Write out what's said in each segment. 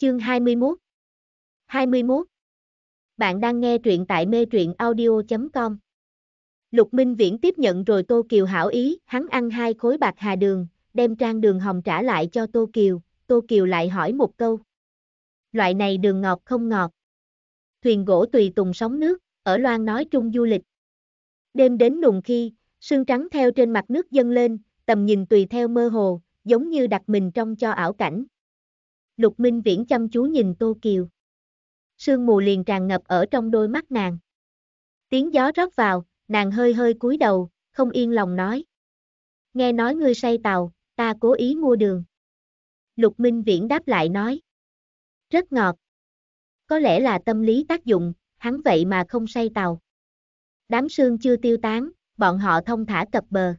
Chương 21 21 Bạn đang nghe truyện tại mê truyện audio.com Lục Minh Viễn tiếp nhận rồi Tô Kiều hảo ý, hắn ăn hai khối bạc hà đường, đem trang đường hồng trả lại cho Tô Kiều, Tô Kiều lại hỏi một câu. Loại này đường ngọt không ngọt. Thuyền gỗ tùy tùng sóng nước, ở Loan nói chung du lịch. Đêm đến nùng khi, sương trắng theo trên mặt nước dâng lên, tầm nhìn tùy theo mơ hồ, giống như đặt mình trong cho ảo cảnh, Lục Minh Viễn chăm chú nhìn Tô Kiều. Sương mù liền tràn ngập ở trong đôi mắt nàng. Tiếng gió rót vào, nàng hơi hơi cúi đầu, không yên lòng nói. Nghe nói ngươi say tàu, ta cố ý mua đường. Lục Minh Viễn đáp lại nói. Rất ngọt. Có lẽ là tâm lý tác dụng, hắn vậy mà không say tàu. Đám sương chưa tiêu tán, bọn họ thông thả cập bờ.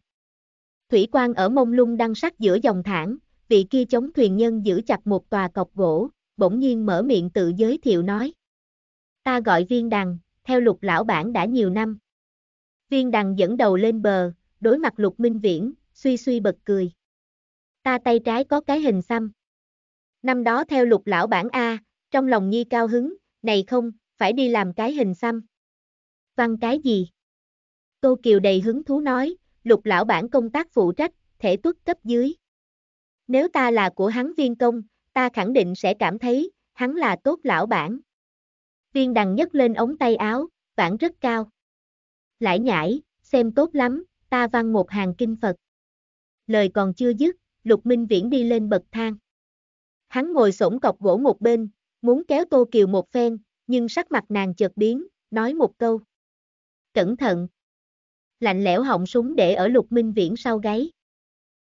Thủy quan ở mông lung đăng sắc giữa dòng thẳng, vị kia chống thuyền nhân giữ chặt một tòa cọc gỗ, bỗng nhiên mở miệng tự giới thiệu nói. Ta gọi viên đằng, theo lục lão bản đã nhiều năm. Viên đằng dẫn đầu lên bờ, đối mặt lục minh viễn, suy suy bật cười. Ta tay trái có cái hình xăm. Năm đó theo lục lão bản A, trong lòng nhi cao hứng, này không, phải đi làm cái hình xăm. Văn cái gì? Tô Kiều đầy hứng thú nói, lục lão bản công tác phụ trách, thể tuất cấp dưới. Nếu ta là của hắn viên công, ta khẳng định sẽ cảm thấy, hắn là tốt lão bản. Viên đằng nhấc lên ống tay áo, vãng rất cao. lại nhảy, xem tốt lắm, ta văn một hàng kinh Phật. Lời còn chưa dứt, Lục Minh Viễn đi lên bậc thang. Hắn ngồi sổng cọc gỗ một bên, muốn kéo Tô Kiều một phen, nhưng sắc mặt nàng chợt biến, nói một câu. Cẩn thận. Lạnh lẽo họng súng để ở Lục Minh Viễn sau gáy.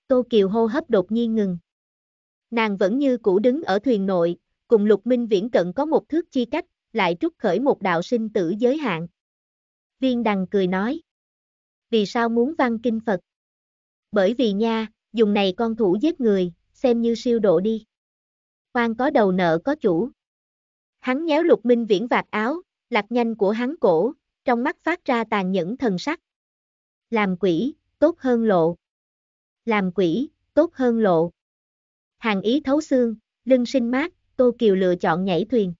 Tô Kiều hô hấp đột nhiên ngừng. Nàng vẫn như cũ đứng ở thuyền nội, cùng lục minh viễn cận có một thước chi cách, lại trút khởi một đạo sinh tử giới hạn. Viên đằng cười nói. Vì sao muốn văn kinh Phật? Bởi vì nha, dùng này con thủ giết người, xem như siêu độ đi. Quan có đầu nợ có chủ. Hắn nhéo lục minh viễn vạt áo, lạc nhanh của hắn cổ, trong mắt phát ra tàn nhẫn thần sắc. Làm quỷ, tốt hơn lộ làm quỷ, tốt hơn lộ. Hàng ý thấu xương, lưng sinh mát, Tô Kiều lựa chọn nhảy thuyền.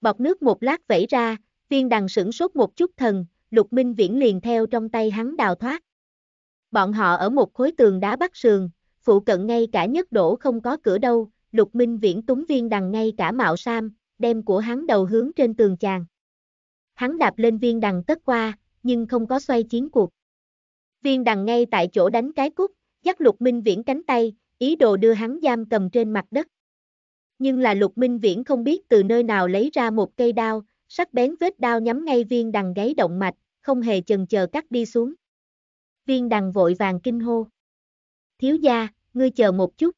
Bọc nước một lát vẫy ra, viên đằng sửng sốt một chút thần, lục minh viễn liền theo trong tay hắn đào thoát. Bọn họ ở một khối tường đá bắc sườn, phụ cận ngay cả nhất đổ không có cửa đâu, lục minh viễn túng viên đằng ngay cả mạo sam, đem của hắn đầu hướng trên tường chàng. Hắn đạp lên viên đằng tất qua, nhưng không có xoay chiến cuộc. Viên đằng ngay tại chỗ đánh cái cúc, dắt Lục Minh Viễn cánh tay, ý đồ đưa hắn giam cầm trên mặt đất. Nhưng là Lục Minh Viễn không biết từ nơi nào lấy ra một cây đao, sắc bén vết đao nhắm ngay viên đằng gáy động mạch, không hề chần chờ cắt đi xuống. Viên đằng vội vàng kinh hô. Thiếu gia, ngươi chờ một chút.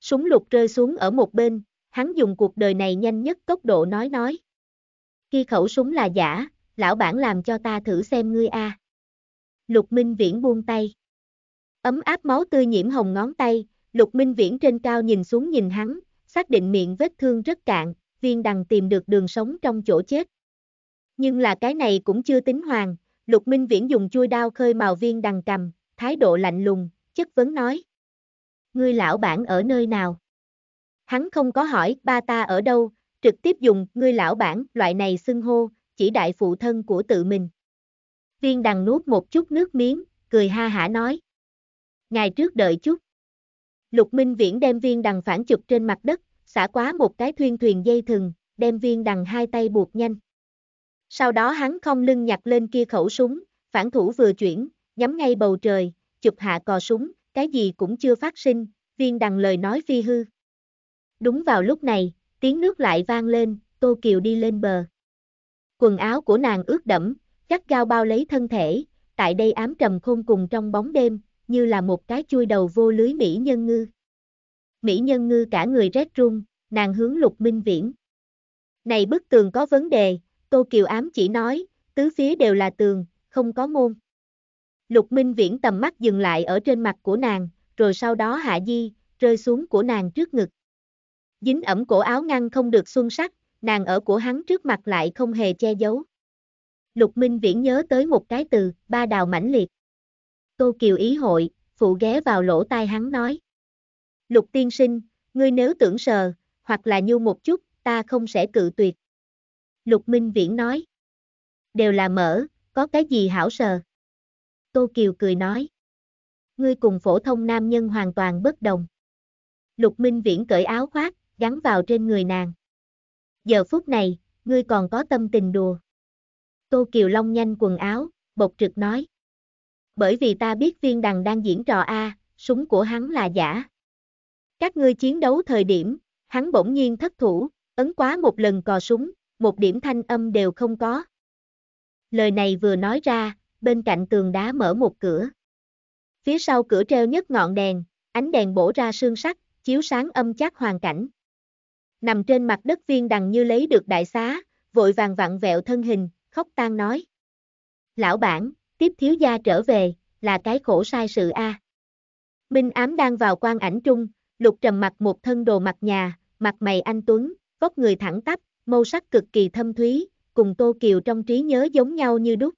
Súng lục rơi xuống ở một bên, hắn dùng cuộc đời này nhanh nhất tốc độ nói nói. Khi khẩu súng là giả, lão bản làm cho ta thử xem ngươi a. À. Lục Minh Viễn buông tay. Ấm áp máu tươi nhiễm hồng ngón tay, lục minh viễn trên cao nhìn xuống nhìn hắn, xác định miệng vết thương rất cạn, viên đằng tìm được đường sống trong chỗ chết. Nhưng là cái này cũng chưa tính hoàng, lục minh viễn dùng chui đao khơi màu viên đằng cầm, thái độ lạnh lùng, chất vấn nói. Ngươi lão bản ở nơi nào? Hắn không có hỏi ba ta ở đâu, trực tiếp dùng ngươi lão bản loại này xưng hô, chỉ đại phụ thân của tự mình. Viên đằng nuốt một chút nước miếng, cười ha hả nói. Ngài trước đợi chút. Lục Minh Viễn đem viên đằng phản chụp trên mặt đất, xả quá một cái thuyên thuyền dây thừng, đem viên đằng hai tay buộc nhanh. Sau đó hắn không lưng nhặt lên kia khẩu súng, phản thủ vừa chuyển, nhắm ngay bầu trời, chụp hạ cò súng, cái gì cũng chưa phát sinh, viên đằng lời nói phi hư. Đúng vào lúc này, tiếng nước lại vang lên, Tô Kiều đi lên bờ. Quần áo của nàng ướt đẫm, gắt gao bao lấy thân thể, tại đây ám trầm khôn cùng trong bóng đêm, như là một cái chui đầu vô lưới Mỹ Nhân Ngư. Mỹ Nhân Ngư cả người rét run, nàng hướng lục minh viễn. Này bức tường có vấn đề, Tô Kiều Ám chỉ nói, tứ phía đều là tường, không có môn. Lục minh viễn tầm mắt dừng lại ở trên mặt của nàng, rồi sau đó hạ di, rơi xuống của nàng trước ngực. Dính ẩm cổ áo ngăn không được xuân sắc, nàng ở của hắn trước mặt lại không hề che giấu. Lục Minh Viễn nhớ tới một cái từ, ba đào mãnh liệt. Tô Kiều ý hội, phụ ghé vào lỗ tai hắn nói. Lục tiên sinh, ngươi nếu tưởng sờ, hoặc là nhu một chút, ta không sẽ cự tuyệt. Lục Minh Viễn nói. Đều là mở, có cái gì hảo sờ. Tô Kiều cười nói. Ngươi cùng phổ thông nam nhân hoàn toàn bất đồng. Lục Minh Viễn cởi áo khoác, gắn vào trên người nàng. Giờ phút này, ngươi còn có tâm tình đùa. Tô Kiều Long nhanh quần áo, bộc trực nói. Bởi vì ta biết viên đằng đang diễn trò A, súng của hắn là giả. Các ngươi chiến đấu thời điểm, hắn bỗng nhiên thất thủ, ấn quá một lần cò súng, một điểm thanh âm đều không có. Lời này vừa nói ra, bên cạnh tường đá mở một cửa. Phía sau cửa treo nhất ngọn đèn, ánh đèn bổ ra sương sắt, chiếu sáng âm chắc hoàn cảnh. Nằm trên mặt đất viên đằng như lấy được đại xá, vội vàng vặn vẹo thân hình, khóc tan nói. Lão bản, tiếp thiếu gia trở về, là cái khổ sai sự a. À. Minh ám đang vào quan ảnh trung, lục trầm mặc một thân đồ mặt nhà, mặt mày anh Tuấn, vóc người thẳng tắp, màu sắc cực kỳ thâm thúy, cùng Tô Kiều trong trí nhớ giống nhau như đúc.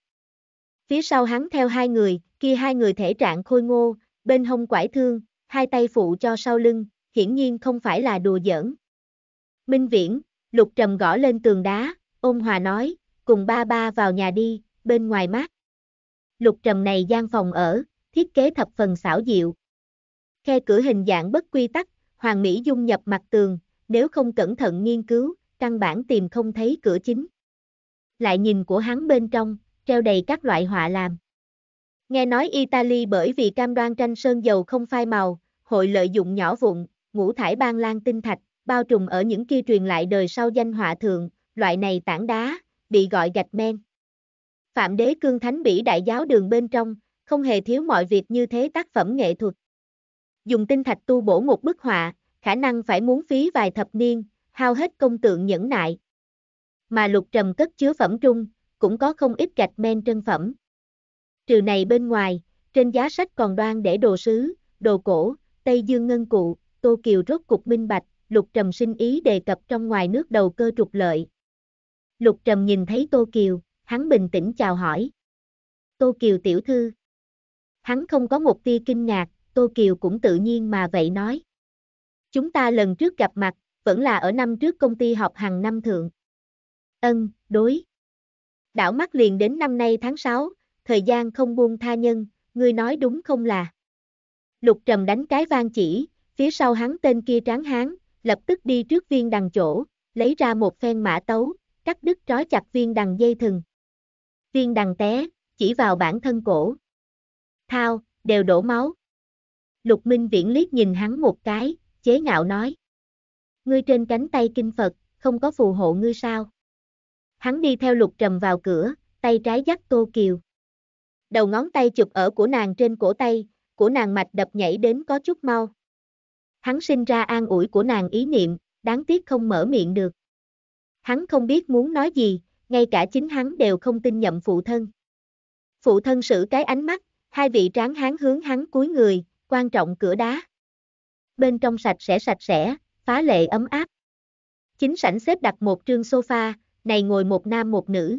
Phía sau hắn theo hai người, kia hai người thể trạng khôi ngô, bên hông quải thương, hai tay phụ cho sau lưng, hiển nhiên không phải là đùa giỡn. Minh Viễn, Lục Trầm gõ lên tường đá, ôm Hòa nói, cùng ba ba vào nhà đi, bên ngoài mát lục trầm này gian phòng ở, thiết kế thập phần xảo diệu. Khe cửa hình dạng bất quy tắc, hoàng mỹ dung nhập mặt tường, nếu không cẩn thận nghiên cứu, căn bản tìm không thấy cửa chính. Lại nhìn của hắn bên trong, treo đầy các loại họa làm. Nghe nói Italy bởi vì cam đoan tranh sơn dầu không phai màu, hội lợi dụng nhỏ vụn, ngũ thải ban lan tinh thạch, bao trùm ở những kia truyền lại đời sau danh họa thường, loại này tảng đá, bị gọi gạch men. Phạm Đế Cương Thánh Bỉ Đại Giáo Đường bên trong, không hề thiếu mọi việc như thế tác phẩm nghệ thuật. Dùng tinh thạch tu bổ một bức họa, khả năng phải muốn phí vài thập niên, hao hết công tượng nhẫn nại. Mà lục trầm cất chứa phẩm trung, cũng có không ít gạch men trân phẩm. Trừ này bên ngoài, trên giá sách còn đoan để đồ sứ, đồ cổ, Tây Dương Ngân Cụ, Tô Kiều rốt cục minh bạch, lục trầm sinh ý đề cập trong ngoài nước đầu cơ trục lợi. Lục trầm nhìn thấy Tô Kiều hắn bình tĩnh chào hỏi. Tô Kiều tiểu thư. Hắn không có một tia kinh ngạc, Tô Kiều cũng tự nhiên mà vậy nói. Chúng ta lần trước gặp mặt, vẫn là ở năm trước công ty học hàng năm thượng. Ân, đối. Đảo mắt liền đến năm nay tháng 6, thời gian không buông tha nhân, ngươi nói đúng không là. Lục trầm đánh cái vang chỉ, phía sau hắn tên kia tráng hán, lập tức đi trước viên đằng chỗ, lấy ra một phen mã tấu, cắt đứt trói chặt viên đằng dây thừng riêng đằng té, chỉ vào bản thân cổ. Thao, đều đổ máu. Lục Minh Viễn liếc nhìn hắn một cái, chế ngạo nói. Ngươi trên cánh tay kinh Phật, không có phù hộ ngươi sao? Hắn đi theo lục trầm vào cửa, tay trái dắt Tô Kiều. Đầu ngón tay chụp ở của nàng trên cổ tay, của nàng mạch đập nhảy đến có chút mau. Hắn sinh ra an ủi của nàng ý niệm, đáng tiếc không mở miệng được. Hắn không biết muốn nói gì, ngay cả chính hắn đều không tin nhậm phụ thân. Phụ thân sử cái ánh mắt, hai vị tráng hán hướng hắn cúi người, quan trọng cửa đá. Bên trong sạch sẽ sạch sẽ, phá lệ ấm áp. Chính sảnh xếp đặt một trương sofa, này ngồi một nam một nữ.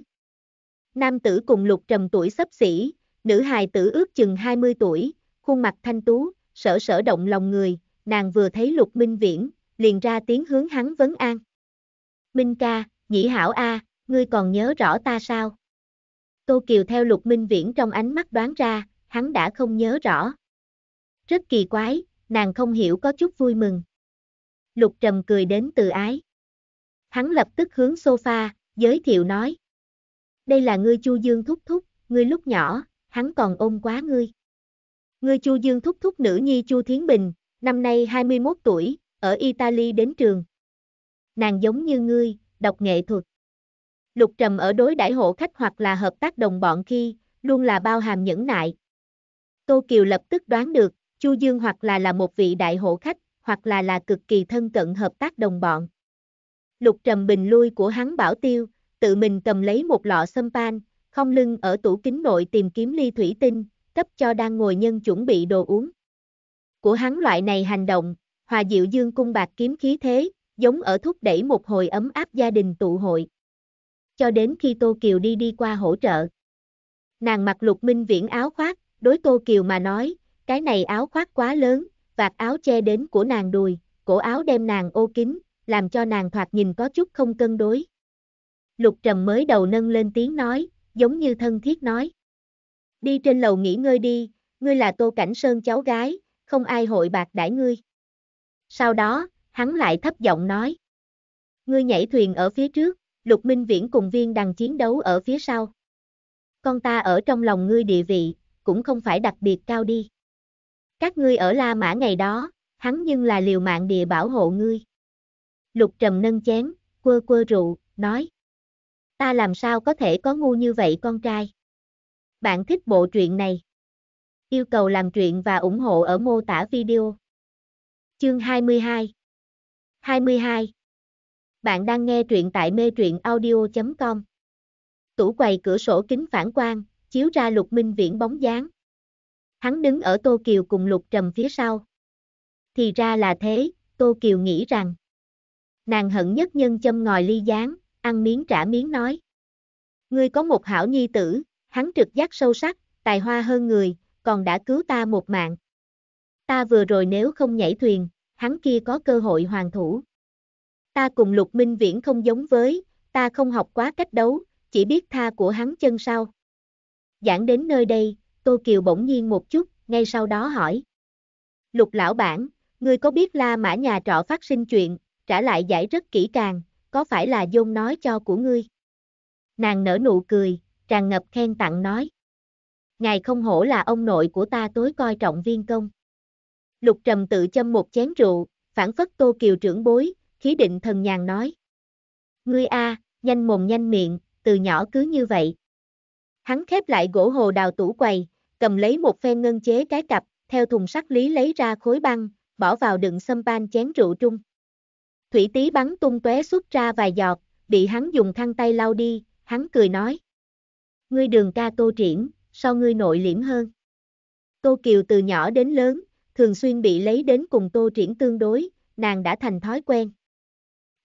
Nam tử cùng lục trầm tuổi sấp xỉ, nữ hài tử ước chừng 20 tuổi, khuôn mặt thanh tú, sở sở động lòng người, nàng vừa thấy lục minh viễn, liền ra tiếng hướng hắn vấn an. Minh ca, nhĩ hảo a, ngươi còn nhớ rõ ta sao? Câu kiều theo lục minh viễn trong ánh mắt đoán ra, hắn đã không nhớ rõ. Rất kỳ quái, nàng không hiểu có chút vui mừng. Lục trầm cười đến từ ái. Hắn lập tức hướng sofa, giới thiệu nói. Đây là ngươi chu dương thúc thúc, ngươi lúc nhỏ, hắn còn ôm quá ngươi. Ngươi chu dương thúc thúc nữ nhi chu thiến bình, năm nay 21 tuổi, ở Italy đến trường. Nàng giống như ngươi, đọc nghệ thuật. Lục trầm ở đối đãi hộ khách hoặc là hợp tác đồng bọn khi, luôn là bao hàm nhẫn nại. Tô Kiều lập tức đoán được, Chu Dương hoặc là là một vị đại hộ khách, hoặc là là cực kỳ thân cận hợp tác đồng bọn. Lục trầm bình lui của hắn bảo tiêu, tự mình cầm lấy một lọ sâm pan, không lưng ở tủ kính nội tìm kiếm ly thủy tinh, cấp cho đang ngồi nhân chuẩn bị đồ uống. Của hắn loại này hành động, hòa diệu dương cung bạc kiếm khí thế, giống ở thúc đẩy một hồi ấm áp gia đình tụ hội cho đến khi Tô Kiều đi đi qua hỗ trợ. Nàng mặc lục minh viễn áo khoác, đối Tô Kiều mà nói, cái này áo khoác quá lớn, vạt áo che đến của nàng đùi, cổ áo đem nàng ô kín, làm cho nàng thoạt nhìn có chút không cân đối. Lục trầm mới đầu nâng lên tiếng nói, giống như thân thiết nói. Đi trên lầu nghỉ ngơi đi, ngươi là Tô Cảnh Sơn cháu gái, không ai hội bạc đãi ngươi. Sau đó, hắn lại thấp giọng nói. Ngươi nhảy thuyền ở phía trước, Lục Minh Viễn cùng viên đằng chiến đấu ở phía sau. Con ta ở trong lòng ngươi địa vị, cũng không phải đặc biệt cao đi. Các ngươi ở La Mã ngày đó, hắn nhưng là liều mạng địa bảo hộ ngươi. Lục Trầm nâng chén, quơ quơ rượu, nói. Ta làm sao có thể có ngu như vậy con trai? Bạn thích bộ truyện này? Yêu cầu làm truyện và ủng hộ ở mô tả video. Chương 22 22 bạn đang nghe truyện tại mê truyện audio.com. Tủ quầy cửa sổ kính phản quang, chiếu ra Lục Minh Viễn bóng dáng. Hắn đứng ở Tô Kiều cùng Lục Trầm phía sau. Thì ra là thế, Tô Kiều nghĩ rằng. Nàng hận nhất nhân châm ngòi ly gián, ăn miếng trả miếng nói. Ngươi có một hảo nhi tử, hắn trực giác sâu sắc, tài hoa hơn người, còn đã cứu ta một mạng. Ta vừa rồi nếu không nhảy thuyền, hắn kia có cơ hội hoàn thủ. Ta cùng Lục Minh Viễn không giống với, ta không học quá cách đấu, chỉ biết tha của hắn chân sau. Giảng đến nơi đây, Tô Kiều bỗng nhiên một chút, ngay sau đó hỏi. Lục lão bản, ngươi có biết La Mã nhà trọ phát sinh chuyện, trả lại giải rất kỹ càng, có phải là dôn nói cho của ngươi? Nàng nở nụ cười, tràn ngập khen tặng nói. Ngài không hổ là ông nội của ta tối coi trọng viên công. Lục trầm tự châm một chén rượu, phản phất Tô Kiều trưởng bối, khí định thần nhàn nói. Ngươi a, nhanh mồm nhanh miệng, từ nhỏ cứ như vậy. Hắn khép lại gỗ hồ đào tủ quầy, cầm lấy một phen ngân chế cái cặp, theo thùng sắt lý lấy ra khối băng, bỏ vào đựng xâm ban chén rượu trung. Thủy tí bắn tung tóe xuất ra vài giọt, bị hắn dùng khăn tay lau đi, hắn cười nói. Ngươi đường ca tô triển, so ngươi nội liễm hơn. Tô Kiều từ nhỏ đến lớn, thường xuyên bị lấy đến cùng tô triển tương đối, nàng đã thành thói quen.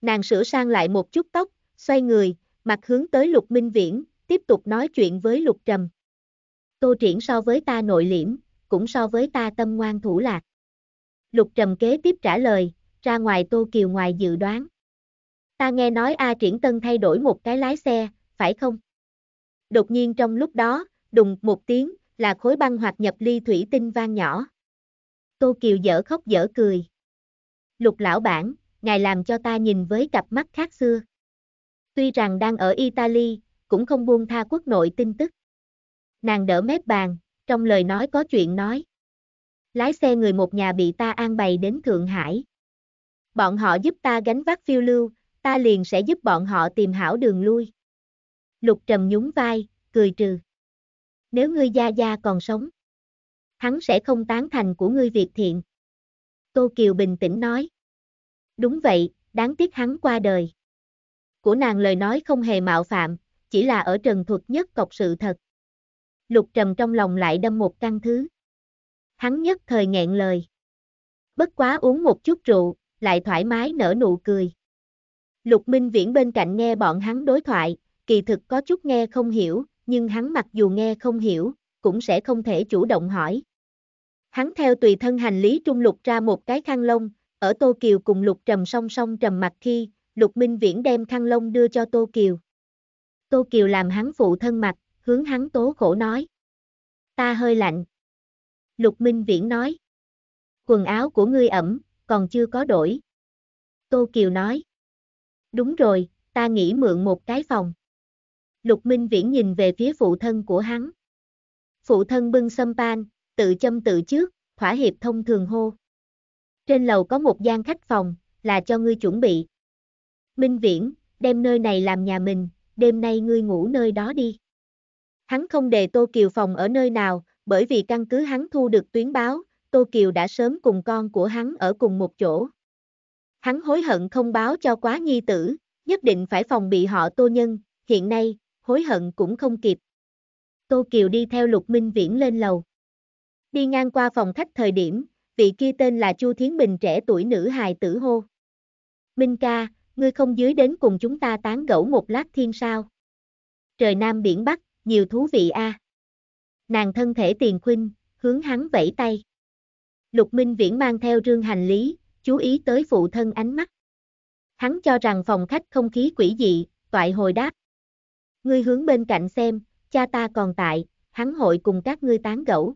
Nàng sửa sang lại một chút tóc, xoay người, mặt hướng tới Lục Minh Viễn, tiếp tục nói chuyện với Lục Trầm. Tô Triển so với ta nội liễm, cũng so với ta tâm ngoan thủ lạc. Lục Trầm kế tiếp trả lời, ra ngoài Tô Kiều ngoài dự đoán. Ta nghe nói A Triển Tân thay đổi một cái lái xe, phải không? Đột nhiên trong lúc đó, đùng một tiếng, là khối băng hoạt nhập ly thủy tinh vang nhỏ. Tô Kiều dở khóc dở cười. Lục lão bản, ngài làm cho ta nhìn với cặp mắt khác xưa. Tuy rằng đang ở Italy, cũng không buông tha quốc nội tin tức. Nàng đỡ mép bàn, trong lời nói có chuyện nói. Lái xe người một nhà bị ta an bày đến Thượng Hải. Bọn họ giúp ta gánh vác phiêu lưu, ta liền sẽ giúp bọn họ tìm hảo đường lui. Lục trầm nhún vai, cười trừ. Nếu ngươi gia gia còn sống, hắn sẽ không tán thành của ngươi việc thiện. Tô Kiều bình tĩnh nói. Đúng vậy, đáng tiếc hắn qua đời. Của nàng lời nói không hề mạo phạm, chỉ là ở trần thuật nhất cọc sự thật. Lục trầm trong lòng lại đâm một căn thứ. Hắn nhất thời nghẹn lời. Bất quá uống một chút rượu, lại thoải mái nở nụ cười. Lục Minh Viễn bên cạnh nghe bọn hắn đối thoại, kỳ thực có chút nghe không hiểu, nhưng hắn mặc dù nghe không hiểu, cũng sẽ không thể chủ động hỏi. Hắn theo tùy thân hành lý trung lục ra một cái khăn lông, ở Tô Kiều cùng Lục Trầm song song trầm mặt khi, Lục Minh Viễn đem khăn lông đưa cho Tô Kiều. Tô Kiều làm hắn phụ thân mặt, hướng hắn tố khổ nói. Ta hơi lạnh. Lục Minh Viễn nói. Quần áo của ngươi ẩm, còn chưa có đổi. Tô Kiều nói. Đúng rồi, ta nghĩ mượn một cái phòng. Lục Minh Viễn nhìn về phía phụ thân của hắn. Phụ thân bưng sâm pan, tự châm tự trước, thỏa hiệp thông thường hô. Trên lầu có một gian khách phòng, là cho ngươi chuẩn bị. Minh Viễn, đem nơi này làm nhà mình, đêm nay ngươi ngủ nơi đó đi. Hắn không đề Tô Kiều phòng ở nơi nào, bởi vì căn cứ hắn thu được tuyến báo, Tô Kiều đã sớm cùng con của hắn ở cùng một chỗ. Hắn hối hận không báo cho quá nhi tử, nhất định phải phòng bị họ Tô Nhân, hiện nay, hối hận cũng không kịp. Tô Kiều đi theo Lục Minh Viễn lên lầu. Đi ngang qua phòng khách thời điểm, vị kia tên là Chu Thiến Bình trẻ tuổi nữ hài tử hô. Minh ca, ngươi không dưới đến cùng chúng ta tán gẫu một lát thiên sao. Trời Nam biển Bắc, nhiều thú vị a. À. Nàng thân thể tiền khuynh, hướng hắn vẫy tay. Lục Minh Viễn mang theo rương hành lý, chú ý tới phụ thân ánh mắt. Hắn cho rằng phòng khách không khí quỷ dị, toại hồi đáp. Ngươi hướng bên cạnh xem, cha ta còn tại, hắn hội cùng các ngươi tán gẫu.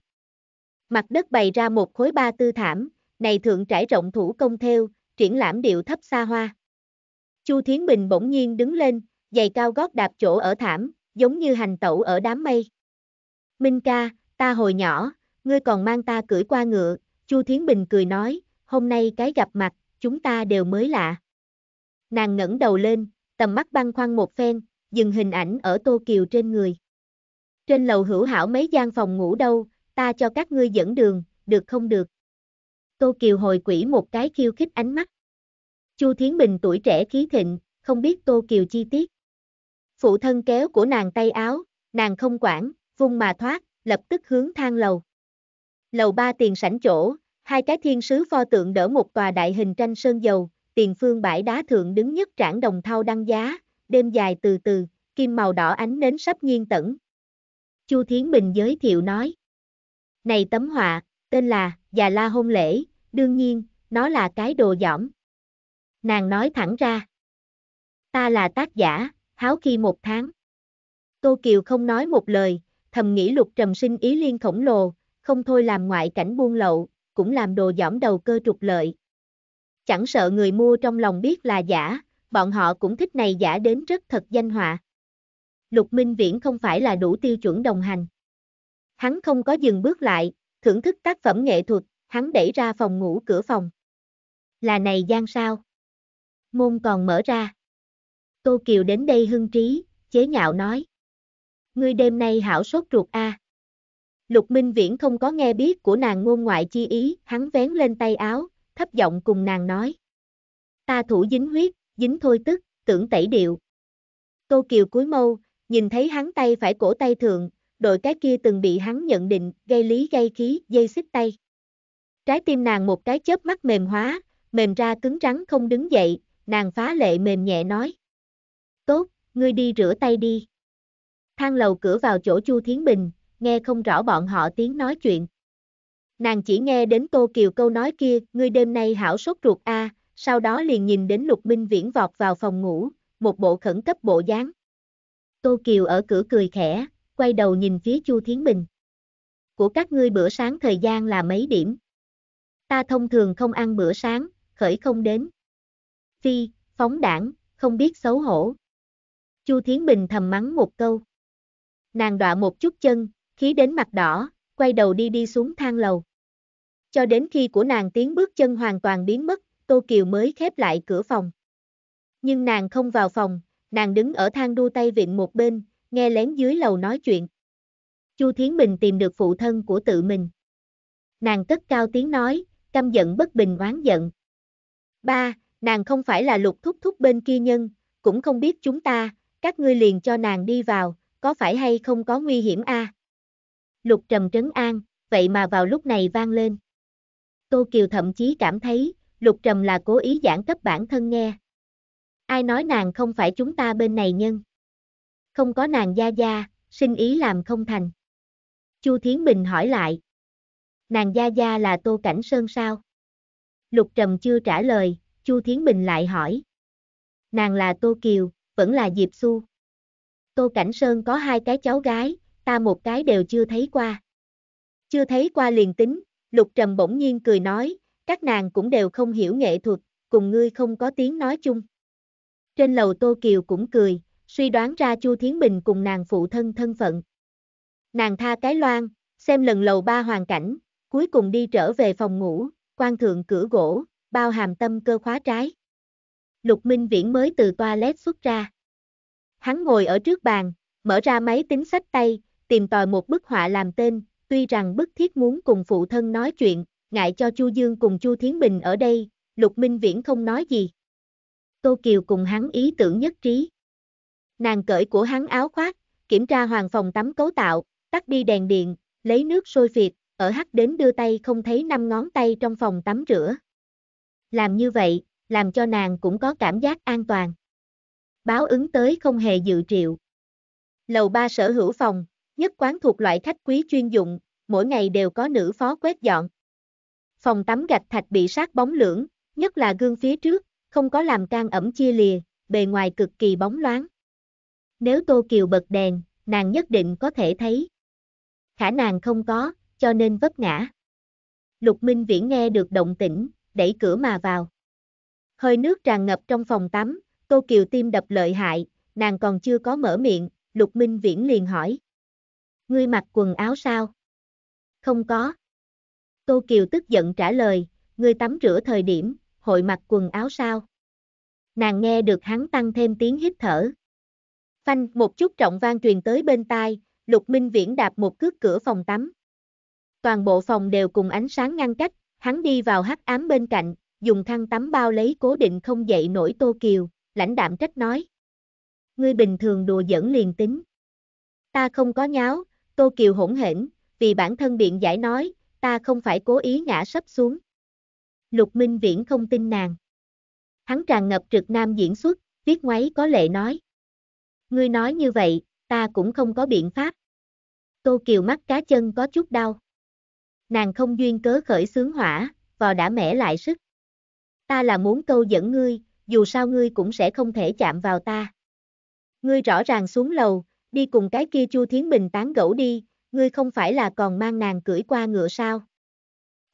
Mặt đất bày ra một khối ba tư thảm, này thượng trải rộng thủ công theo, triển lãm điệu thấp xa hoa. Chu Thiến Bình bỗng nhiên đứng lên, giày cao gót đạp chỗ ở thảm, giống như hành tẩu ở đám mây. Minh ca, ta hồi nhỏ, ngươi còn mang ta cưỡi qua ngựa, Chu Thiến Bình cười nói, hôm nay cái gặp mặt, chúng ta đều mới lạ. Nàng ngẩng đầu lên, tầm mắt băng khoăn một phen, dừng hình ảnh ở Tô Kiều trên người. Trên lầu hữu hảo mấy gian phòng ngủ đâu, ta cho các ngươi dẫn đường, được không được? Tô Kiều hồi quỷ một cái khiêu khích ánh mắt. Chu Thiến Bình tuổi trẻ khí thịnh, không biết Tô Kiều chi tiết. Phụ thân kéo của nàng tay áo, nàng không quản, vung mà thoát, lập tức hướng thang lầu. Lầu ba tiền sảnh chỗ, hai cái thiên sứ pho tượng đỡ một tòa đại hình tranh sơn dầu, tiền phương bãi đá thượng đứng nhất trảng đồng thau đăng giá, đêm dài từ từ, kim màu đỏ ánh nến sắp nhiên tẩn. Chu Thiến Bình giới thiệu nói. Này tấm họa, tên là Già La Hôn Lễ, đương nhiên, nó là cái đồ giỏm. Nàng nói thẳng ra. Ta là tác giả, háo khi một tháng. Tô Kiều không nói một lời, thầm nghĩ lục trầm sinh ý liên khổng lồ, không thôi làm ngoại cảnh buôn lậu, cũng làm đồ giỏm đầu cơ trục lợi. Chẳng sợ người mua trong lòng biết là giả, bọn họ cũng thích này giả đến rất thật danh họa. Lục Minh Viễn không phải là đủ tiêu chuẩn đồng hành. Hắn không có dừng bước lại, thưởng thức tác phẩm nghệ thuật, hắn đẩy ra phòng ngủ cửa phòng. Là này gian sao? Môn còn mở ra. Tô Kiều đến đây hưng trí, chế nhạo nói. Ngươi đêm nay hảo sốt ruột a. À. Lục Minh Viễn không có nghe biết của nàng ngôn ngoại chi ý, hắn vén lên tay áo, thấp giọng cùng nàng nói. Ta thủ dính huyết, dính thôi tức, tưởng tẩy điệu. Tô Kiều cúi mâu, nhìn thấy hắn tay phải cổ tay thượng, đội cái kia từng bị hắn nhận định, gây lý gây khí, dây xích tay. Trái tim nàng một cái chớp mắt mềm hóa, mềm ra cứng rắn không đứng dậy, nàng phá lệ mềm nhẹ nói. Tốt, ngươi đi rửa tay đi. Thang lầu cửa vào chỗ Chu Thiến Bình, nghe không rõ bọn họ tiếng nói chuyện. Nàng chỉ nghe đến Tô Kiều câu nói kia, ngươi đêm nay hảo sốt ruột a, sau đó liền nhìn đến Lục Minh Viễn vọt vào phòng ngủ, một bộ khẩn cấp bộ dáng. Tô Kiều ở cửa cười khẽ, quay đầu nhìn phía Chu Thiến Bình. Của các ngươi bữa sáng thời gian là mấy điểm? Ta thông thường không ăn bữa sáng, khởi không đến. Phi, phóng đảng, không biết xấu hổ. Chu Thiến Bình thầm mắng một câu. Nàng đọa một chút chân, khí đến mặt đỏ, quay đầu đi đi xuống thang lầu. Cho đến khi của nàng tiếng bước chân hoàn toàn biến mất, Tô Kiều mới khép lại cửa phòng. Nhưng nàng không vào phòng, nàng đứng ở thang đu tay vịn một bên, nghe lén dưới lầu nói chuyện. Chu Thiến Bình tìm được phụ thân của tự mình. Nàng cất cao tiếng nói, căm giận bất bình oán giận. Ba, nàng không phải là lục thúc thúc bên kia nhân, cũng không biết chúng ta, các ngươi liền cho nàng đi vào, có phải hay không có nguy hiểm a? À? Lục trầm trấn an, vậy mà vào lúc này vang lên. Tô Kiều thậm chí cảm thấy, lục trầm là cố ý giảng cấp bản thân nghe. Ai nói nàng không phải chúng ta bên này nhân? không có nàng gia gia, sinh ý làm không thành. Chu Thiến Bình hỏi lại. Nàng gia gia là Tô Cảnh Sơn sao? Lục Trầm chưa trả lời, Chu Thiến Bình lại hỏi. Nàng là Tô Kiều, vẫn là Diệp Xu. Tô Cảnh Sơn có hai cái cháu gái, ta một cái đều chưa thấy qua. Chưa thấy qua liền tính, Lục Trầm bỗng nhiên cười nói, các nàng cũng đều không hiểu nghệ thuật, cùng ngươi không có tiếng nói chung. Trên lầu Tô Kiều cũng cười, suy đoán ra Chu Thiến Bình cùng nàng phụ thân thân phận. Nàng tha cái loan, xem lần lầu ba hoàn cảnh, cuối cùng đi trở về phòng ngủ, quan thượng cửa gỗ, bao hàm tâm cơ khóa trái. Lục Minh Viễn mới từ toilet xuất ra. Hắn ngồi ở trước bàn, mở ra máy tính sách tay, tìm tòi một bức họa làm tên, tuy rằng bức thiết muốn cùng phụ thân nói chuyện, ngại cho Chu Dương cùng Chu Thiến Bình ở đây, Lục Minh Viễn không nói gì. Tô Kiều cùng hắn ý tưởng nhất trí. Nàng cởi của hắn áo khoác, kiểm tra hoàng phòng tắm cấu tạo, tắt đi đèn điện, lấy nước sôi phiệt, ở hắt đến đưa tay không thấy năm ngón tay trong phòng tắm rửa. Làm như vậy, làm cho nàng cũng có cảm giác an toàn. Báo ứng tới không hề dự triệu. Lầu ba sở hữu phòng, nhất quán thuộc loại khách quý chuyên dụng, mỗi ngày đều có nữ phó quét dọn. Phòng tắm gạch thạch bị sát bóng lưỡng, nhất là gương phía trước, không có làm can ẩm chia lìa, bề ngoài cực kỳ bóng loáng nếu Tô Kiều bật đèn, nàng nhất định có thể thấy. Khả nàng không có, cho nên vấp ngã. Lục Minh Viễn nghe được động tĩnh, đẩy cửa mà vào. Hơi nước tràn ngập trong phòng tắm, Tô Kiều tim đập lợi hại, nàng còn chưa có mở miệng, Lục Minh Viễn liền hỏi. Ngươi mặc quần áo sao? Không có. Tô Kiều tức giận trả lời, ngươi tắm rửa thời điểm, hội mặc quần áo sao? Nàng nghe được hắn tăng thêm tiếng hít thở. Phanh, một chút trọng vang truyền tới bên tai, Lục Minh Viễn đạp một cước cửa phòng tắm. Toàn bộ phòng đều cùng ánh sáng ngăn cách, hắn đi vào hắc ám bên cạnh, dùng khăn tắm bao lấy cố định không dậy nổi Tô Kiều, lãnh đạm trách nói. Ngươi bình thường đùa giỡn liền tính. Ta không có nháo, Tô Kiều hỗn hển, vì bản thân biện giải nói, ta không phải cố ý ngã sấp xuống. Lục Minh Viễn không tin nàng. Hắn tràn ngập trực nam diễn xuất, viết ngoáy có lệ nói. Ngươi nói như vậy, ta cũng không có biện pháp. Tô Kiều mắt cá chân có chút đau. Nàng không duyên cớ khởi sướng hỏa, vò đã mẻ lại sức. Ta là muốn câu dẫn ngươi, dù sao ngươi cũng sẽ không thể chạm vào ta. Ngươi rõ ràng xuống lầu, đi cùng cái kia Chu Thiến Bình tán gẫu đi, ngươi không phải là còn mang nàng cưỡi qua ngựa sao?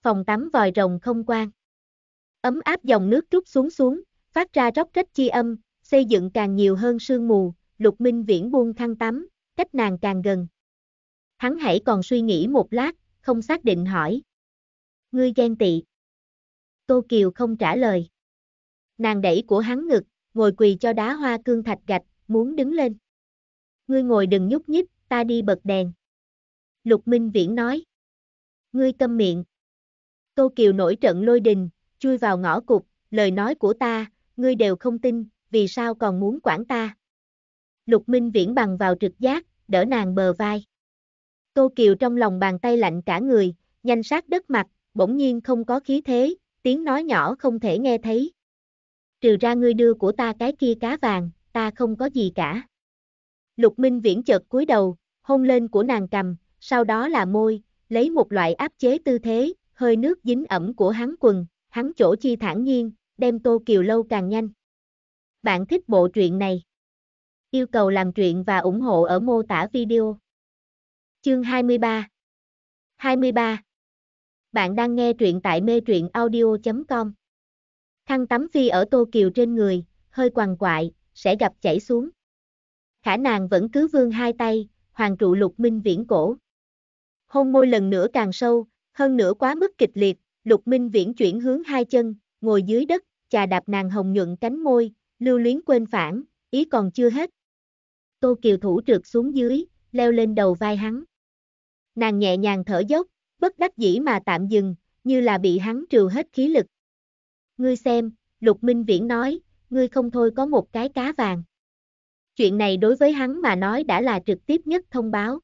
Phòng tắm vòi rồng không quan. Ấm áp dòng nước trút xuống xuống, phát ra róc rách chi âm, xây dựng càng nhiều hơn sương mù, Lục Minh Viễn buông khăn tắm, cách nàng càng gần. Hắn hãy còn suy nghĩ một lát, không xác định hỏi. Ngươi ghen tị. Tô Kiều không trả lời. Nàng đẩy của hắn ngực, ngồi quỳ cho đá hoa cương thạch gạch, muốn đứng lên. Ngươi ngồi đừng nhúc nhích, ta đi bật đèn. Lục Minh Viễn nói. Ngươi câm miệng. Tô Kiều nổi trận lôi đình, chui vào ngõ cục, lời nói của ta, ngươi đều không tin, vì sao còn muốn quản ta, Lục Minh Viễn bằng vào trực giác, đỡ nàng bờ vai. Tô Kiều trong lòng bàn tay lạnh cả người, nhanh sát đất mặt, bỗng nhiên không có khí thế, tiếng nói nhỏ không thể nghe thấy. Trừ ra ngươi đưa của ta cái kia cá vàng, ta không có gì cả. Lục Minh Viễn chợt cúi đầu, hôn lên của nàng cầm, sau đó là môi, lấy một loại áp chế tư thế, hơi nước dính ẩm của hắn quần, hắn chỗ chi thản nhiên, đem Tô Kiều lâu càng nhanh. Bạn thích bộ truyện này? Yêu cầu làm truyện và ủng hộ ở mô tả video. Chương 23 23 Bạn đang nghe truyện tại mê truyện audio.com Khăn tắm phi ở tô kiều trên người, hơi quằn quại, sẽ gặp chảy xuống. Khả nàng vẫn cứ vương hai tay, hoàng trụ lục minh viễn cổ. Hôn môi lần nữa càng sâu, hơn nữa quá mức kịch liệt, lục minh viễn chuyển hướng hai chân, ngồi dưới đất, chà đạp nàng hồng nhuận cánh môi, lưu luyến quên phản, ý còn chưa hết, Tô Kiều Thủ trượt xuống dưới, leo lên đầu vai hắn. Nàng nhẹ nhàng thở dốc, bất đắc dĩ mà tạm dừng, như là bị hắn trừ hết khí lực. Ngươi xem, Lục Minh Viễn nói, ngươi không thôi có một cái cá vàng. Chuyện này đối với hắn mà nói đã là trực tiếp nhất thông báo.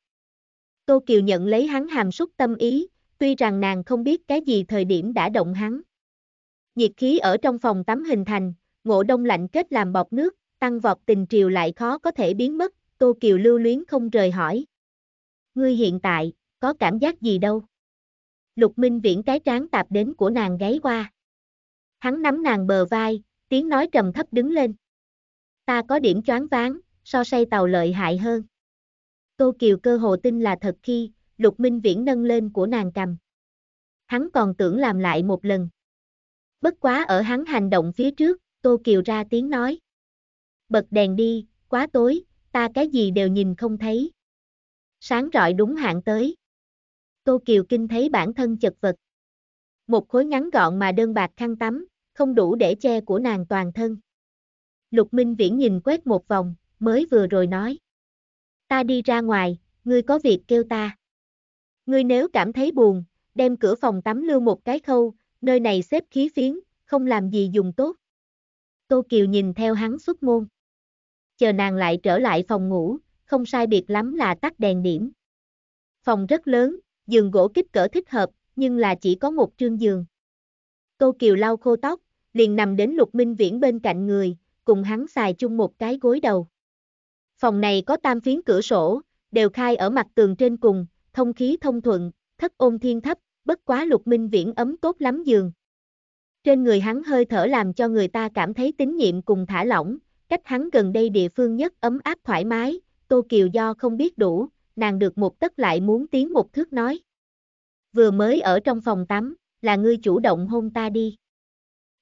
Tô Kiều nhận lấy hắn hàm xúc tâm ý, tuy rằng nàng không biết cái gì thời điểm đã động hắn. Nhiệt khí ở trong phòng tắm hình thành, ngộ đông lạnh kết làm bọt nước, tăng vọt tình triều lại khó có thể biến mất, Tô Kiều lưu luyến không rời hỏi. Ngươi hiện tại, có cảm giác gì đâu? Lục Minh Viễn cái trán tạp đến của nàng gáy qua. Hắn nắm nàng bờ vai, tiếng nói trầm thấp đứng lên. Ta có điểm choáng váng, so say tàu lợi hại hơn. Tô Kiều cơ hồ tin là thật khi, Lục Minh Viễn nâng lên của nàng cầm. Hắn còn tưởng làm lại một lần. Bất quá ở hắn hành động phía trước, Tô Kiều ra tiếng nói bật đèn đi, quá tối, ta cái gì đều nhìn không thấy. Sáng rọi đúng hạn tới. Tô Kiều Kinh thấy bản thân chật vật. Một khối ngắn gọn mà đơn bạc khăn tắm, không đủ để che của nàng toàn thân. Lục Minh Viễn nhìn quét một vòng, mới vừa rồi nói. Ta đi ra ngoài, ngươi có việc kêu ta. Ngươi nếu cảm thấy buồn, đem cửa phòng tắm lưu một cái khâu, nơi này xếp khí phiến, không làm gì dùng tốt. Tô Kiều nhìn theo hắn xuất môn chờ nàng lại trở lại phòng ngủ, không sai biệt lắm là tắt đèn điểm. Phòng rất lớn, giường gỗ kích cỡ thích hợp, nhưng là chỉ có một trương giường. Câu Kiều lau khô tóc, liền nằm đến Lục Minh Viễn bên cạnh người, cùng hắn xài chung một cái gối đầu. Phòng này có tam phiến cửa sổ, đều khai ở mặt tường trên cùng, thông khí thông thuận, thất ôn thiên thấp, bất quá Lục Minh Viễn ấm tốt lắm giường. Trên người hắn hơi thở làm cho người ta cảm thấy tín nhiệm cùng thả lỏng, cách hắn gần đây địa phương nhất ấm áp thoải mái, Tô Kiều do không biết đủ, nàng được một tất lại muốn tiến một thước nói. Vừa mới ở trong phòng tắm, là ngươi chủ động hôn ta đi.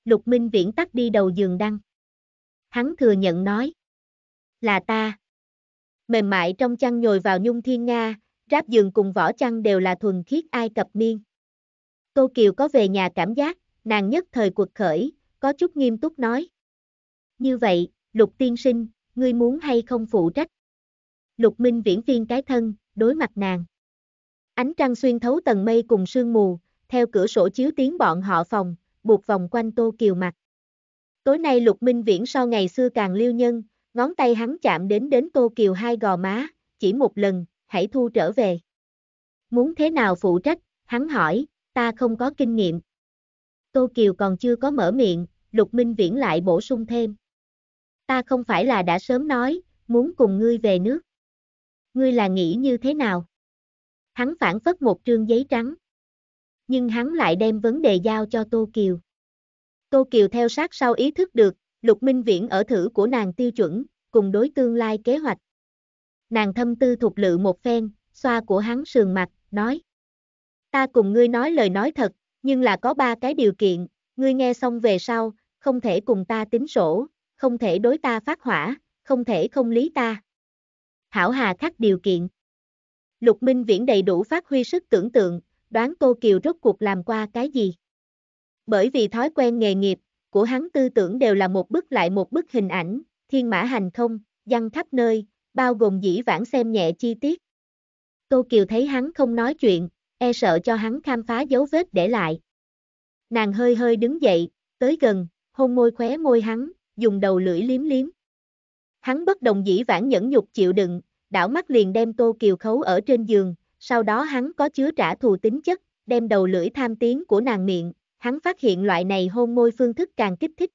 Lục Minh Viễn tắt đi đầu giường đăng. Hắn thừa nhận nói. Là ta. Mềm mại trong chăn nhồi vào nhung thiên Nga, ráp giường cùng vỏ chăn đều là thuần khiết Ai Cập miên. Tô Kiều có về nhà cảm giác, nàng nhất thời cuộc khởi, có chút nghiêm túc nói. Như vậy, Lục tiên sinh, ngươi muốn hay không phụ trách? Lục minh viễn viên cái thân, đối mặt nàng. Ánh trăng xuyên thấu tầng mây cùng sương mù, theo cửa sổ chiếu tiến bọn họ phòng, buộc vòng quanh Tô Kiều mặt. Tối nay Lục Minh Viễn so ngày xưa càng liêu nhân, ngón tay hắn chạm đến đến Tô Kiều hai gò má, chỉ một lần, hãy thu trở về. Muốn thế nào phụ trách, hắn hỏi, ta không có kinh nghiệm. Tô Kiều còn chưa có mở miệng, Lục Minh Viễn lại bổ sung thêm ta không phải là đã sớm nói, muốn cùng ngươi về nước. Ngươi là nghĩ như thế nào? Hắn phản phất một trương giấy trắng. Nhưng hắn lại đem vấn đề giao cho Tô Kiều. Tô Kiều theo sát sau ý thức được, Lục Minh Viễn ở thử của nàng tiêu chuẩn, cùng đối tương lai kế hoạch. Nàng thâm tư thục lự một phen, xoa của hắn sườn mặt, nói. Ta cùng ngươi nói lời nói thật, nhưng là có ba cái điều kiện, ngươi nghe xong về sau, không thể cùng ta tính sổ, không thể đối ta phát hỏa, không thể không lý ta. Hảo Hà khắc điều kiện. Lục Minh Viễn đầy đủ phát huy sức tưởng tượng, đoán Tô Kiều rốt cuộc làm qua cái gì. Bởi vì thói quen nghề nghiệp, của hắn tư tưởng đều là một bức lại một bức hình ảnh, thiên mã hành không, dăng khắp nơi, bao gồm dĩ vãng xem nhẹ chi tiết. Tô Kiều thấy hắn không nói chuyện, e sợ cho hắn khám phá dấu vết để lại. Nàng hơi hơi đứng dậy, tới gần, hôn môi khóe môi hắn, dùng đầu lưỡi liếm liếm. Hắn bất đồng dĩ vãng nhẫn nhục chịu đựng, đảo mắt liền đem Tô Kiều khấu ở trên giường, sau đó hắn có chứa trả thù tính chất, đem đầu lưỡi tham tiếng của nàng miệng, hắn phát hiện loại này hôn môi phương thức càng kích thích.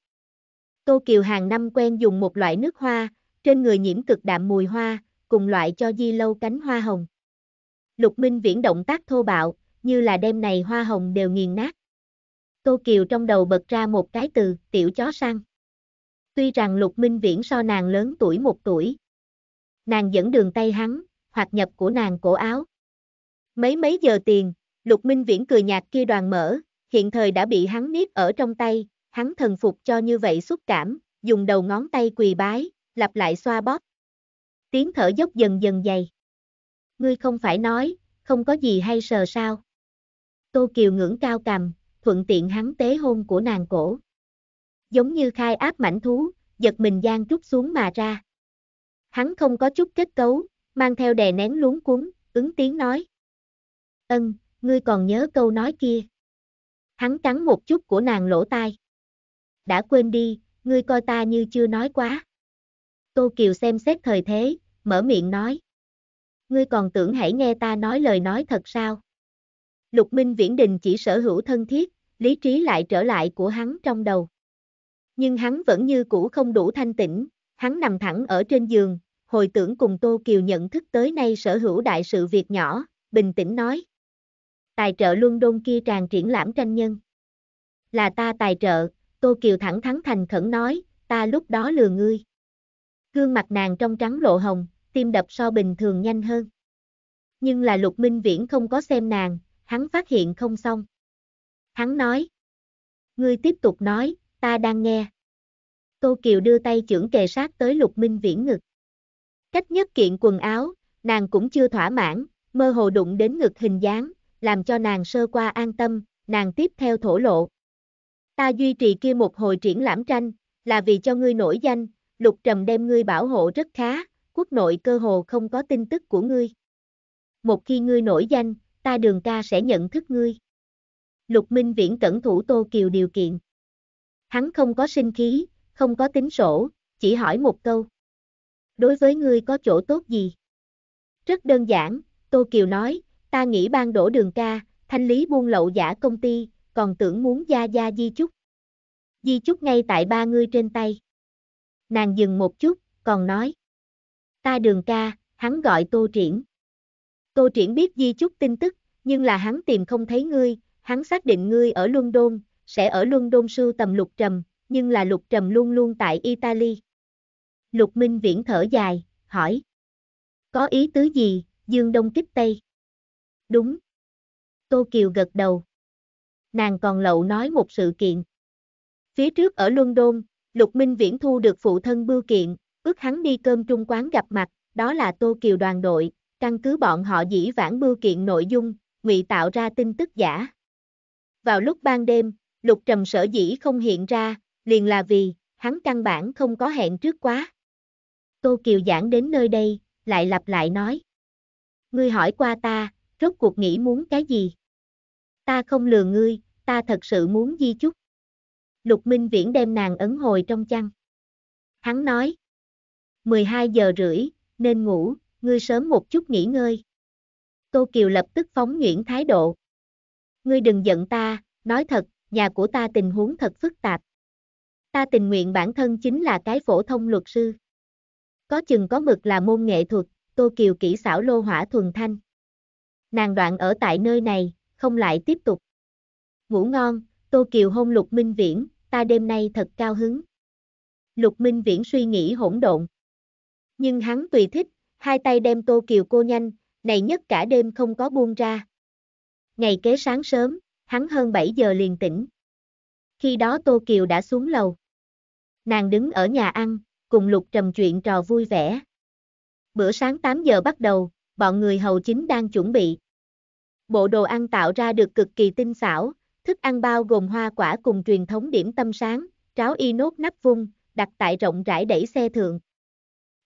Tô Kiều hàng năm quen dùng một loại nước hoa, trên người nhiễm cực đạm mùi hoa, cùng loại cho di lâu cánh hoa hồng. Lục Minh Viễn động tác thô bạo, như là đêm này hoa hồng đều nghiền nát. Tô Kiều trong đầu bật ra một cái từ, tiểu chó săn. Tuy rằng Lục Minh Viễn so nàng lớn tuổi một tuổi. Nàng dẫn đường tay hắn, hoặc nhập của nàng cổ áo. Mấy mấy giờ tiền, Lục Minh Viễn cười nhạt kia đoàn mở, hiện thời đã bị hắn niết ở trong tay, hắn thần phục cho như vậy xúc cảm, dùng đầu ngón tay quỳ bái, lặp lại xoa bóp. Tiếng thở dốc dần dần dày. Ngươi không phải nói, không có gì hay sờ sao. Tô Kiều ngưỡng cao cầm, thuận tiện hắn tế hôn của nàng cổ giống như khai áp mảnh thú, giật mình gian trút xuống mà ra. Hắn không có chút kết cấu, mang theo đè nén luống cuốn, ứng tiếng nói. Ân, ngươi còn nhớ câu nói kia. Hắn cắn một chút của nàng lỗ tai. Đã quên đi, ngươi coi ta như chưa nói quá. Tô Kiều xem xét thời thế, mở miệng nói. Ngươi còn tưởng hãy nghe ta nói lời nói thật sao? Lục Minh Viễn Đình chỉ sở hữu thân thiết, lý trí lại trở lại của hắn trong đầu nhưng hắn vẫn như cũ không đủ thanh tĩnh, hắn nằm thẳng ở trên giường, hồi tưởng cùng Tô Kiều nhận thức tới nay sở hữu đại sự việc nhỏ, bình tĩnh nói. Tài trợ Luân Đôn kia tràn triển lãm tranh nhân. Là ta tài trợ, Tô Kiều thẳng thắn thành khẩn nói, ta lúc đó lừa ngươi. Gương mặt nàng trong trắng lộ hồng, tim đập so bình thường nhanh hơn. Nhưng là Lục Minh Viễn không có xem nàng, hắn phát hiện không xong. Hắn nói. Ngươi tiếp tục nói, ta đang nghe. Tô Kiều đưa tay chưởng kề sát tới lục minh viễn ngực. Cách nhất kiện quần áo, nàng cũng chưa thỏa mãn, mơ hồ đụng đến ngực hình dáng, làm cho nàng sơ qua an tâm, nàng tiếp theo thổ lộ. Ta duy trì kia một hồi triển lãm tranh, là vì cho ngươi nổi danh, lục trầm đem ngươi bảo hộ rất khá, quốc nội cơ hồ không có tin tức của ngươi. Một khi ngươi nổi danh, ta đường ca sẽ nhận thức ngươi. Lục Minh Viễn cẩn thủ Tô Kiều điều kiện hắn không có sinh khí, không có tính sổ, chỉ hỏi một câu. Đối với ngươi có chỗ tốt gì? Rất đơn giản, Tô Kiều nói, ta nghĩ ban đổ đường ca, thanh lý buôn lậu giả công ty, còn tưởng muốn gia gia di chúc. Di chúc ngay tại ba ngươi trên tay. Nàng dừng một chút, còn nói. Ta đường ca, hắn gọi Tô Triển. Tô Triển biết di chúc tin tức, nhưng là hắn tìm không thấy ngươi, hắn xác định ngươi ở Luân Đôn, sẽ ở London sưu tầm lục trầm, nhưng là lục trầm luôn luôn tại Italy. Lục Minh Viễn thở dài, hỏi. Có ý tứ gì, Dương Đông kích Tây? Đúng. Tô Kiều gật đầu. Nàng còn lậu nói một sự kiện. Phía trước ở London, Lục Minh Viễn thu được phụ thân bưu kiện, ước hắn đi cơm trung quán gặp mặt, đó là Tô Kiều đoàn đội, căn cứ bọn họ dĩ vãng bưu kiện nội dung, ngụy tạo ra tin tức giả. Vào lúc ban đêm, Lục Trầm sở dĩ không hiện ra, liền là vì, hắn căn bản không có hẹn trước quá. Tô Kiều giảng đến nơi đây, lại lặp lại nói. Ngươi hỏi qua ta, rốt cuộc nghĩ muốn cái gì? Ta không lừa ngươi, ta thật sự muốn di chúc. Lục Minh Viễn đem nàng ấn hồi trong chăn. Hắn nói. 12 giờ rưỡi, nên ngủ, ngươi sớm một chút nghỉ ngơi. Tô Kiều lập tức phóng nguyễn thái độ. Ngươi đừng giận ta, nói thật, nhà của ta tình huống thật phức tạp. Ta tình nguyện bản thân chính là cái phổ thông luật sư. Có chừng có mực là môn nghệ thuật, Tô Kiều kỹ xảo lô hỏa thuần thanh. Nàng đoạn ở tại nơi này, không lại tiếp tục. Ngủ ngon, Tô Kiều hôn Lục Minh Viễn, ta đêm nay thật cao hứng. Lục Minh Viễn suy nghĩ hỗn độn. Nhưng hắn tùy thích, hai tay đem Tô Kiều cô nhanh, này nhất cả đêm không có buông ra. Ngày kế sáng sớm, hắn hơn 7 giờ liền tỉnh. Khi đó Tô Kiều đã xuống lầu. Nàng đứng ở nhà ăn, cùng Lục Trầm chuyện trò vui vẻ. Bữa sáng 8 giờ bắt đầu, bọn người hầu chính đang chuẩn bị. Bộ đồ ăn tạo ra được cực kỳ tinh xảo, thức ăn bao gồm hoa quả cùng truyền thống điểm tâm sáng, tráo y nốt nắp vung, đặt tại rộng rãi đẩy xe thượng.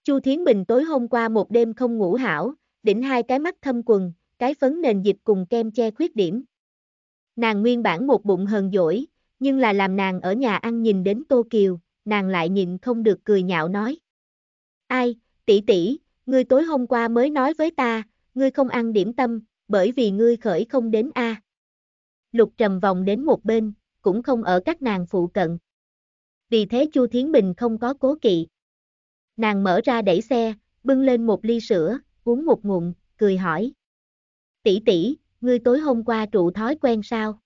Chu Thiến Bình tối hôm qua một đêm không ngủ hảo, đỉnh hai cái mắt thâm quần, cái phấn nền dịch cùng kem che khuyết điểm. Nàng nguyên bản một bụng hờn dỗi, nhưng là làm nàng ở nhà ăn nhìn đến Tô Kiều, nàng lại nhìn không được cười nhạo nói. Ai, tỷ tỷ, ngươi tối hôm qua mới nói với ta, ngươi không ăn điểm tâm, bởi vì ngươi khởi không đến a. Lục trầm vòng đến một bên, cũng không ở các nàng phụ cận. Vì thế Chu Thiến Bình không có cố kỵ. Nàng mở ra đẩy xe, bưng lên một ly sữa, uống một ngụm, cười hỏi. Tỷ tỷ, ngươi tối hôm qua trụ thói quen sao?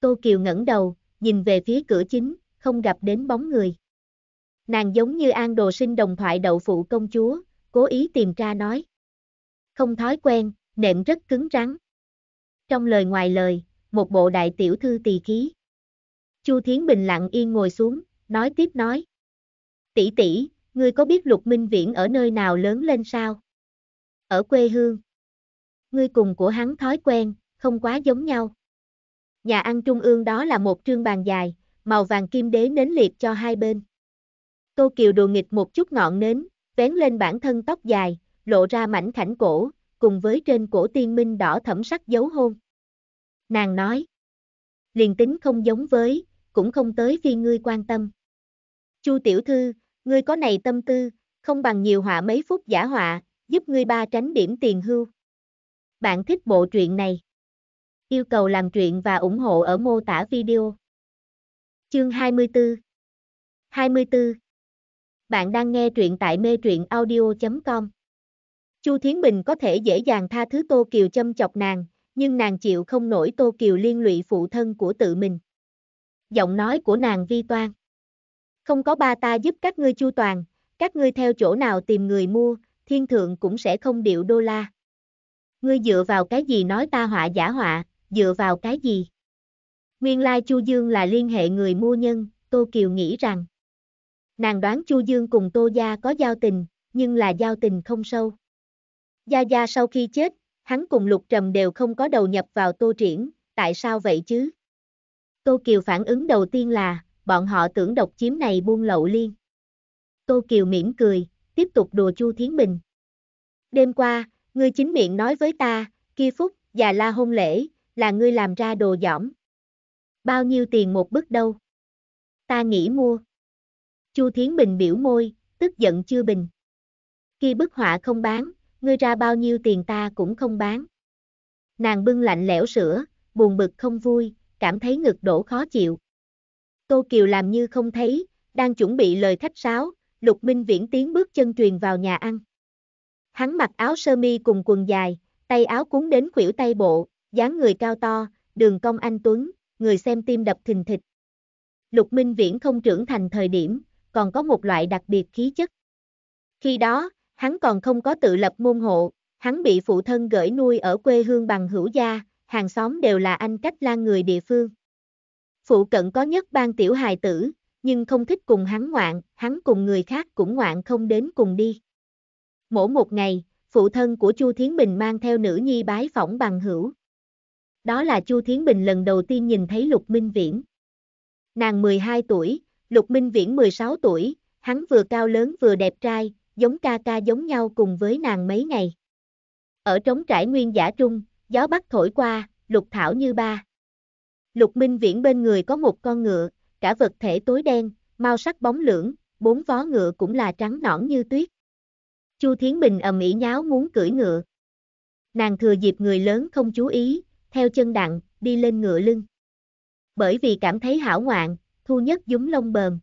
Tô Kiều ngẩng đầu, nhìn về phía cửa chính, không gặp đến bóng người. Nàng giống như an đồ sinh đồng thoại đậu phụ công chúa, cố ý tìm tra nói. Không thói quen, nệm rất cứng rắn. Trong lời ngoài lời, một bộ đại tiểu thư tỳ khí. Chu Thiến Bình lặng yên ngồi xuống, nói tiếp nói. Tỷ tỷ, ngươi có biết Lục Minh Viễn ở nơi nào lớn lên sao? Ở quê hương ngươi cùng của hắn thói quen, không quá giống nhau. Nhà ăn trung ương đó là một trương bàn dài, màu vàng kim đế nến liệt cho hai bên. Tô Kiều đồ nghịch một chút ngọn nến, vén lên bản thân tóc dài, lộ ra mảnh khảnh cổ, cùng với trên cổ tiên minh đỏ thẫm sắc dấu hôn. Nàng nói, liền tính không giống với, cũng không tới khi ngươi quan tâm. Chu tiểu thư, ngươi có này tâm tư, không bằng nhiều họa mấy phút giả họa, giúp ngươi ba tránh điểm tiền hưu. Bạn thích bộ truyện này? Yêu cầu làm truyện và ủng hộ ở mô tả video. Chương 24 24 Bạn đang nghe truyện tại mê truyện audio.com Chu Thiến Bình có thể dễ dàng tha thứ Tô Kiều châm chọc nàng, nhưng nàng chịu không nổi Tô Kiều liên lụy phụ thân của tự mình. Giọng nói của nàng vi toan. Không có ba ta giúp các ngươi chu toàn, các ngươi theo chỗ nào tìm người mua, thiên thượng cũng sẽ không điệu đô la. Ngươi dựa vào cái gì nói ta họa giả họa, dựa vào cái gì? Nguyên lai Chu Dương là liên hệ người mua nhân, Tô Kiều nghĩ rằng. Nàng đoán Chu Dương cùng Tô Gia có giao tình, nhưng là giao tình không sâu. Gia Gia sau khi chết, hắn cùng Lục Trầm đều không có đầu nhập vào Tô Triển, tại sao vậy chứ? Tô Kiều phản ứng đầu tiên là, bọn họ tưởng độc chiếm này buôn lậu liên. Tô Kiều mỉm cười, tiếp tục đùa Chu Thiến Bình. Đêm qua, Ngươi chính miệng nói với ta, kia phúc, già la hôn lễ, là ngươi làm ra đồ giỏm, Bao nhiêu tiền một bức đâu? Ta nghĩ mua. Chu Thiến Bình biểu môi, tức giận chưa bình. Khi bức họa không bán, ngươi ra bao nhiêu tiền ta cũng không bán. Nàng bưng lạnh lẽo sữa, buồn bực không vui, cảm thấy ngực đổ khó chịu. Tô Kiều làm như không thấy, đang chuẩn bị lời khách sáo, Lục Minh Viễn tiến bước chân truyền vào nhà ăn. Hắn mặc áo sơ mi cùng quần dài, tay áo cuốn đến khuỷu tay bộ, dáng người cao to, đường cong anh tuấn, người xem tim đập thình thịch. Lục Minh Viễn không trưởng thành thời điểm, còn có một loại đặc biệt khí chất. Khi đó, hắn còn không có tự lập môn hộ, hắn bị phụ thân gửi nuôi ở quê hương bằng hữu gia, hàng xóm đều là anh cách lan người địa phương. Phụ cận có nhất ban tiểu hài tử, nhưng không thích cùng hắn ngoạn, hắn cùng người khác cũng ngoạn không đến cùng đi. Mỗi một ngày, phụ thân của Chu Thiến Bình mang theo nữ nhi bái phỏng bằng hữu. Đó là Chu Thiến Bình lần đầu tiên nhìn thấy Lục Minh Viễn. Nàng 12 tuổi, Lục Minh Viễn 16 tuổi, hắn vừa cao lớn vừa đẹp trai, giống ca ca giống nhau cùng với nàng mấy ngày. Ở trống trải nguyên giả trung, gió bắc thổi qua, lục thảo như ba. Lục Minh Viễn bên người có một con ngựa, cả vật thể tối đen, mau sắc bóng lưỡng, bốn vó ngựa cũng là trắng nõn như tuyết. Chu Thiến Bình ầm ĩ nháo muốn cưỡi ngựa. Nàng thừa dịp người lớn không chú ý, theo chân đặng, đi lên ngựa lưng. Bởi vì cảm thấy hảo ngoạn, thu nhất dúng lông bờm.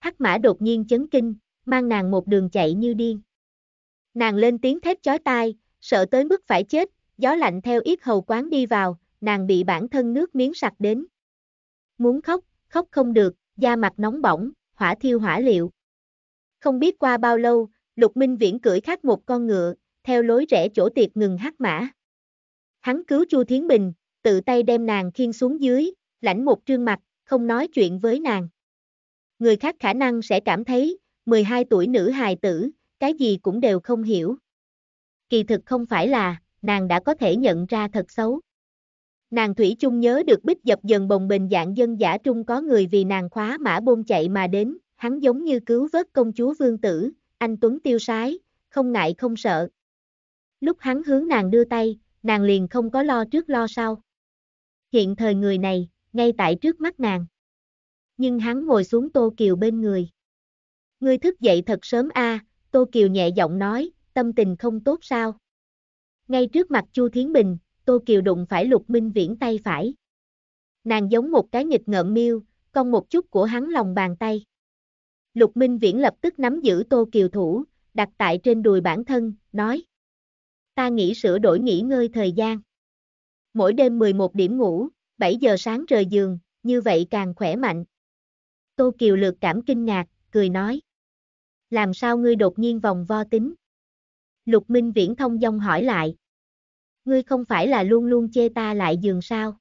Hắc mã đột nhiên chấn kinh, mang nàng một đường chạy như điên. Nàng lên tiếng thét chói tai, sợ tới mức phải chết, gió lạnh theo ít hầu quán đi vào, nàng bị bản thân nước miếng sặc đến. Muốn khóc, khóc không được, da mặt nóng bỏng, hỏa thiêu hỏa liệu. Không biết qua bao lâu, Lục Minh Viễn cưỡi khác một con ngựa, theo lối rẽ chỗ tiệc ngừng hát mã. Hắn cứu Chu Thiến Bình, tự tay đem nàng khiêng xuống dưới, lãnh một trương mặt, không nói chuyện với nàng. Người khác khả năng sẽ cảm thấy, 12 tuổi nữ hài tử, cái gì cũng đều không hiểu. Kỳ thực không phải là, nàng đã có thể nhận ra thật xấu. Nàng Thủy Trung nhớ được bích dập dần bồng bình dạng dân giả trung có người vì nàng khóa mã bôn chạy mà đến, hắn giống như cứu vớt công chúa vương tử, anh Tuấn tiêu sái, không ngại không sợ. Lúc hắn hướng nàng đưa tay, nàng liền không có lo trước lo sau. Hiện thời người này, ngay tại trước mắt nàng. Nhưng hắn ngồi xuống Tô Kiều bên người. Ngươi thức dậy thật sớm a, Tô Kiều nhẹ giọng nói, tâm tình không tốt sao? Ngay trước mặt Chu Thiến Bình, Tô Kiều đụng phải Lục Minh Viễn tay phải. Nàng giống một cái nghịch ngợm miêu, con một chút của hắn lòng bàn tay. Lục Minh Viễn lập tức nắm giữ Tô Kiều Thủ, đặt tại trên đùi bản thân, nói. Ta nghĩ sửa đổi nghỉ ngơi thời gian. Mỗi đêm 11 điểm ngủ, 7 giờ sáng rời giường, như vậy càng khỏe mạnh. Tô Kiều lược cảm kinh ngạc, cười nói. Làm sao ngươi đột nhiên vòng vo tính? Lục Minh Viễn thông dong hỏi lại. Ngươi không phải là luôn luôn chê ta lại giường sao?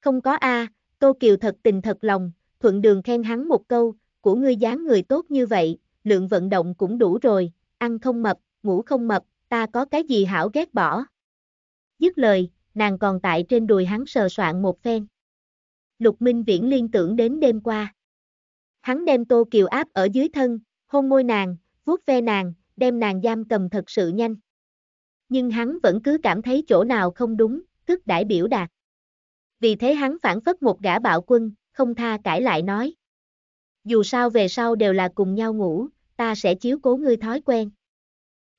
Không có a, Tô Kiều thật tình thật lòng, thuận đường khen hắn một câu, của ngươi dáng người tốt như vậy, lượng vận động cũng đủ rồi, ăn không mập, ngủ không mập, ta có cái gì hảo ghét bỏ. Dứt lời, nàng còn tại trên đùi hắn sờ soạn một phen. Lục Minh Viễn liên tưởng đến đêm qua. Hắn đem Tô Kiều áp ở dưới thân, hôn môi nàng, vuốt ve nàng, đem nàng giam cầm thật sự nhanh. Nhưng hắn vẫn cứ cảm thấy chỗ nào không đúng, tức đại biểu đạt. Vì thế hắn phản phất một gã bạo quân, không tha cãi lại nói dù sao về sau đều là cùng nhau ngủ, ta sẽ chiếu cố ngươi thói quen.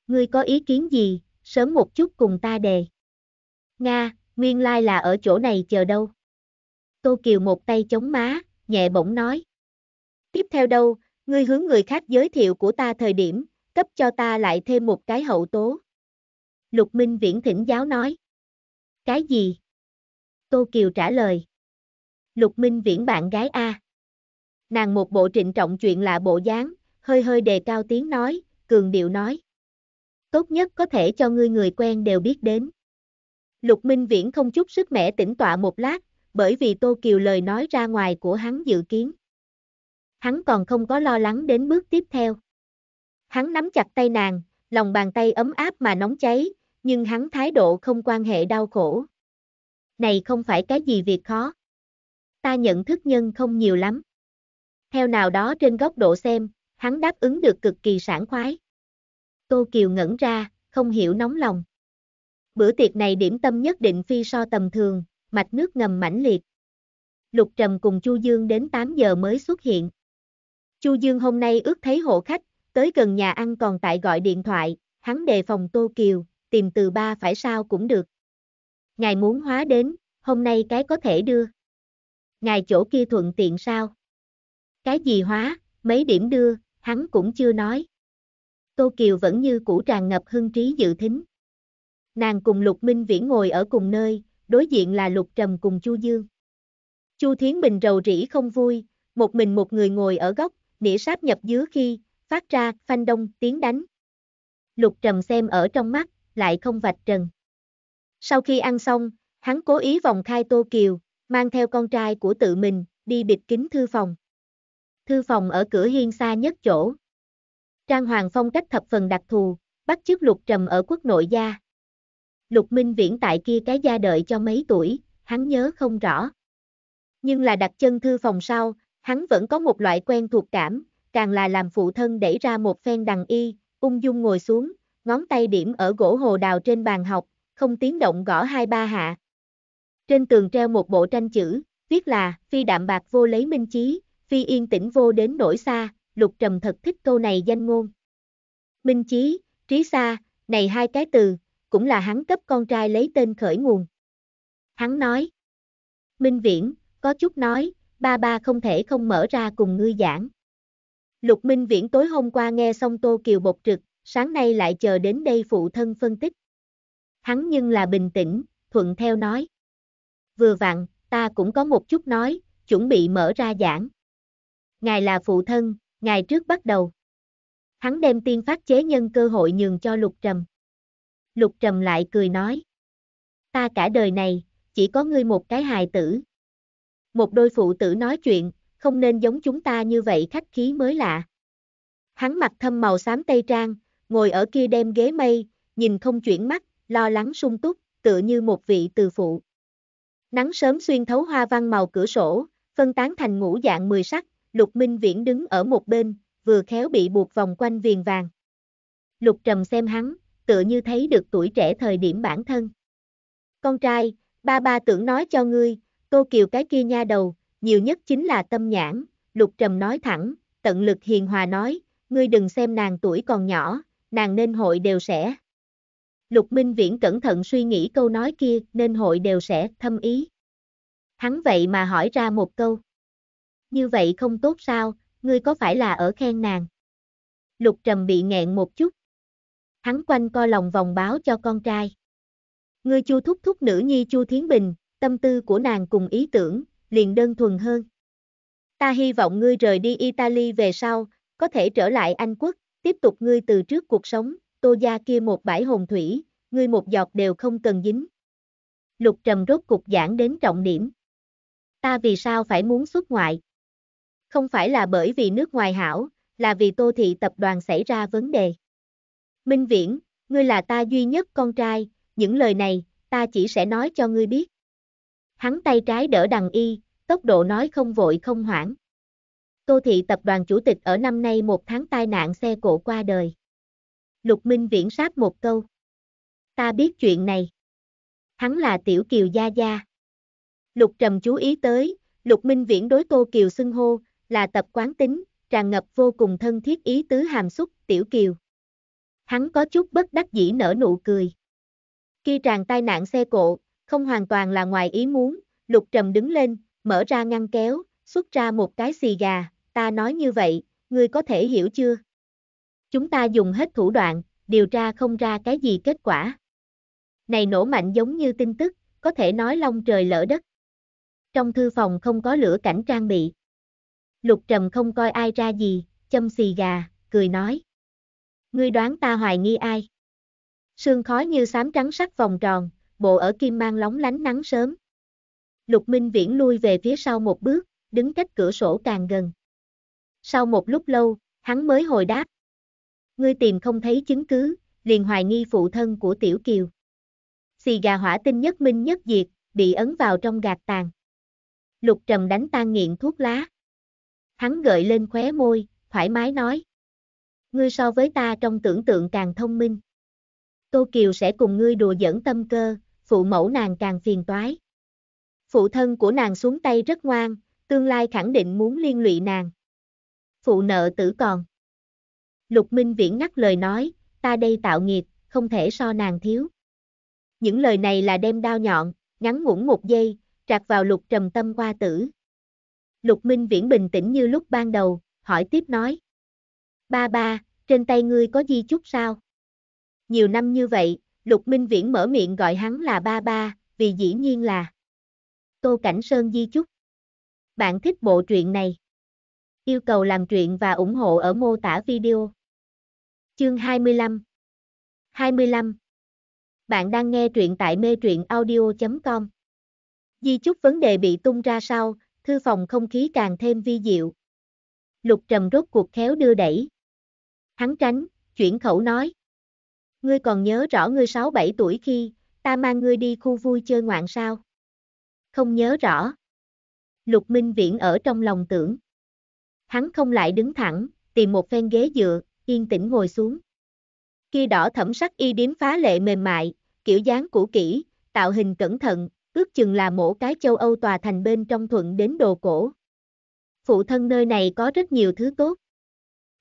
Ngươi có ý kiến gì, sớm một chút cùng ta đề. Nga, nguyên lai là ở chỗ này chờ đâu. Tô Kiều một tay chống má, nhẹ bỗng nói. Tiếp theo đâu, ngươi hướng người khác giới thiệu của ta thời điểm, cấp cho ta lại thêm một cái hậu tố. Lục Minh Viễn thỉnh giáo nói. Cái gì? Tô Kiều trả lời. Lục Minh Viễn bạn gái A. Nàng một bộ trịnh trọng chuyện lạ bộ dáng, hơi hơi đề cao tiếng nói, cường điệu nói. Tốt nhất có thể cho ngươi người quen đều biết đến. Lục Minh Viễn không chút sức mẻ tỉnh tọa một lát, bởi vì Tô Kiều lời nói ra ngoài của hắn dự kiến. Hắn còn không có lo lắng đến bước tiếp theo. Hắn nắm chặt tay nàng, lòng bàn tay ấm áp mà nóng cháy, nhưng hắn thái độ không quan hệ đau khổ. Này không phải cái gì việc khó. Ta nhận thức nhân không nhiều lắm. Theo nào đó trên góc độ xem, hắn đáp ứng được cực kỳ sảng khoái. Tô Kiều ngẩn ra, không hiểu nóng lòng. Bữa tiệc này điểm tâm nhất định phi so tầm thường, mạch nước ngầm mãnh liệt. Lục Trầm cùng Chu Dương đến 8 giờ mới xuất hiện. Chu Dương hôm nay ước thấy hộ khách, tới gần nhà ăn còn tại gọi điện thoại, hắn đề phòng Tô Kiều, tìm từ ba phải sao cũng được. Ngài muốn hóa đến, hôm nay cái có thể đưa. Ngài chỗ kia thuận tiện sao? Cái gì hóa, mấy điểm đưa, hắn cũng chưa nói. Tô Kiều vẫn như cũ tràn ngập hưng trí dự thính. Nàng cùng Lục Minh Viễn ngồi ở cùng nơi, đối diện là Lục Trầm cùng Chu Dương. Chu Thiến Bình rầu rĩ không vui, một mình một người ngồi ở góc, nĩa sáp nhập dứa khi, phát ra, phanh đông, tiếng đánh. Lục Trầm xem ở trong mắt, lại không vạch trần. Sau khi ăn xong, hắn cố ý vòng khai Tô Kiều, mang theo con trai của tự mình, đi bịt kín thư phòng thư phòng ở cửa hiên xa nhất chỗ. Trang hoàng phong cách thập phần đặc thù, bắt chước lục trầm ở quốc nội gia. Lục Minh Viễn tại kia cái gia đợi cho mấy tuổi, hắn nhớ không rõ. Nhưng là đặt chân thư phòng sau, hắn vẫn có một loại quen thuộc cảm, càng là làm phụ thân đẩy ra một phen đằng y, ung dung ngồi xuống, ngón tay điểm ở gỗ hồ đào trên bàn học, không tiếng động gõ hai ba hạ. Trên tường treo một bộ tranh chữ, viết là Phi đạm bạc vô lấy minh chí, Phi yên tĩnh vô đến nỗi xa, lục trầm thật thích câu này danh ngôn. Minh Chí, Trí sa, này hai cái từ, cũng là hắn cấp con trai lấy tên khởi nguồn. Hắn nói. Minh Viễn, có chút nói, ba ba không thể không mở ra cùng ngươi giảng. Lục Minh Viễn tối hôm qua nghe xong Tô Kiều bột trực, sáng nay lại chờ đến đây phụ thân phân tích. Hắn nhưng là bình tĩnh, thuận theo nói. Vừa vặn, ta cũng có một chút nói, chuẩn bị mở ra giảng ngài là phụ thân, ngài trước bắt đầu. Hắn đem tiên phát chế nhân cơ hội nhường cho lục trầm. Lục trầm lại cười nói. Ta cả đời này, chỉ có ngươi một cái hài tử. Một đôi phụ tử nói chuyện, không nên giống chúng ta như vậy khách khí mới lạ. Hắn mặc thâm màu xám tây trang, ngồi ở kia đem ghế mây, nhìn không chuyển mắt, lo lắng sung túc, tựa như một vị từ phụ. Nắng sớm xuyên thấu hoa văn màu cửa sổ, phân tán thành ngũ dạng mười sắc, Lục Minh Viễn đứng ở một bên, vừa khéo bị buộc vòng quanh viền vàng. Lục Trầm xem hắn, tựa như thấy được tuổi trẻ thời điểm bản thân. Con trai, ba ba tưởng nói cho ngươi, cô Kiều cái kia nha đầu, nhiều nhất chính là tâm nhãn, Lục Trầm nói thẳng, tận lực hiền hòa nói, ngươi đừng xem nàng tuổi còn nhỏ, nàng nên hội đều sẽ. Lục Minh Viễn cẩn thận suy nghĩ câu nói kia, nên hội đều sẽ thâm ý. Hắn vậy mà hỏi ra một câu như vậy không tốt sao, ngươi có phải là ở khen nàng? Lục trầm bị nghẹn một chút. Hắn quanh co lòng vòng báo cho con trai. Ngươi chu thúc thúc nữ nhi chu thiến bình, tâm tư của nàng cùng ý tưởng, liền đơn thuần hơn. Ta hy vọng ngươi rời đi Italy về sau, có thể trở lại Anh quốc, tiếp tục ngươi từ trước cuộc sống, tô gia kia một bãi hồn thủy, ngươi một giọt đều không cần dính. Lục trầm rốt cục giảng đến trọng điểm. Ta vì sao phải muốn xuất ngoại? Không phải là bởi vì nước ngoài hảo, là vì Tô Thị tập đoàn xảy ra vấn đề. Minh Viễn, ngươi là ta duy nhất con trai, những lời này, ta chỉ sẽ nói cho ngươi biết. Hắn tay trái đỡ đằng y, tốc độ nói không vội không hoảng. Tô Thị tập đoàn chủ tịch ở năm nay một tháng tai nạn xe cộ qua đời. Lục Minh Viễn sát một câu. Ta biết chuyện này. Hắn là Tiểu Kiều Gia Gia. Lục Trầm chú ý tới, Lục Minh Viễn đối Tô Kiều xưng hô, là tập quán tính, tràn ngập vô cùng thân thiết ý tứ hàm xúc, tiểu kiều. Hắn có chút bất đắc dĩ nở nụ cười. Khi tràn tai nạn xe cộ, không hoàn toàn là ngoài ý muốn, lục trầm đứng lên, mở ra ngăn kéo, xuất ra một cái xì gà, ta nói như vậy, ngươi có thể hiểu chưa? Chúng ta dùng hết thủ đoạn, điều tra không ra cái gì kết quả. Này nổ mạnh giống như tin tức, có thể nói long trời lỡ đất. Trong thư phòng không có lửa cảnh trang bị. Lục Trầm không coi ai ra gì, châm xì gà, cười nói. Ngươi đoán ta hoài nghi ai? Sương khói như xám trắng sắc vòng tròn, bộ ở kim mang lóng lánh nắng sớm. Lục Minh Viễn lui về phía sau một bước, đứng cách cửa sổ càng gần. Sau một lúc lâu, hắn mới hồi đáp. Ngươi tìm không thấy chứng cứ, liền hoài nghi phụ thân của Tiểu Kiều. Xì gà hỏa tinh nhất minh nhất diệt, bị ấn vào trong gạt tàn. Lục Trầm đánh tan nghiện thuốc lá hắn gợi lên khóe môi, thoải mái nói. Ngươi so với ta trong tưởng tượng càng thông minh. Tô Kiều sẽ cùng ngươi đùa dẫn tâm cơ, phụ mẫu nàng càng phiền toái. Phụ thân của nàng xuống tay rất ngoan, tương lai khẳng định muốn liên lụy nàng. Phụ nợ tử còn. Lục Minh Viễn ngắt lời nói, ta đây tạo nghiệp, không thể so nàng thiếu. Những lời này là đem đao nhọn, ngắn ngủn một giây, trạc vào lục trầm tâm qua tử. Lục Minh Viễn bình tĩnh như lúc ban đầu, hỏi tiếp nói. Ba ba, trên tay ngươi có di chúc sao? Nhiều năm như vậy, Lục Minh Viễn mở miệng gọi hắn là ba ba, vì dĩ nhiên là Tô Cảnh Sơn di chúc. Bạn thích bộ truyện này? Yêu cầu làm truyện và ủng hộ ở mô tả video. Chương 25 25 Bạn đang nghe truyện tại mê truyện audio.com Di chúc vấn đề bị tung ra sau, thư phòng không khí càng thêm vi diệu. Lục trầm rốt cuộc khéo đưa đẩy. Hắn tránh, chuyển khẩu nói. Ngươi còn nhớ rõ ngươi 6-7 tuổi khi, ta mang ngươi đi khu vui chơi ngoạn sao? Không nhớ rõ. Lục Minh Viễn ở trong lòng tưởng. Hắn không lại đứng thẳng, tìm một phen ghế dựa, yên tĩnh ngồi xuống. Kia đỏ thẩm sắc y điếm phá lệ mềm mại, kiểu dáng cũ kỹ, tạo hình cẩn thận, ước chừng là mổ cái châu Âu tòa thành bên trong thuận đến đồ cổ. Phụ thân nơi này có rất nhiều thứ tốt.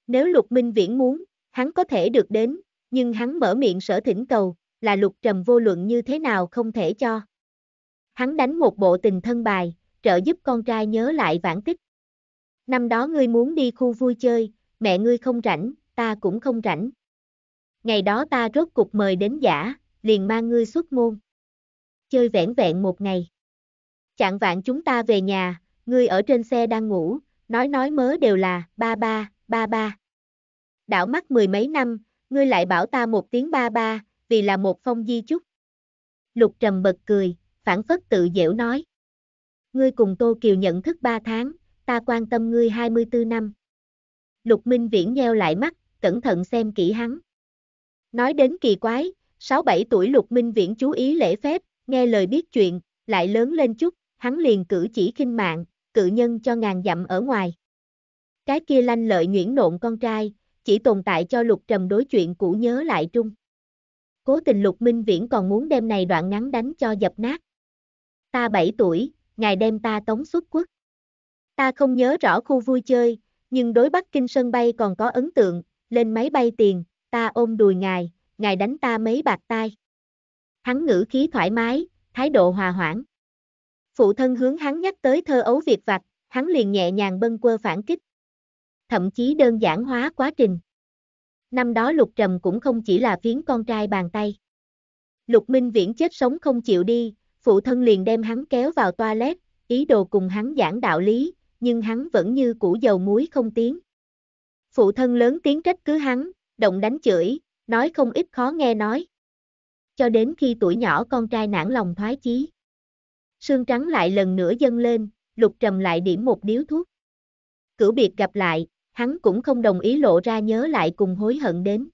Nếu lục minh viễn muốn, hắn có thể được đến, nhưng hắn mở miệng sở thỉnh cầu, là lục trầm vô luận như thế nào không thể cho. Hắn đánh một bộ tình thân bài, trợ giúp con trai nhớ lại vãn tích. Năm đó ngươi muốn đi khu vui chơi, mẹ ngươi không rảnh, ta cũng không rảnh. Ngày đó ta rốt cục mời đến giả, liền mang ngươi xuất môn chơi vẻn vẹn một ngày. Chạng vạn chúng ta về nhà, ngươi ở trên xe đang ngủ, nói nói mớ đều là ba ba, ba ba. Đảo mắt mười mấy năm, ngươi lại bảo ta một tiếng ba ba, vì là một phong di chúc. Lục trầm bật cười, phản phất tự dễu nói. Ngươi cùng Tô Kiều nhận thức ba tháng, ta quan tâm ngươi 24 năm. Lục Minh Viễn nheo lại mắt, cẩn thận xem kỹ hắn. Nói đến kỳ quái, 6-7 tuổi Lục Minh Viễn chú ý lễ phép, nghe lời biết chuyện, lại lớn lên chút, hắn liền cử chỉ kinh mạng, cự nhân cho ngàn dặm ở ngoài. Cái kia lanh lợi nhuyễn nộn con trai, chỉ tồn tại cho lục trầm đối chuyện cũ nhớ lại trung. Cố tình lục minh viễn còn muốn đem này đoạn ngắn đánh cho dập nát. Ta 7 tuổi, ngài đem ta tống xuất quốc. Ta không nhớ rõ khu vui chơi, nhưng đối Bắc Kinh sân bay còn có ấn tượng, lên máy bay tiền, ta ôm đùi ngài, ngài đánh ta mấy bạc tai. Hắn ngữ khí thoải mái, thái độ hòa hoãn. Phụ thân hướng hắn nhắc tới thơ ấu việt vặt, hắn liền nhẹ nhàng bâng quơ phản kích. Thậm chí đơn giản hóa quá trình. Năm đó Lục Trầm cũng không chỉ là phiến con trai bàn tay. Lục Minh Viễn chết sống không chịu đi, phụ thân liền đem hắn kéo vào toilet, ý đồ cùng hắn giảng đạo lý, nhưng hắn vẫn như củ dầu muối không tiếng. Phụ thân lớn tiếng trách cứ hắn, động đánh chửi, nói không ít khó nghe nói cho đến khi tuổi nhỏ con trai nản lòng thoái chí. Sương trắng lại lần nữa dâng lên, lục trầm lại điểm một điếu thuốc. Cửu biệt gặp lại, hắn cũng không đồng ý lộ ra nhớ lại cùng hối hận đến.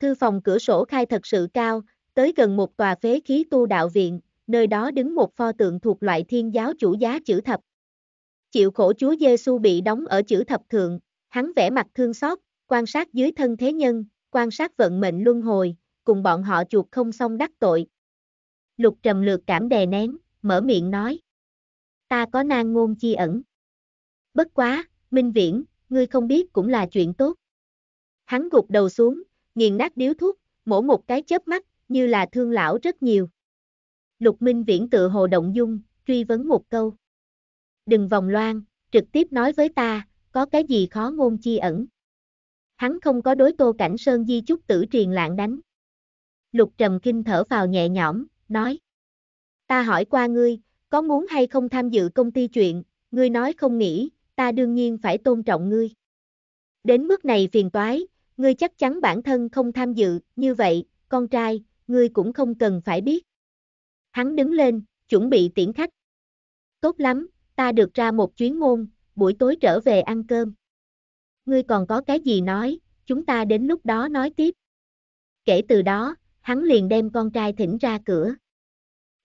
Thư phòng cửa sổ khai thật sự cao, tới gần một tòa phế khí tu đạo viện, nơi đó đứng một pho tượng thuộc loại thiên giáo chủ giá chữ thập. Chịu khổ Chúa Giêsu bị đóng ở chữ thập thượng, hắn vẽ mặt thương xót, quan sát dưới thân thế nhân, quan sát vận mệnh luân hồi, cùng bọn họ chuột không xong đắc tội. Lục trầm lược cảm đè nén, mở miệng nói. Ta có nan ngôn chi ẩn. Bất quá, Minh Viễn, ngươi không biết cũng là chuyện tốt. Hắn gục đầu xuống, nghiền nát điếu thuốc, mổ một cái chớp mắt, như là thương lão rất nhiều. Lục Minh Viễn tự hồ động dung, truy vấn một câu. Đừng vòng loan, trực tiếp nói với ta, có cái gì khó ngôn chi ẩn. Hắn không có đối tô cảnh sơn di chúc tử truyền lạng đánh. Lục Trầm Kinh thở vào nhẹ nhõm, nói. Ta hỏi qua ngươi, có muốn hay không tham dự công ty chuyện, ngươi nói không nghĩ, ta đương nhiên phải tôn trọng ngươi. Đến mức này phiền toái, ngươi chắc chắn bản thân không tham dự, như vậy, con trai, ngươi cũng không cần phải biết. Hắn đứng lên, chuẩn bị tiễn khách. Tốt lắm, ta được ra một chuyến môn, buổi tối trở về ăn cơm. Ngươi còn có cái gì nói, chúng ta đến lúc đó nói tiếp. Kể từ đó, hắn liền đem con trai thỉnh ra cửa.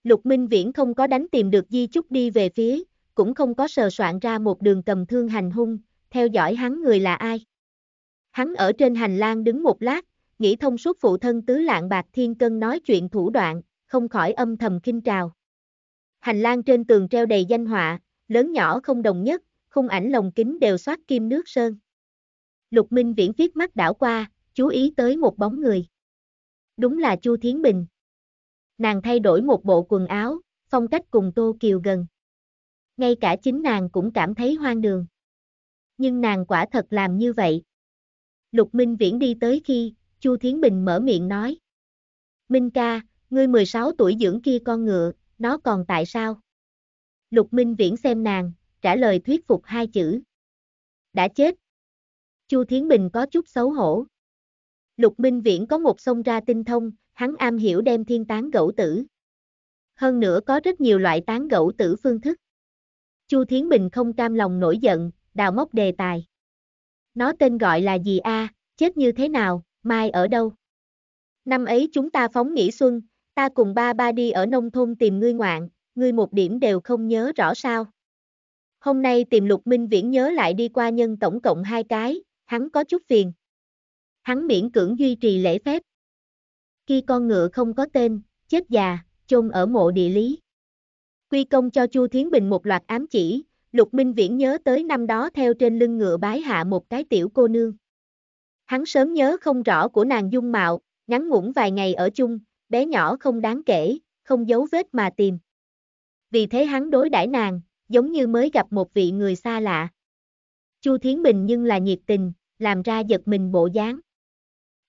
Lục Minh Viễn không có đánh tìm được di trúc đi về phía, cũng không có sờ soạn ra một đường cầm thương hành hung, theo dõi hắn người là ai. Hắn ở trên hành lang đứng một lát, nghĩ thông suốt phụ thân tứ lạng bạc thiên cân nói chuyện thủ đoạn, không khỏi âm thầm kinh trào. Hành lang trên tường treo đầy danh họa, lớn nhỏ không đồng nhất, khung ảnh lồng kính đều soát kim nước sơn. Lục Minh Viễn viết mắt đảo qua, chú ý tới một bóng người đúng là Chu Thiến Bình. Nàng thay đổi một bộ quần áo, phong cách cùng Tô Kiều gần. Ngay cả chính nàng cũng cảm thấy hoang đường. Nhưng nàng quả thật làm như vậy. Lục Minh Viễn đi tới khi, Chu Thiến Bình mở miệng nói. Minh ca, ngươi 16 tuổi dưỡng kia con ngựa, nó còn tại sao? Lục Minh Viễn xem nàng, trả lời thuyết phục hai chữ. Đã chết. Chu Thiến Bình có chút xấu hổ. Lục Minh Viễn có một sông ra tinh thông, hắn am hiểu đem thiên tán gẫu tử. Hơn nữa có rất nhiều loại tán gẫu tử phương thức. Chu Thiến Bình không cam lòng nổi giận, đào móc đề tài. Nó tên gọi là gì a? chết như thế nào, mai ở đâu? Năm ấy chúng ta phóng nghỉ xuân, ta cùng ba ba đi ở nông thôn tìm ngươi ngoạn, ngươi một điểm đều không nhớ rõ sao. Hôm nay tìm Lục Minh Viễn nhớ lại đi qua nhân tổng cộng hai cái, hắn có chút phiền hắn miễn cưỡng duy trì lễ phép. Khi con ngựa không có tên, chết già, chôn ở mộ địa lý. Quy công cho Chu Thiến Bình một loạt ám chỉ, Lục Minh Viễn nhớ tới năm đó theo trên lưng ngựa bái hạ một cái tiểu cô nương. Hắn sớm nhớ không rõ của nàng dung mạo, ngắn ngủn vài ngày ở chung, bé nhỏ không đáng kể, không giấu vết mà tìm. Vì thế hắn đối đãi nàng, giống như mới gặp một vị người xa lạ. Chu Thiến Bình nhưng là nhiệt tình, làm ra giật mình bộ dáng.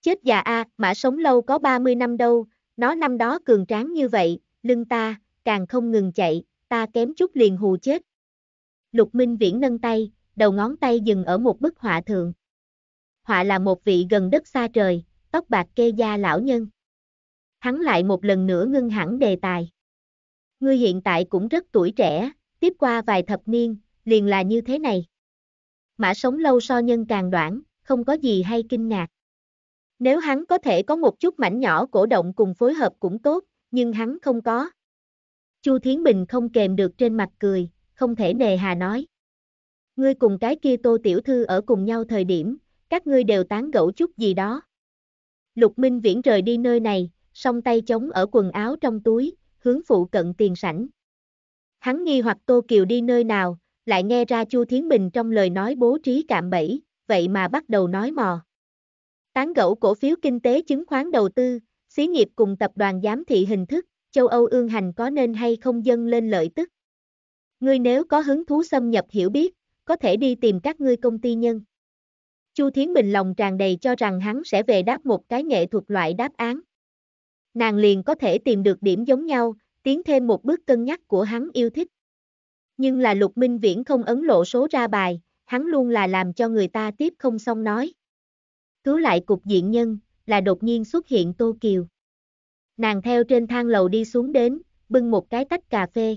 Chết già a, à, mã sống lâu có 30 năm đâu, nó năm đó cường tráng như vậy, lưng ta, càng không ngừng chạy, ta kém chút liền hù chết. Lục Minh Viễn nâng tay, đầu ngón tay dừng ở một bức họa thượng. Họa là một vị gần đất xa trời, tóc bạc kê da lão nhân. Hắn lại một lần nữa ngưng hẳn đề tài. Ngươi hiện tại cũng rất tuổi trẻ, tiếp qua vài thập niên, liền là như thế này. Mã sống lâu so nhân càng đoạn, không có gì hay kinh ngạc. Nếu hắn có thể có một chút mảnh nhỏ cổ động cùng phối hợp cũng tốt, nhưng hắn không có. Chu Thiến Bình không kềm được trên mặt cười, không thể nề hà nói. Ngươi cùng cái kia tô tiểu thư ở cùng nhau thời điểm, các ngươi đều tán gẫu chút gì đó. Lục Minh Viễn rời đi nơi này, song tay chống ở quần áo trong túi, hướng phụ cận tiền sảnh. Hắn nghi hoặc Tô Kiều đi nơi nào, lại nghe ra Chu Thiến Bình trong lời nói bố trí cạm bẫy, vậy mà bắt đầu nói mò. Tán gẫu cổ phiếu kinh tế chứng khoán đầu tư, xí nghiệp cùng tập đoàn giám thị hình thức, châu Âu ương hành có nên hay không dâng lên lợi tức. Ngươi nếu có hứng thú xâm nhập hiểu biết, có thể đi tìm các ngươi công ty nhân. Chu Thiến Bình lòng tràn đầy cho rằng hắn sẽ về đáp một cái nghệ thuật loại đáp án. Nàng liền có thể tìm được điểm giống nhau, tiến thêm một bước cân nhắc của hắn yêu thích. Nhưng là Lục Minh Viễn không ấn lộ số ra bài, hắn luôn là làm cho người ta tiếp không xong nói. Cứu lại cục diện nhân, là đột nhiên xuất hiện Tô Kiều. Nàng theo trên thang lầu đi xuống đến, bưng một cái tách cà phê.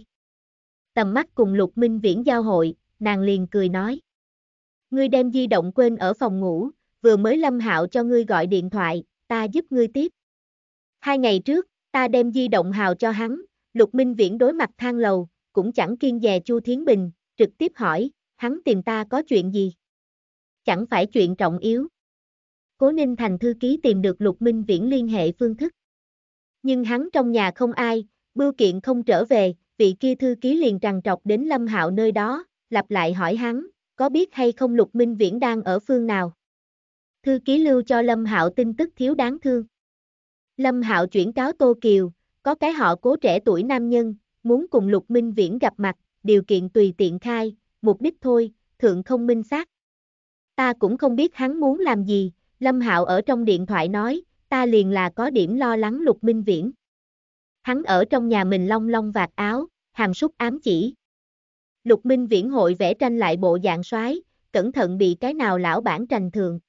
Tầm mắt cùng Lục Minh Viễn giao hội, nàng liền cười nói. Ngươi đem di động quên ở phòng ngủ, vừa mới Lâm Hạo cho ngươi gọi điện thoại, ta giúp ngươi tiếp. Hai ngày trước, ta đem di động Hào cho hắn, Lục Minh Viễn đối mặt thang lầu, cũng chẳng kiên dè Chu Thiến Bình, trực tiếp hỏi, hắn tìm ta có chuyện gì? Chẳng phải chuyện trọng yếu. Cố Ninh Thành thư ký tìm được Lục Minh Viễn liên hệ phương thức. Nhưng hắn trong nhà không ai, bưu kiện không trở về, vị kia thư ký liền trằn trọc đến Lâm Hạo nơi đó, lặp lại hỏi hắn, có biết hay không Lục Minh Viễn đang ở phương nào. Thư ký lưu cho Lâm Hạo tin tức thiếu đáng thương. Lâm Hạo chuyển cáo Tô Kiều, có cái họ cố trẻ tuổi nam nhân, muốn cùng Lục Minh Viễn gặp mặt, điều kiện tùy tiện khai, mục đích thôi, thượng không minh xác. Ta cũng không biết hắn muốn làm gì, Lâm Hạo ở trong điện thoại nói, ta liền là có điểm lo lắng Lục Minh Viễn. Hắn ở trong nhà mình long long vạt áo, hàm súc ám chỉ. Lục Minh Viễn hội vẽ tranh lại bộ dạng soái, cẩn thận bị cái nào lão bản trành thường.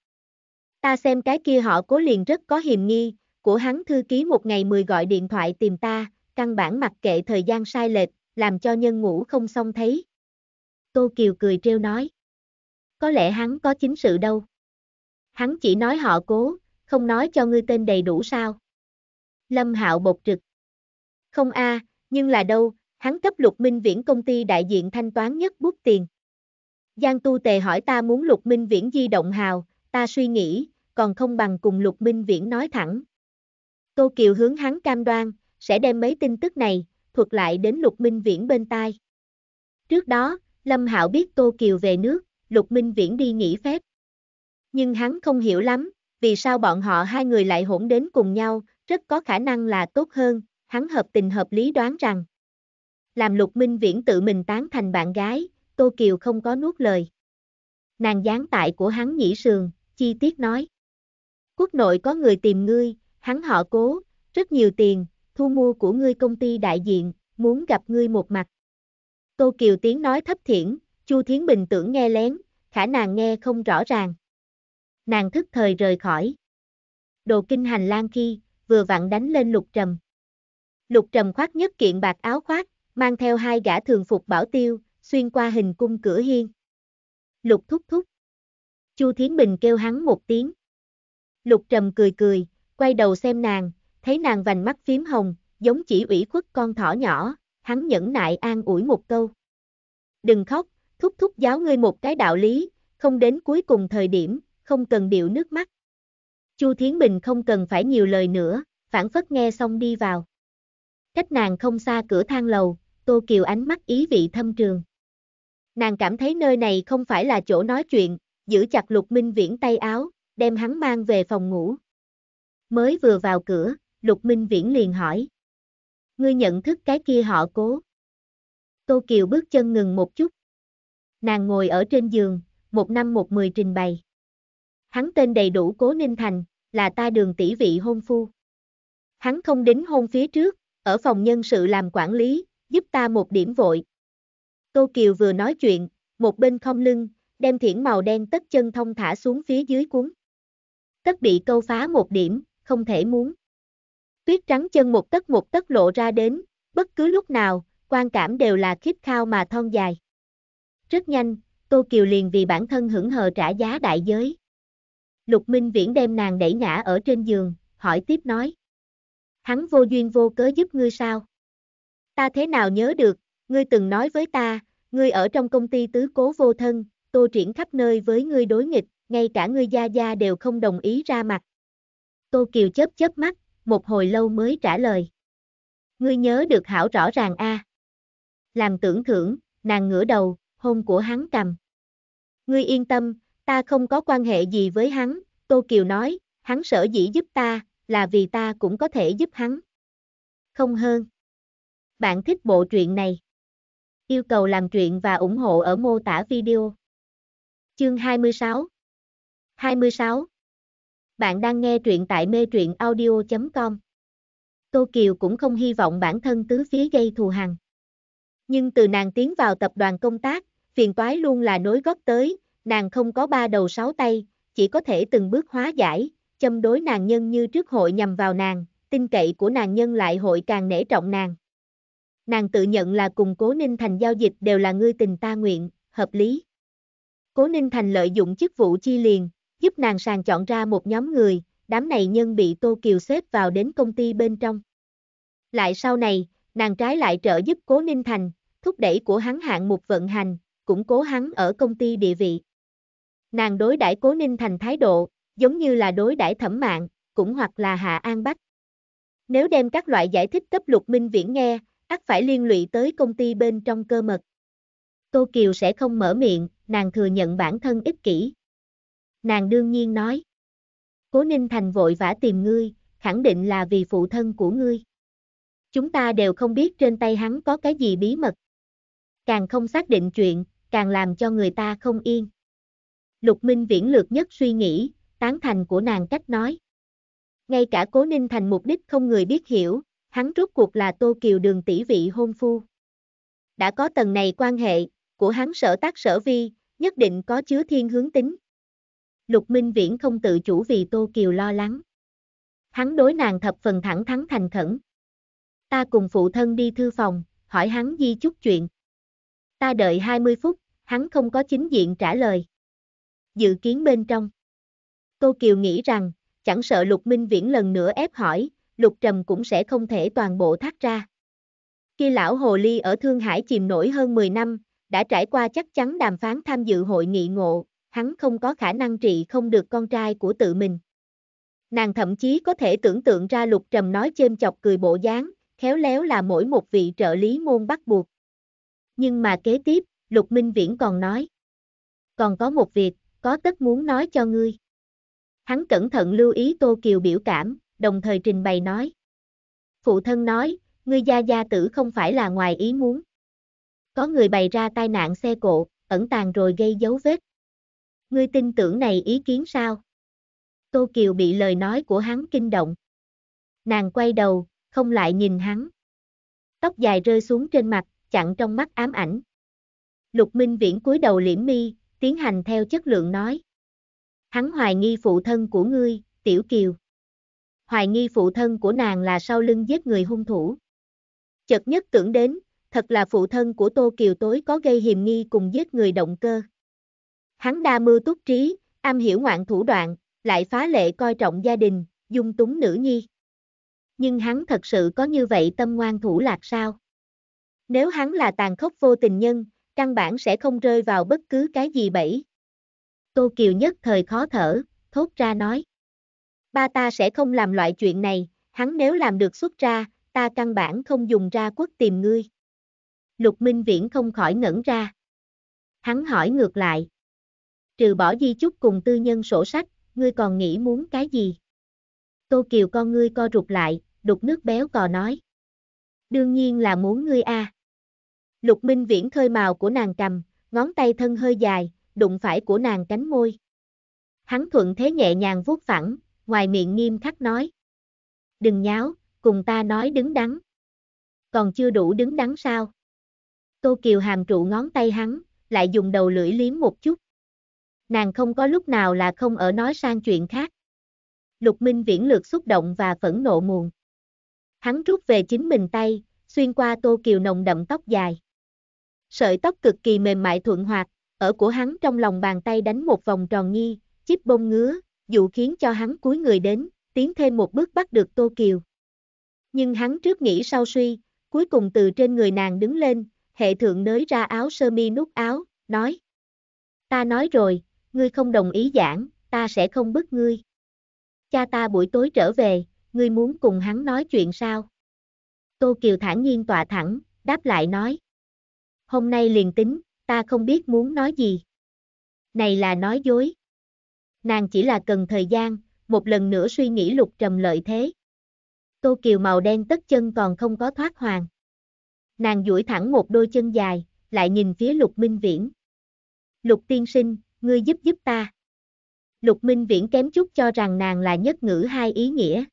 Ta xem cái kia họ cố liền rất có hiềm nghi, của hắn thư ký một ngày mười gọi điện thoại tìm ta, căn bản mặc kệ thời gian sai lệch, làm cho nhân ngủ không xong thấy. Tô Kiều cười treo nói. Có lẽ hắn có chính sự đâu hắn chỉ nói họ cố, không nói cho ngươi tên đầy đủ sao. Lâm Hạo bột trực. Không a, à, nhưng là đâu, hắn cấp lục minh viễn công ty đại diện thanh toán nhất bút tiền. Giang tu tề hỏi ta muốn lục minh viễn di động hào, ta suy nghĩ, còn không bằng cùng lục minh viễn nói thẳng. Tô Kiều hướng hắn cam đoan, sẽ đem mấy tin tức này, thuật lại đến lục minh viễn bên tai. Trước đó, Lâm Hạo biết Tô Kiều về nước, lục minh viễn đi nghỉ phép. Nhưng hắn không hiểu lắm, vì sao bọn họ hai người lại hỗn đến cùng nhau, rất có khả năng là tốt hơn, hắn hợp tình hợp lý đoán rằng. Làm lục minh viễn tự mình tán thành bạn gái, Tô Kiều không có nuốt lời. Nàng gián tại của hắn nhĩ sườn, chi tiết nói. Quốc nội có người tìm ngươi, hắn họ cố, rất nhiều tiền, thu mua của ngươi công ty đại diện, muốn gặp ngươi một mặt. Tô Kiều tiếng nói thấp thiển, Chu Thiến Bình tưởng nghe lén, khả nàng nghe không rõ ràng nàng thức thời rời khỏi. Đồ kinh hành lang khi, vừa vặn đánh lên lục trầm. Lục trầm khoác nhất kiện bạc áo khoác, mang theo hai gã thường phục bảo tiêu, xuyên qua hình cung cửa hiên. Lục thúc thúc. Chu Thiến Bình kêu hắn một tiếng. Lục trầm cười cười, quay đầu xem nàng, thấy nàng vành mắt phím hồng, giống chỉ ủy khuất con thỏ nhỏ, hắn nhẫn nại an ủi một câu. Đừng khóc, thúc thúc giáo ngươi một cái đạo lý, không đến cuối cùng thời điểm, không cần điệu nước mắt. Chu Thiến Bình không cần phải nhiều lời nữa, phản phất nghe xong đi vào. Cách nàng không xa cửa thang lầu, Tô Kiều ánh mắt ý vị thâm trường. Nàng cảm thấy nơi này không phải là chỗ nói chuyện, giữ chặt Lục Minh Viễn tay áo, đem hắn mang về phòng ngủ. Mới vừa vào cửa, Lục Minh Viễn liền hỏi. Ngươi nhận thức cái kia họ cố. Tô Kiều bước chân ngừng một chút. Nàng ngồi ở trên giường, một năm một mười trình bày. Hắn tên đầy đủ Cố Ninh Thành, là ta đường tỷ vị hôn phu. Hắn không đính hôn phía trước, ở phòng nhân sự làm quản lý, giúp ta một điểm vội. Tô Kiều vừa nói chuyện, một bên không lưng, đem thiển màu đen tất chân thông thả xuống phía dưới cuốn. Tất bị câu phá một điểm, không thể muốn. Tuyết trắng chân một tấc một tấc lộ ra đến, bất cứ lúc nào, quan cảm đều là khiếp khao mà thon dài. Rất nhanh, Tô Kiều liền vì bản thân hưởng hờ trả giá đại giới. Lục Minh Viễn đem nàng đẩy ngã ở trên giường, hỏi tiếp nói. Hắn vô duyên vô cớ giúp ngươi sao? Ta thế nào nhớ được, ngươi từng nói với ta, ngươi ở trong công ty tứ cố vô thân, tô triển khắp nơi với ngươi đối nghịch, ngay cả ngươi gia gia đều không đồng ý ra mặt. Tô Kiều chớp chớp mắt, một hồi lâu mới trả lời. Ngươi nhớ được hảo rõ ràng a. À. Làm tưởng thưởng, nàng ngửa đầu, hôn của hắn cầm. Ngươi yên tâm, ta không có quan hệ gì với hắn, Tô Kiều nói, hắn sở dĩ giúp ta, là vì ta cũng có thể giúp hắn. Không hơn. Bạn thích bộ truyện này? Yêu cầu làm truyện và ủng hộ ở mô tả video. Chương 26 26 Bạn đang nghe truyện tại mê truyện audio.com Tô Kiều cũng không hy vọng bản thân tứ phía gây thù hằn. Nhưng từ nàng tiến vào tập đoàn công tác, phiền toái luôn là nối gót tới, nàng không có ba đầu sáu tay, chỉ có thể từng bước hóa giải, châm đối nàng nhân như trước hội nhằm vào nàng, tin cậy của nàng nhân lại hội càng nể trọng nàng. Nàng tự nhận là cùng cố ninh thành giao dịch đều là ngươi tình ta nguyện, hợp lý. Cố ninh thành lợi dụng chức vụ chi liền, giúp nàng sàng chọn ra một nhóm người, đám này nhân bị Tô Kiều xếp vào đến công ty bên trong. Lại sau này, nàng trái lại trợ giúp cố ninh thành, thúc đẩy của hắn hạng một vận hành, củng cố hắn ở công ty địa vị. Nàng đối đãi Cố Ninh Thành thái độ, giống như là đối đãi Thẩm Mạng, cũng hoặc là Hạ An bách. Nếu đem các loại giải thích cấp Lục Minh Viễn nghe, ắt phải liên lụy tới công ty bên trong cơ mật. Tô Kiều sẽ không mở miệng, nàng thừa nhận bản thân ích kỷ. Nàng đương nhiên nói. Cố Ninh Thành vội vã tìm ngươi, khẳng định là vì phụ thân của ngươi. Chúng ta đều không biết trên tay hắn có cái gì bí mật. Càng không xác định chuyện, càng làm cho người ta không yên. Lục Minh Viễn lược nhất suy nghĩ, tán thành của nàng cách nói. Ngay cả cố ninh thành mục đích không người biết hiểu, hắn rốt cuộc là Tô Kiều đường tỷ vị hôn phu. Đã có tầng này quan hệ, của hắn sở tác sở vi, nhất định có chứa thiên hướng tính. Lục Minh Viễn không tự chủ vì Tô Kiều lo lắng. Hắn đối nàng thập phần thẳng thắn thành khẩn. Ta cùng phụ thân đi thư phòng, hỏi hắn di chút chuyện. Ta đợi 20 phút, hắn không có chính diện trả lời dự kiến bên trong. Tô Kiều nghĩ rằng, chẳng sợ Lục Minh Viễn lần nữa ép hỏi, Lục Trầm cũng sẽ không thể toàn bộ thắt ra. Khi lão Hồ Ly ở Thương Hải chìm nổi hơn 10 năm, đã trải qua chắc chắn đàm phán tham dự hội nghị ngộ, hắn không có khả năng trị không được con trai của tự mình. Nàng thậm chí có thể tưởng tượng ra Lục Trầm nói chêm chọc cười bộ dáng, khéo léo là mỗi một vị trợ lý môn bắt buộc. Nhưng mà kế tiếp, Lục Minh Viễn còn nói. Còn có một việc, có tất muốn nói cho ngươi. Hắn cẩn thận lưu ý Tô Kiều biểu cảm, đồng thời trình bày nói. Phụ thân nói, ngươi gia gia tử không phải là ngoài ý muốn. Có người bày ra tai nạn xe cộ, ẩn tàng rồi gây dấu vết. Ngươi tin tưởng này ý kiến sao? Tô Kiều bị lời nói của hắn kinh động. Nàng quay đầu, không lại nhìn hắn. Tóc dài rơi xuống trên mặt, chặn trong mắt ám ảnh. Lục Minh Viễn cúi đầu liễm mi, tiến hành theo chất lượng nói. Hắn hoài nghi phụ thân của ngươi, Tiểu Kiều. Hoài nghi phụ thân của nàng là sau lưng giết người hung thủ. Chợt nhất tưởng đến, thật là phụ thân của Tô Kiều tối có gây hiềm nghi cùng giết người động cơ. Hắn đa mưu túc trí, am hiểu ngoạn thủ đoạn, lại phá lệ coi trọng gia đình, dung túng nữ nhi. Nhưng hắn thật sự có như vậy tâm ngoan thủ lạc sao? Nếu hắn là tàn khốc vô tình nhân, căn bản sẽ không rơi vào bất cứ cái gì bẫy. Tô Kiều nhất thời khó thở, thốt ra nói. Ba ta sẽ không làm loại chuyện này, hắn nếu làm được xuất ra, ta căn bản không dùng ra quốc tìm ngươi. Lục Minh Viễn không khỏi ngẩn ra. Hắn hỏi ngược lại. Trừ bỏ di chúc cùng tư nhân sổ sách, ngươi còn nghĩ muốn cái gì? Tô Kiều con ngươi co rụt lại, đục nước béo cò nói. Đương nhiên là muốn ngươi a. À. Lục Minh Viễn khơi màu của nàng cầm, ngón tay thân hơi dài, đụng phải của nàng cánh môi. Hắn thuận thế nhẹ nhàng vuốt phẳng, ngoài miệng nghiêm khắc nói. Đừng nháo, cùng ta nói đứng đắn. Còn chưa đủ đứng đắn sao? Tô Kiều hàm trụ ngón tay hắn, lại dùng đầu lưỡi liếm một chút. Nàng không có lúc nào là không ở nói sang chuyện khác. Lục Minh Viễn lược xúc động và phẫn nộ muộn Hắn rút về chính mình tay, xuyên qua Tô Kiều nồng đậm tóc dài sợi tóc cực kỳ mềm mại thuận hoạt, ở của hắn trong lòng bàn tay đánh một vòng tròn nghi, chiếc bông ngứa, dụ khiến cho hắn cúi người đến, tiến thêm một bước bắt được Tô Kiều. Nhưng hắn trước nghĩ sau suy, cuối cùng từ trên người nàng đứng lên, hệ thượng nới ra áo sơ mi nút áo, nói. Ta nói rồi, ngươi không đồng ý giảng, ta sẽ không bức ngươi. Cha ta buổi tối trở về, ngươi muốn cùng hắn nói chuyện sao? Tô Kiều thản nhiên tọa thẳng, đáp lại nói hôm nay liền tính, ta không biết muốn nói gì. Này là nói dối. Nàng chỉ là cần thời gian, một lần nữa suy nghĩ lục trầm lợi thế. Tô Kiều màu đen tất chân còn không có thoát hoàng. Nàng duỗi thẳng một đôi chân dài, lại nhìn phía lục minh viễn. Lục tiên sinh, ngươi giúp giúp ta. Lục minh viễn kém chút cho rằng nàng là nhất ngữ hai ý nghĩa.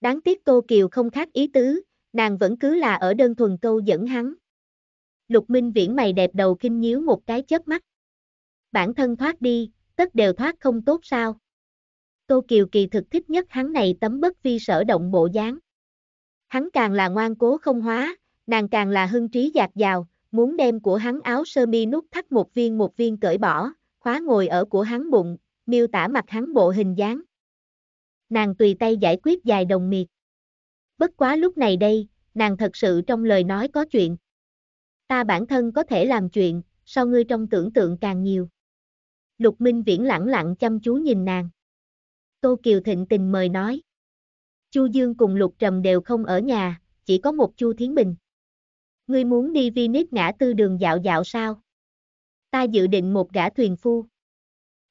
Đáng tiếc Tô Kiều không khác ý tứ, nàng vẫn cứ là ở đơn thuần câu dẫn hắn. Lục Minh Viễn mày đẹp đầu kinh nhíu một cái chớp mắt. Bản thân thoát đi, tất đều thoát không tốt sao? Tô Kiều kỳ thực thích nhất hắn này tấm bất vi sở động bộ dáng. Hắn càng là ngoan cố không hóa, nàng càng là hưng trí dạt dào, muốn đem của hắn áo sơ mi nút thắt một viên một viên cởi bỏ, khóa ngồi ở của hắn bụng, miêu tả mặt hắn bộ hình dáng. Nàng tùy tay giải quyết dài đồng miệt. Bất quá lúc này đây, nàng thật sự trong lời nói có chuyện ta bản thân có thể làm chuyện, so ngươi trong tưởng tượng càng nhiều. Lục Minh Viễn lặng lặng chăm chú nhìn nàng. Tô Kiều thịnh tình mời nói. Chu Dương cùng Lục Trầm đều không ở nhà, chỉ có một Chu Thiến Bình. Ngươi muốn đi vi nít ngã tư đường dạo dạo sao? Ta dự định một gã thuyền phu.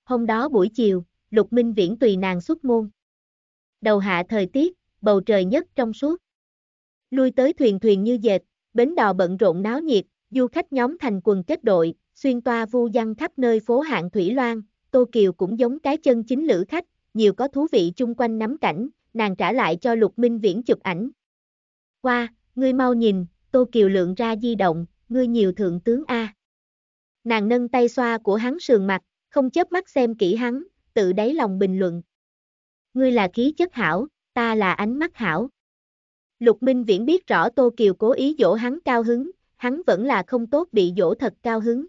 Hôm đó buổi chiều, Lục Minh Viễn tùy nàng xuất môn. Đầu hạ thời tiết, bầu trời nhất trong suốt. Lui tới thuyền thuyền như dệt, bến đò bận rộn náo nhiệt, du khách nhóm thành quần kết đội, xuyên toa vu dăng khắp nơi phố hạng Thủy Loan, Tô Kiều cũng giống cái chân chính lữ khách, nhiều có thú vị chung quanh nắm cảnh, nàng trả lại cho Lục Minh Viễn chụp ảnh. Qua, wow, ngươi mau nhìn, Tô Kiều lượng ra di động, ngươi nhiều thượng tướng A. Nàng nâng tay xoa của hắn sườn mặt, không chớp mắt xem kỹ hắn, tự đáy lòng bình luận. Ngươi là khí chất hảo, ta là ánh mắt hảo. Lục Minh Viễn biết rõ Tô Kiều cố ý dỗ hắn cao hứng, hắn vẫn là không tốt bị dỗ thật cao hứng.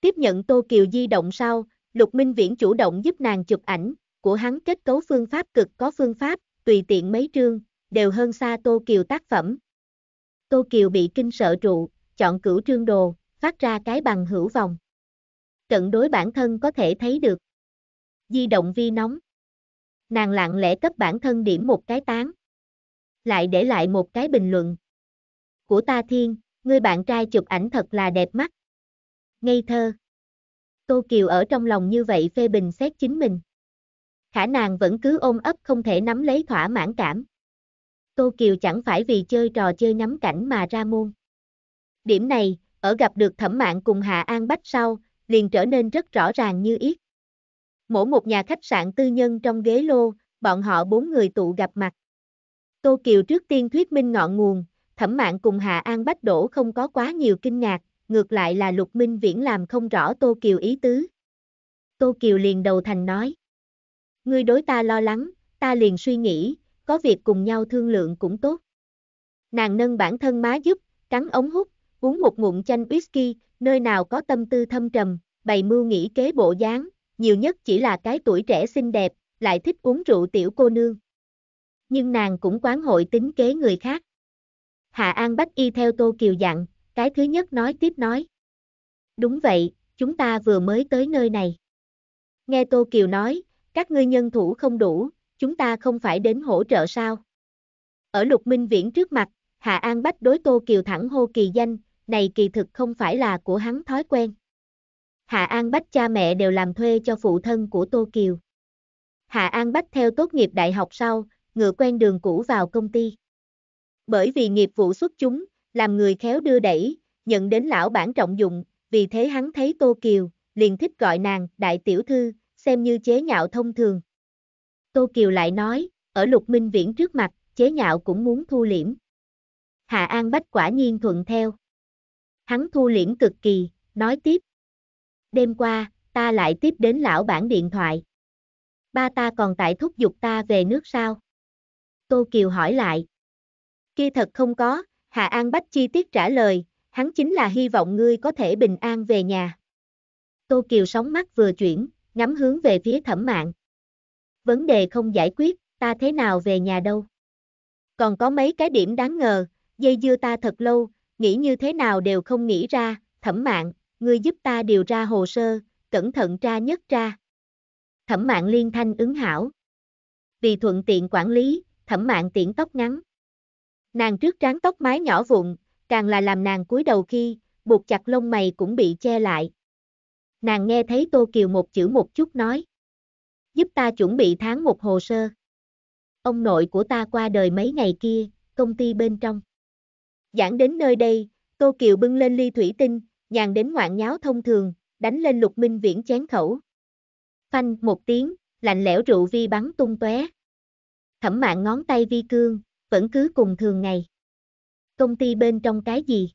Tiếp nhận Tô Kiều di động sau, Lục Minh Viễn chủ động giúp nàng chụp ảnh, của hắn kết cấu phương pháp cực có phương pháp, tùy tiện mấy trương, đều hơn xa Tô Kiều tác phẩm. Tô Kiều bị kinh sợ trụ, chọn cửu trương đồ, phát ra cái bằng hữu vòng. Trận đối bản thân có thể thấy được. Di động vi nóng. Nàng lặng lẽ cấp bản thân điểm một cái tán lại để lại một cái bình luận. Của ta thiên, người bạn trai chụp ảnh thật là đẹp mắt. Ngây thơ. Tô Kiều ở trong lòng như vậy phê bình xét chính mình. Khả nàng vẫn cứ ôm ấp không thể nắm lấy thỏa mãn cảm. Tô Kiều chẳng phải vì chơi trò chơi nắm cảnh mà ra môn. Điểm này, ở gặp được thẩm mạng cùng Hạ An Bách sau, liền trở nên rất rõ ràng như yết. Mỗi một nhà khách sạn tư nhân trong ghế lô, bọn họ bốn người tụ gặp mặt. Tô Kiều trước tiên thuyết minh ngọn nguồn, thẩm mạng cùng Hạ An Bách Đỗ không có quá nhiều kinh ngạc, ngược lại là Lục Minh Viễn làm không rõ Tô Kiều ý tứ. Tô Kiều liền đầu thành nói. Ngươi đối ta lo lắng, ta liền suy nghĩ, có việc cùng nhau thương lượng cũng tốt. Nàng nâng bản thân má giúp, cắn ống hút, uống một ngụm chanh whisky, nơi nào có tâm tư thâm trầm, bày mưu nghĩ kế bộ dáng, nhiều nhất chỉ là cái tuổi trẻ xinh đẹp, lại thích uống rượu tiểu cô nương nhưng nàng cũng quán hội tính kế người khác. Hạ An Bách y theo Tô Kiều dặn, cái thứ nhất nói tiếp nói. Đúng vậy, chúng ta vừa mới tới nơi này. Nghe Tô Kiều nói, các ngươi nhân thủ không đủ, chúng ta không phải đến hỗ trợ sao? Ở lục minh viễn trước mặt, Hạ An Bách đối Tô Kiều thẳng hô kỳ danh, này kỳ thực không phải là của hắn thói quen. Hạ An Bách cha mẹ đều làm thuê cho phụ thân của Tô Kiều. Hạ An Bách theo tốt nghiệp đại học sau, ngựa quen đường cũ vào công ty. Bởi vì nghiệp vụ xuất chúng, làm người khéo đưa đẩy, nhận đến lão bản trọng dụng, vì thế hắn thấy Tô Kiều, liền thích gọi nàng đại tiểu thư, xem như chế nhạo thông thường. Tô Kiều lại nói, ở lục minh viễn trước mặt, chế nhạo cũng muốn thu liễm. Hạ An Bách quả nhiên thuận theo. Hắn thu liễm cực kỳ, nói tiếp. Đêm qua, ta lại tiếp đến lão bản điện thoại. Ba ta còn tại thúc giục ta về nước sao? Tô Kiều hỏi lại. Kia thật không có, Hà An Bách chi tiết trả lời, hắn chính là hy vọng ngươi có thể bình an về nhà. Tô Kiều sóng mắt vừa chuyển, ngắm hướng về phía thẩm mạng. Vấn đề không giải quyết, ta thế nào về nhà đâu. Còn có mấy cái điểm đáng ngờ, dây dưa ta thật lâu, nghĩ như thế nào đều không nghĩ ra, thẩm mạng, ngươi giúp ta điều ra hồ sơ, cẩn thận tra nhất tra. Thẩm mạng liên thanh ứng hảo. Vì thuận tiện quản lý, thẩm mạng tiễn tóc ngắn. Nàng trước trán tóc mái nhỏ vụn, càng là làm nàng cúi đầu khi, buộc chặt lông mày cũng bị che lại. Nàng nghe thấy Tô Kiều một chữ một chút nói. Giúp ta chuẩn bị tháng một hồ sơ. Ông nội của ta qua đời mấy ngày kia, công ty bên trong. Giảng đến nơi đây, Tô Kiều bưng lên ly thủy tinh, nhàn đến ngoạn nháo thông thường, đánh lên lục minh viễn chén khẩu. Phanh một tiếng, lạnh lẽo rượu vi bắn tung tóe. Thẩm mạng ngón tay vi cương, vẫn cứ cùng thường ngày. Công ty bên trong cái gì?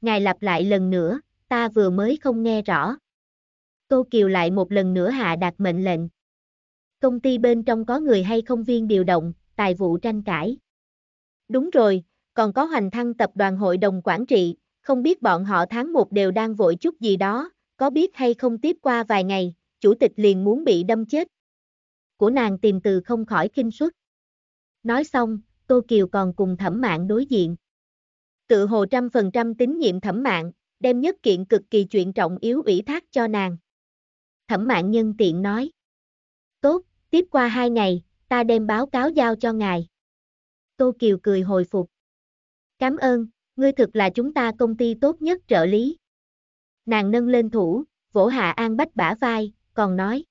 Ngài lặp lại lần nữa, ta vừa mới không nghe rõ. Tô Kiều lại một lần nữa hạ đạt mệnh lệnh. Công ty bên trong có người hay không viên điều động, tài vụ tranh cãi. Đúng rồi, còn có hoành thăng tập đoàn hội đồng quản trị, không biết bọn họ tháng 1 đều đang vội chút gì đó, có biết hay không tiếp qua vài ngày, chủ tịch liền muốn bị đâm chết, của nàng tìm từ không khỏi kinh suất. Nói xong, Tô Kiều còn cùng thẩm mạng đối diện. Tự hồ trăm phần trăm tín nhiệm thẩm mạng, đem nhất kiện cực kỳ chuyện trọng yếu ủy thác cho nàng. Thẩm mạng nhân tiện nói. Tốt, tiếp qua hai ngày, ta đem báo cáo giao cho ngài. Tô Kiều cười hồi phục. Cảm ơn, ngươi thực là chúng ta công ty tốt nhất trợ lý. Nàng nâng lên thủ, vỗ hạ an bách bả vai, còn nói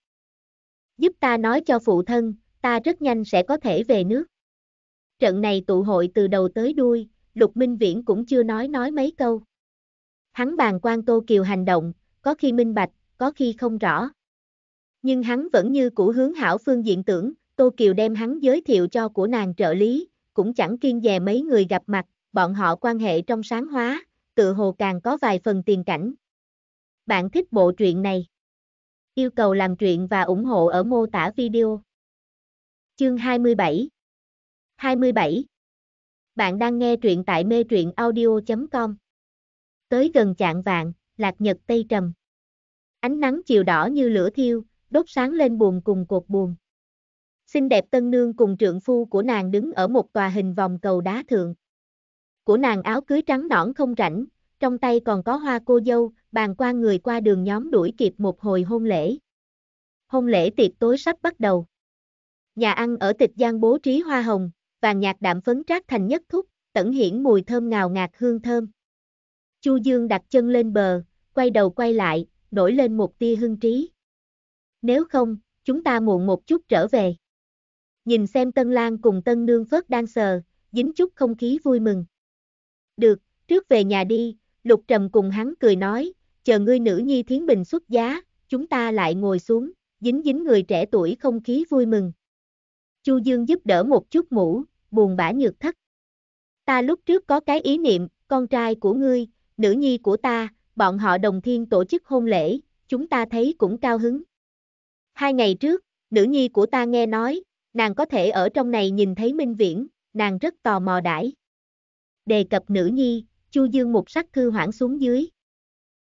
giúp ta nói cho phụ thân, ta rất nhanh sẽ có thể về nước. Trận này tụ hội từ đầu tới đuôi, Lục Minh Viễn cũng chưa nói nói mấy câu. Hắn bàn quan Tô Kiều hành động, có khi minh bạch, có khi không rõ. Nhưng hắn vẫn như cũ hướng hảo phương diện tưởng, Tô Kiều đem hắn giới thiệu cho của nàng trợ lý, cũng chẳng kiên dè mấy người gặp mặt, bọn họ quan hệ trong sáng hóa, tự hồ càng có vài phần tiền cảnh. Bạn thích bộ truyện này? Yêu cầu làm truyện và ủng hộ ở mô tả video. Chương 27 27 Bạn đang nghe truyện tại mê truyện audio.com Tới gần trạng vạn, lạc nhật tây trầm. Ánh nắng chiều đỏ như lửa thiêu, đốt sáng lên buồn cùng cột buồn. Xinh đẹp tân nương cùng trượng phu của nàng đứng ở một tòa hình vòng cầu đá thượng. Của nàng áo cưới trắng nõn không rảnh, trong tay còn có hoa cô dâu, bàn qua người qua đường nhóm đuổi kịp một hồi hôn lễ. Hôn lễ tiệc tối sắp bắt đầu. Nhà ăn ở tịch giang bố trí hoa hồng, vàng nhạt đạm phấn trác thành nhất thúc, tẩn hiển mùi thơm ngào ngạt hương thơm. Chu Dương đặt chân lên bờ, quay đầu quay lại, nổi lên một tia hưng trí. Nếu không, chúng ta muộn một chút trở về. Nhìn xem Tân Lan cùng Tân Nương Phớt đang sờ, dính chút không khí vui mừng. Được, trước về nhà đi, Lục Trầm cùng hắn cười nói, chờ ngươi nữ nhi thiến bình xuất giá, chúng ta lại ngồi xuống, dính dính người trẻ tuổi không khí vui mừng. Chu Dương giúp đỡ một chút mũ, buồn bã nhược thất. Ta lúc trước có cái ý niệm, con trai của ngươi, nữ nhi của ta, bọn họ đồng thiên tổ chức hôn lễ, chúng ta thấy cũng cao hứng. Hai ngày trước, nữ nhi của ta nghe nói, nàng có thể ở trong này nhìn thấy minh viễn, nàng rất tò mò đãi. Đề cập nữ nhi, Chu Dương một sắc thư hoảng xuống dưới.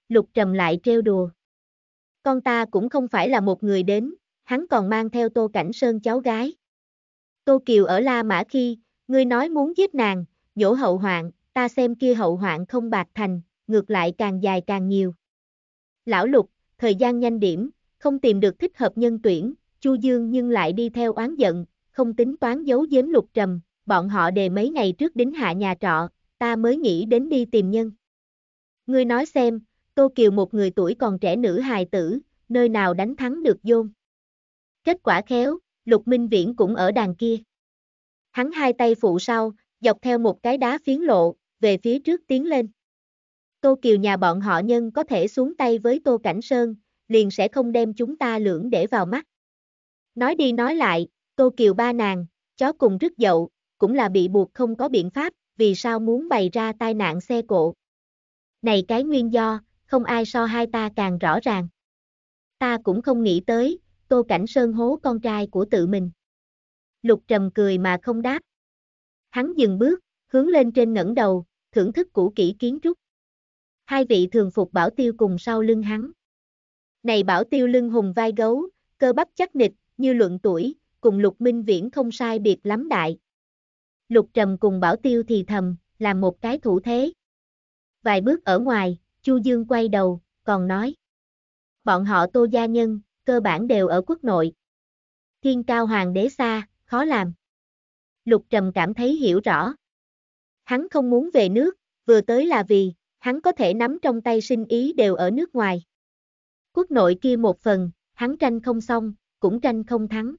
Lục Trầm lại trêu đùa. Con ta cũng không phải là một người đến, hắn còn mang theo Tô Cảnh Sơn cháu gái. Tô Kiều ở La Mã khi, ngươi nói muốn giết nàng, nhổ hậu hoạn, ta xem kia hậu hoạn không bạc thành, ngược lại càng dài càng nhiều. Lão Lục, thời gian nhanh điểm, không tìm được thích hợp nhân tuyển, Chu Dương nhưng lại đi theo oán giận, không tính toán giấu giếm Lục Trầm, bọn họ đề mấy ngày trước đến hạ nhà trọ, ta mới nghĩ đến đi tìm nhân. Ngươi nói xem, Tô Kiều một người tuổi còn trẻ nữ hài tử, nơi nào đánh thắng được dôn. Kết quả khéo, Lục Minh Viễn cũng ở đàn kia. Hắn hai tay phụ sau, dọc theo một cái đá phiến lộ, về phía trước tiến lên. Tô Kiều nhà bọn họ nhân có thể xuống tay với Tô Cảnh Sơn, liền sẽ không đem chúng ta lưỡng để vào mắt. Nói đi nói lại, Tô Kiều ba nàng, chó cùng rất dậu, cũng là bị buộc không có biện pháp, vì sao muốn bày ra tai nạn xe cộ. Này cái nguyên do, không ai so hai ta càng rõ ràng. Ta cũng không nghĩ tới, Tô Cảnh Sơn hố con trai của tự mình. Lục trầm cười mà không đáp. Hắn dừng bước, hướng lên trên ngẩng đầu, thưởng thức cũ kỹ kiến trúc. Hai vị thường phục bảo tiêu cùng sau lưng hắn. Này bảo tiêu lưng hùng vai gấu, cơ bắp chắc nịch, như luận tuổi, cùng lục minh viễn không sai biệt lắm đại. Lục trầm cùng bảo tiêu thì thầm, làm một cái thủ thế. Vài bước ở ngoài, Chu Dương quay đầu, còn nói. Bọn họ tô gia nhân, cơ bản đều ở quốc nội. Thiên cao hoàng đế xa, khó làm. Lục Trầm cảm thấy hiểu rõ. Hắn không muốn về nước, vừa tới là vì, hắn có thể nắm trong tay sinh ý đều ở nước ngoài. Quốc nội kia một phần, hắn tranh không xong, cũng tranh không thắng.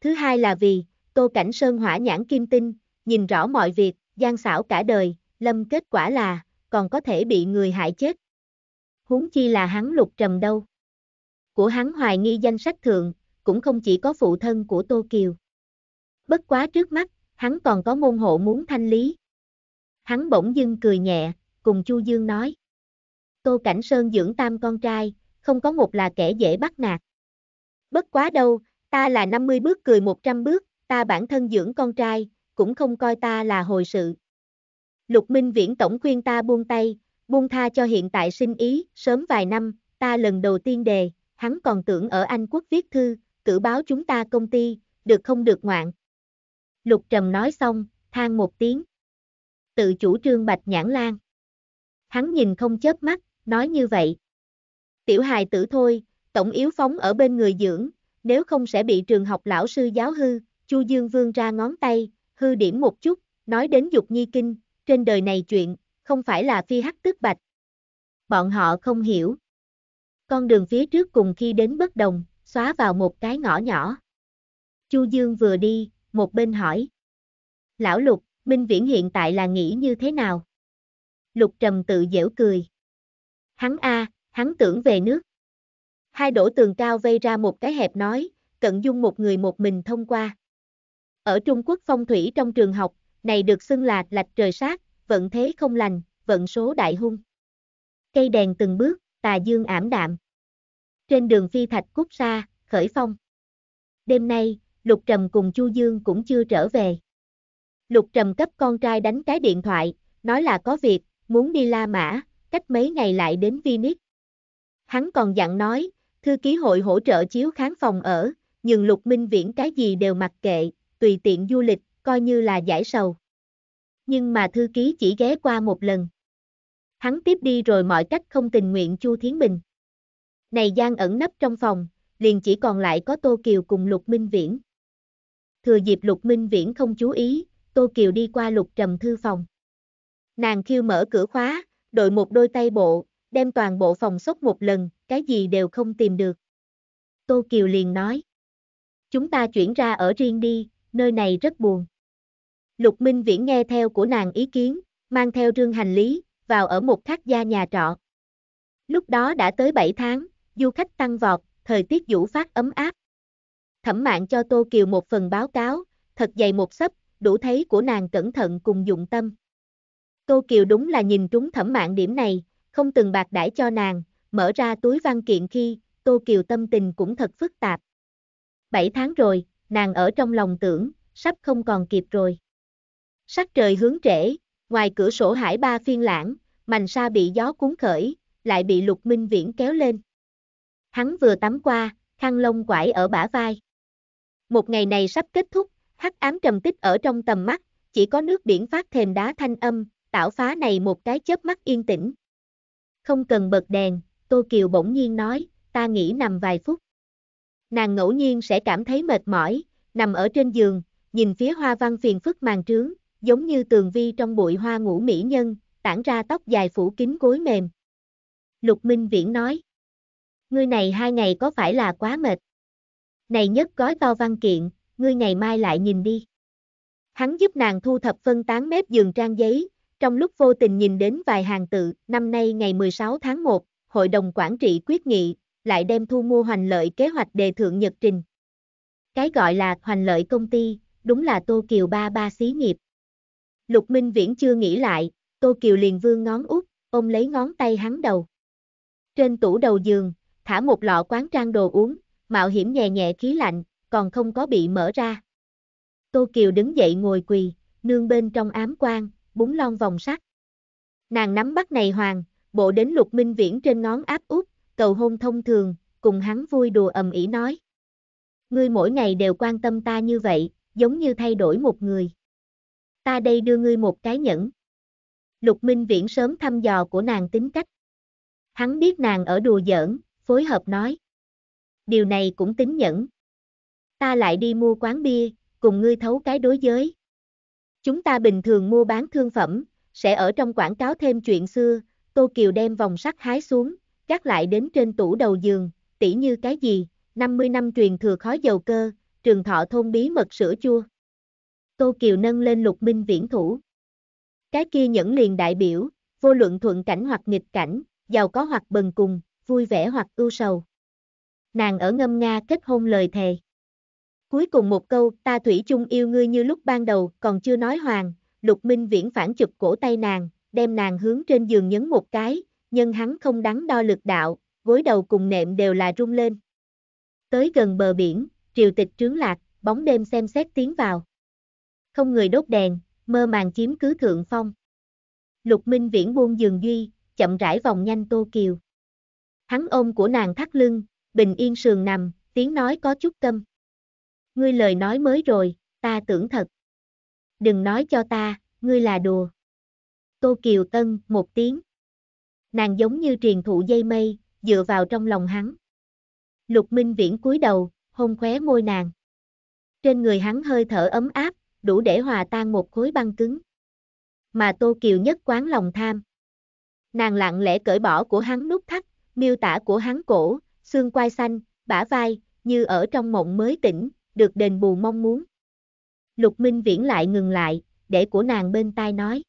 Thứ hai là vì, Tô Cảnh Sơn hỏa nhãn kim tinh, nhìn rõ mọi việc, gian xảo cả đời, lâm kết quả là, còn có thể bị người hại chết. Huống chi là hắn lục trầm đâu. Của hắn hoài nghi danh sách thượng, cũng không chỉ có phụ thân của Tô Kiều. Bất quá trước mắt, hắn còn có môn hộ muốn thanh lý. Hắn bỗng dưng cười nhẹ, cùng Chu Dương nói. Tô Cảnh Sơn dưỡng tam con trai, không có một là kẻ dễ bắt nạt. Bất quá đâu, ta là 50 bước cười 100 bước, ta bản thân dưỡng con trai, cũng không coi ta là hồi sự, Lục Minh Viễn tổng khuyên ta buông tay, buông tha cho hiện tại sinh ý, sớm vài năm, ta lần đầu tiên đề, hắn còn tưởng ở Anh Quốc viết thư, cử báo chúng ta công ty, được không được ngoạn. Lục Trầm nói xong, than một tiếng. Tự chủ trương Bạch Nhãn Lan. Hắn nhìn không chớp mắt, nói như vậy. Tiểu hài tử thôi, tổng yếu phóng ở bên người dưỡng, nếu không sẽ bị trường học lão sư giáo hư, Chu Dương Vương ra ngón tay, hư điểm một chút, nói đến dục nhi kinh, trên đời này chuyện, không phải là phi hắc tức bạch. Bọn họ không hiểu. Con đường phía trước cùng khi đến bất đồng, xóa vào một cái ngõ nhỏ. Chu Dương vừa đi, một bên hỏi. Lão Lục, Minh Viễn hiện tại là nghĩ như thế nào? Lục Trầm tự dễu cười. Hắn A, hắn tưởng về nước. Hai đổ tường cao vây ra một cái hẹp nói, cận dung một người một mình thông qua. Ở Trung Quốc phong thủy trong trường học, này được xưng là lạch trời sát, vận thế không lành, vận số đại hung. Cây đèn từng bước, tà dương ảm đạm. Trên đường phi thạch cút xa, khởi phong. Đêm nay, Lục Trầm cùng Chu Dương cũng chưa trở về. Lục Trầm cấp con trai đánh cái điện thoại, nói là có việc, muốn đi La Mã, cách mấy ngày lại đến Vinic. Hắn còn dặn nói, thư ký hội hỗ trợ chiếu kháng phòng ở, nhưng Lục Minh Viễn cái gì đều mặc kệ, tùy tiện du lịch, coi như là giải sầu. Nhưng mà thư ký chỉ ghé qua một lần. Hắn tiếp đi rồi mọi cách không tình nguyện Chu Thiến Bình. Này Giang ẩn nấp trong phòng, liền chỉ còn lại có Tô Kiều cùng Lục Minh Viễn. Thừa dịp Lục Minh Viễn không chú ý, Tô Kiều đi qua Lục Trầm thư phòng. Nàng khiêu mở cửa khóa, đội một đôi tay bộ, đem toàn bộ phòng sốc một lần, cái gì đều không tìm được. Tô Kiều liền nói. Chúng ta chuyển ra ở riêng đi, nơi này rất buồn. Lục Minh Viễn nghe theo của nàng ý kiến, mang theo rương hành lý, vào ở một khách gia nhà trọ. Lúc đó đã tới 7 tháng, du khách tăng vọt, thời tiết vũ phát ấm áp. Thẩm mạng cho Tô Kiều một phần báo cáo, thật dày một sấp, đủ thấy của nàng cẩn thận cùng dụng tâm. Tô Kiều đúng là nhìn trúng thẩm mạng điểm này, không từng bạc đãi cho nàng, mở ra túi văn kiện khi, Tô Kiều tâm tình cũng thật phức tạp. 7 tháng rồi, nàng ở trong lòng tưởng, sắp không còn kịp rồi. Sắc trời hướng trễ, ngoài cửa sổ hải ba phiên lãng, mành sa bị gió cuốn khởi, lại bị lục minh viễn kéo lên. Hắn vừa tắm qua, khăn lông quải ở bả vai. Một ngày này sắp kết thúc, hắc ám trầm tích ở trong tầm mắt, chỉ có nước biển phát thềm đá thanh âm, tạo phá này một cái chớp mắt yên tĩnh. Không cần bật đèn, Tô Kiều bỗng nhiên nói, ta nghĩ nằm vài phút nàng ngẫu nhiên sẽ cảm thấy mệt mỏi, nằm ở trên giường, nhìn phía hoa văn phiền phức màn trướng, giống như tường vi trong bụi hoa ngủ mỹ nhân, tản ra tóc dài phủ kín gối mềm. Lục Minh Viễn nói, ngươi này hai ngày có phải là quá mệt? Này nhất gói to văn kiện, ngươi ngày mai lại nhìn đi. Hắn giúp nàng thu thập phân tán mép giường trang giấy, trong lúc vô tình nhìn đến vài hàng tự, năm nay ngày 16 tháng 1, Hội đồng Quản trị quyết nghị, lại đem thu mua hoành lợi kế hoạch đề thượng nhật trình. Cái gọi là hoành lợi công ty, đúng là Tô Kiều ba ba xí nghiệp. Lục Minh Viễn chưa nghĩ lại, Tô Kiều liền vương ngón út, ôm lấy ngón tay hắn đầu. Trên tủ đầu giường, thả một lọ quán trang đồ uống, mạo hiểm nhẹ nhẹ khí lạnh, còn không có bị mở ra. Tô Kiều đứng dậy ngồi quỳ, nương bên trong ám quang, búng lon vòng sắt. Nàng nắm bắt này hoàng, bộ đến lục minh viễn trên ngón áp út, cầu hôn thông thường, cùng hắn vui đùa ầm ĩ nói. Ngươi mỗi ngày đều quan tâm ta như vậy, giống như thay đổi một người. Ta đây đưa ngươi một cái nhẫn. Lục Minh Viễn sớm thăm dò của nàng tính cách. Hắn biết nàng ở đùa giỡn, phối hợp nói. Điều này cũng tính nhẫn. Ta lại đi mua quán bia, cùng ngươi thấu cái đối giới. Chúng ta bình thường mua bán thương phẩm, sẽ ở trong quảng cáo thêm chuyện xưa, Tô Kiều đem vòng sắt hái xuống, gác lại đến trên tủ đầu giường, tỉ như cái gì, 50 năm truyền thừa khói dầu cơ, trường thọ thôn bí mật sữa chua. Tô Kiều nâng lên lục minh viễn thủ. Cái kia nhẫn liền đại biểu, vô luận thuận cảnh hoặc nghịch cảnh, giàu có hoặc bần cùng, vui vẻ hoặc ưu sầu. Nàng ở ngâm Nga kết hôn lời thề. Cuối cùng một câu, ta thủy chung yêu ngươi như lúc ban đầu, còn chưa nói hoàng, lục minh viễn phản chụp cổ tay nàng, đem nàng hướng trên giường nhấn một cái, nhưng hắn không đắn đo lực đạo, gối đầu cùng nệm đều là rung lên. Tới gần bờ biển, triều tịch trướng lạc, bóng đêm xem xét tiến vào. Không người đốt đèn, mơ màng chiếm cứ thượng phong. Lục Minh Viễn buông giường duy, chậm rãi vòng nhanh Tô Kiều. Hắn ôm của nàng thắt lưng, bình yên sườn nằm, tiếng nói có chút tâm. Ngươi lời nói mới rồi, ta tưởng thật. Đừng nói cho ta, ngươi là đùa. Tô Kiều Tân, một tiếng. Nàng giống như truyền thụ dây mây, dựa vào trong lòng hắn. Lục Minh Viễn cúi đầu, hôn khóe môi nàng. Trên người hắn hơi thở ấm áp, đủ để hòa tan một khối băng cứng. Mà Tô Kiều nhất quán lòng tham. Nàng lặng lẽ cởi bỏ của hắn nút thắt, miêu tả của hắn cổ, xương quai xanh, bả vai, như ở trong mộng mới tỉnh, được đền bù mong muốn. Lục Minh Viễn lại ngừng lại, để của nàng bên tai nói.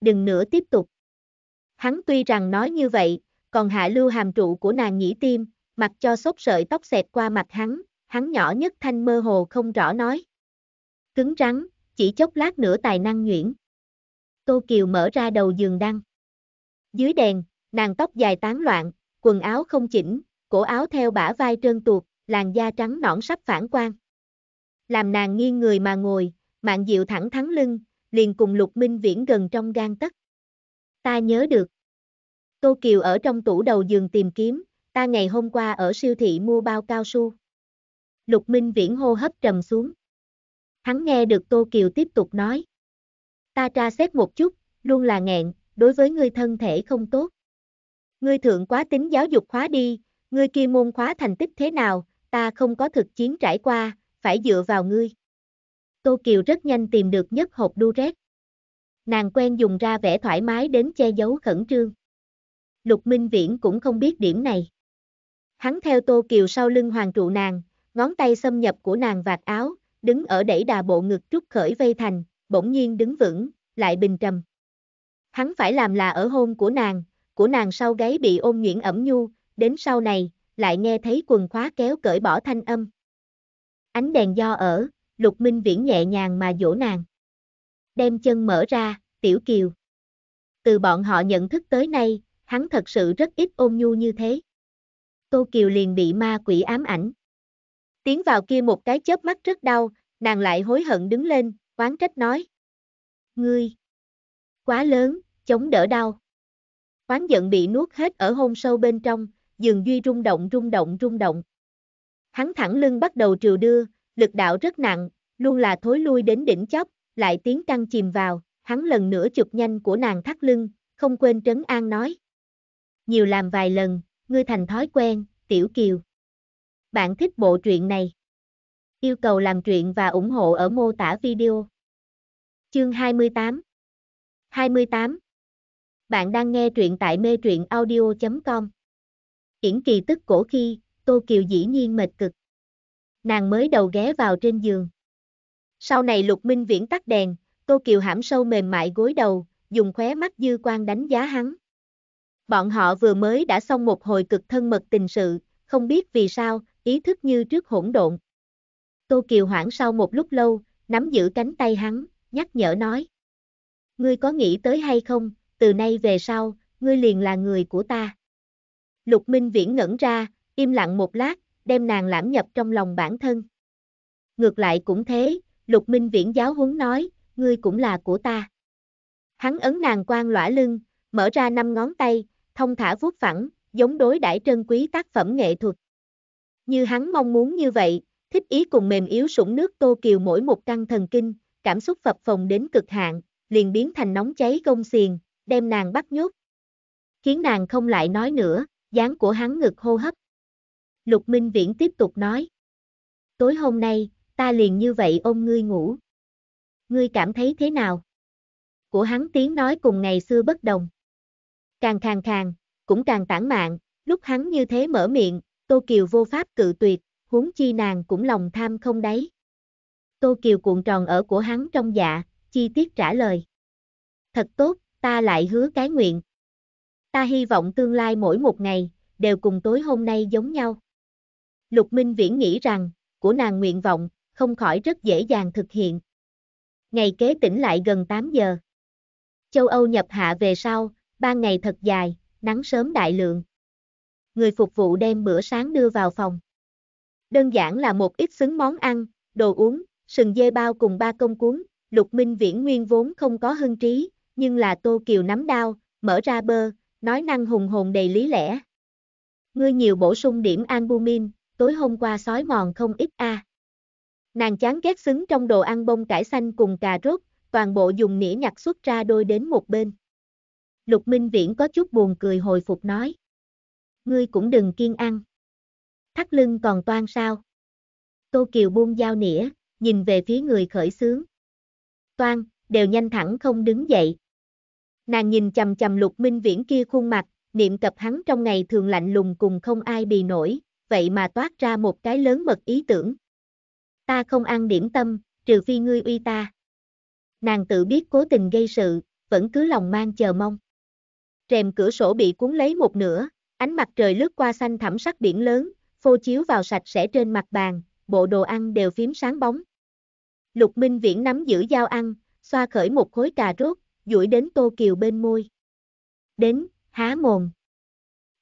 Đừng nữa tiếp tục. Hắn tuy rằng nói như vậy, còn hạ lưu hàm trụ của nàng nhĩ tim, mặc cho sốt sợi tóc xẹt qua mặt hắn, hắn nhỏ nhất thanh mơ hồ không rõ nói. Cứng rắn, chỉ chốc lát nữa tài năng nhuyễn. Tô Kiều mở ra đầu giường đăng. Dưới đèn, nàng tóc dài tán loạn, quần áo không chỉnh, cổ áo theo bả vai trơn tuột, làn da trắng nõn sắp phản quang. Làm nàng nghiêng người mà ngồi, mạng diệu thẳng thắn lưng, liền cùng lục minh viễn gần trong gan tất. Ta nhớ được. Tô Kiều ở trong tủ đầu giường tìm kiếm, ta ngày hôm qua ở siêu thị mua bao cao su. Lục Minh Viễn hô hấp trầm xuống. Hắn nghe được Tô Kiều tiếp tục nói. Ta tra xét một chút, luôn là nghẹn, đối với ngươi thân thể không tốt. Ngươi thượng quá tính giáo dục khóa đi, ngươi kia môn khóa thành tích thế nào, ta không có thực chiến trải qua, phải dựa vào ngươi. Tô Kiều rất nhanh tìm được nhất hộp đu rét. Nàng quen dùng ra vẻ thoải mái đến che giấu khẩn trương. Lục Minh Viễn cũng không biết điểm này. Hắn theo Tô Kiều sau lưng hoàng trụ nàng, ngón tay xâm nhập của nàng vạt áo, đứng ở đẩy đà bộ ngực trúc khởi vây thành, bỗng nhiên đứng vững, lại bình trầm. Hắn phải làm là ở hôn của nàng, của nàng sau gáy bị ôm nhuyễn ẩm nhu, đến sau này, lại nghe thấy quần khóa kéo cởi bỏ thanh âm. Ánh đèn do ở, lục minh viễn nhẹ nhàng mà dỗ nàng đem chân mở ra, tiểu kiều. Từ bọn họ nhận thức tới nay, hắn thật sự rất ít ôn nhu như thế. Tô Kiều liền bị ma quỷ ám ảnh. Tiến vào kia một cái chớp mắt rất đau, nàng lại hối hận đứng lên, oán trách nói. Ngươi! Quá lớn, chống đỡ đau. Oán giận bị nuốt hết ở hôn sâu bên trong, giường duy rung động rung động rung động. Hắn thẳng lưng bắt đầu triều đưa, lực đạo rất nặng, luôn là thối lui đến đỉnh chóp, lại tiếng trăng chìm vào, hắn lần nữa chụp nhanh của nàng thắt lưng, không quên trấn an nói. Nhiều làm vài lần, ngươi thành thói quen, tiểu kiều. Bạn thích bộ truyện này. Yêu cầu làm truyện và ủng hộ ở mô tả video. Chương 28 28 Bạn đang nghe truyện tại mê truyện audio.com Yển kỳ tức cổ khi, Tô Kiều dĩ nhiên mệt cực. Nàng mới đầu ghé vào trên giường. Sau này lục minh viễn tắt đèn, Tô Kiều hãm sâu mềm mại gối đầu, dùng khóe mắt dư quan đánh giá hắn. Bọn họ vừa mới đã xong một hồi cực thân mật tình sự, không biết vì sao, ý thức như trước hỗn độn. Tô Kiều hoảng sau một lúc lâu, nắm giữ cánh tay hắn, nhắc nhở nói. Ngươi có nghĩ tới hay không, từ nay về sau, ngươi liền là người của ta. Lục Minh Viễn ngẩn ra, im lặng một lát, đem nàng lãm nhập trong lòng bản thân. Ngược lại cũng thế, Lục Minh Viễn giáo huấn nói, ngươi cũng là của ta. Hắn ấn nàng quan lõa lưng, mở ra năm ngón tay, thông thả vuốt phẳng, giống đối đãi trân quý tác phẩm nghệ thuật. Như hắn mong muốn như vậy, thích ý cùng mềm yếu sủng nước Tô Kiều mỗi một căn thần kinh, cảm xúc phập phồng đến cực hạn, liền biến thành nóng cháy gông xiềng, đem nàng bắt nhốt. Khiến nàng không lại nói nữa, dáng của hắn ngực hô hấp. Lục Minh Viễn tiếp tục nói. Tối hôm nay, ta liền như vậy ôm ngươi ngủ. Ngươi cảm thấy thế nào? Của hắn tiếng nói cùng ngày xưa bất đồng. Càng khàn khàn, cũng càng tản mạn, lúc hắn như thế mở miệng, Tô Kiều vô pháp cự tuyệt, huống chi nàng cũng lòng tham không đấy. Tô Kiều cuộn tròn ở của hắn trong dạ, chi tiết trả lời. Thật tốt, ta lại hứa cái nguyện. Ta hy vọng tương lai mỗi một ngày, đều cùng tối hôm nay giống nhau. Lục Minh Viễn nghĩ rằng, của nàng nguyện vọng, không khỏi rất dễ dàng thực hiện. Ngày kế tỉnh lại gần 8 giờ. Châu Âu nhập hạ về sau, ban ngày thật dài, nắng sớm đại lượng. Người phục vụ đem bữa sáng đưa vào phòng. Đơn giản là một ít xứng món ăn, đồ uống, sừng dê bao cùng ba công cuốn, Lục Minh Viễn nguyên vốn không có hưng trí, nhưng là Tô Kiều nắm đao, mở ra bơ, nói năng hùng hồn đầy lý lẽ. Ngươi nhiều bổ sung điểm albumin, tối hôm qua sói mòn không ít a. À. Nàng chán ghét xứng trong đồ ăn bông cải xanh cùng cà rốt, toàn bộ dùng nĩa nhặt xuất ra đôi đến một bên. Lục Minh Viễn có chút buồn cười hồi phục nói. Ngươi cũng đừng kiên ăn. Thắt lưng còn toan sao? Tô Kiều buông dao nĩa, nhìn về phía người khởi sướng. Toan, đều nhanh thẳng không đứng dậy. Nàng nhìn chầm chầm lục minh viễn kia khuôn mặt, niệm cập hắn trong ngày thường lạnh lùng cùng không ai bì nổi, vậy mà toát ra một cái lớn mật ý tưởng ta không ăn điểm tâm, trừ phi ngươi uy ta. Nàng tự biết cố tình gây sự, vẫn cứ lòng mang chờ mong. Rèm cửa sổ bị cuốn lấy một nửa, ánh mặt trời lướt qua xanh thẳm sắc biển lớn, phô chiếu vào sạch sẽ trên mặt bàn, bộ đồ ăn đều phím sáng bóng. Lục Minh Viễn nắm giữ dao ăn, xoa khởi một khối cà rốt, duỗi đến Tô Kiều bên môi. Đến, há mồm.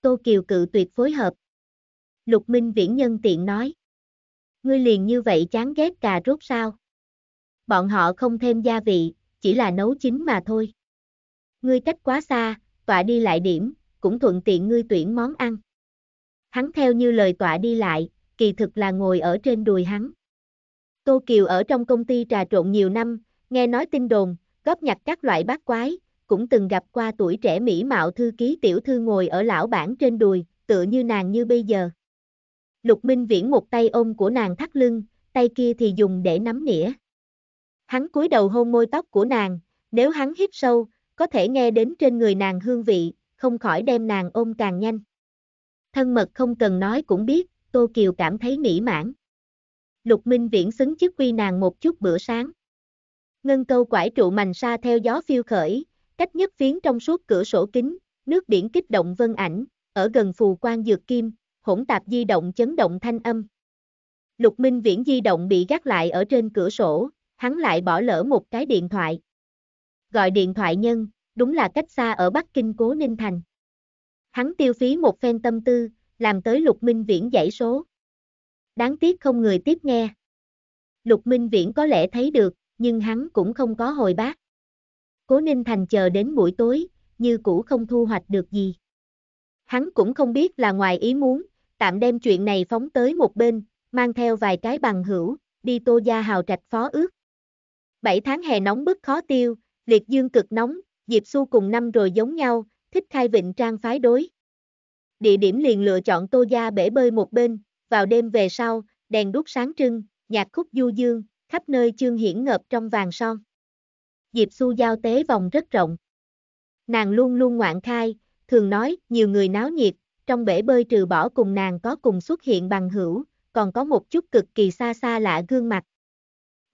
Tô Kiều cự tuyệt phối hợp. Lục Minh Viễn nhân tiện nói ngươi liền như vậy chán ghét cà rốt sao? Bọn họ không thêm gia vị, chỉ là nấu chín mà thôi. Ngươi cách quá xa, tọa đi lại điểm, cũng thuận tiện ngươi tuyển món ăn. Hắn theo như lời tọa đi lại, kỳ thực là ngồi ở trên đùi hắn. Tô Kiều ở trong công ty trà trộn nhiều năm, nghe nói tin đồn, góp nhặt các loại bát quái, cũng từng gặp qua tuổi trẻ mỹ mạo thư ký tiểu thư ngồi ở lão bản trên đùi, tựa như nàng như bây giờ. Lục Minh Viễn một tay ôm của nàng thắt lưng, tay kia thì dùng để nắm nĩa. Hắn cúi đầu hôn môi tóc của nàng, nếu hắn hít sâu, có thể nghe đến trên người nàng hương vị, không khỏi đem nàng ôm càng nhanh. Thân mật không cần nói cũng biết, Tô Kiều cảm thấy mỹ mãn. Lục Minh Viễn xứng chức quy nàng một chút bữa sáng. Ngân câu quải trụ mành xa theo gió phiêu khởi, cách nhất phiến trong suốt cửa sổ kính, nước biển kích động vân ảnh, ở gần phù quan dược kim, hỗn tạp di động chấn động thanh âm. Lục Minh Viễn di động bị gác lại ở trên cửa sổ, hắn lại bỏ lỡ một cái điện thoại. Gọi điện thoại nhân, đúng là cách xa ở Bắc Kinh Cố Ninh Thành. Hắn tiêu phí một phen tâm tư, làm tới Lục Minh Viễn dãy số. Đáng tiếc không người tiếp nghe. Lục Minh Viễn có lẽ thấy được, nhưng hắn cũng không có hồi bác. Cố Ninh Thành chờ đến buổi tối, như cũ không thu hoạch được gì. Hắn cũng không biết là ngoài ý muốn, tạm đem chuyện này phóng tới một bên, mang theo vài cái bằng hữu, đi tô gia hào trạch phó ước. Bảy tháng hè nóng bức khó tiêu, liệt dương cực nóng, Diệp Xu cùng năm rồi giống nhau, thích khai vịnh trang phái đối. Địa điểm liền lựa chọn tô gia bể bơi một bên, vào đêm về sau, đèn đuốc sáng trưng, nhạc khúc du dương, khắp nơi chương hiển ngợp trong vàng son. Diệp Xu giao tế vòng rất rộng. Nàng luôn luôn ngoạn khai, thường nói, nhiều người náo nhiệt, trong bể bơi trừ bỏ cùng nàng có cùng xuất hiện bằng hữu, còn có một chút cực kỳ xa xa lạ gương mặt.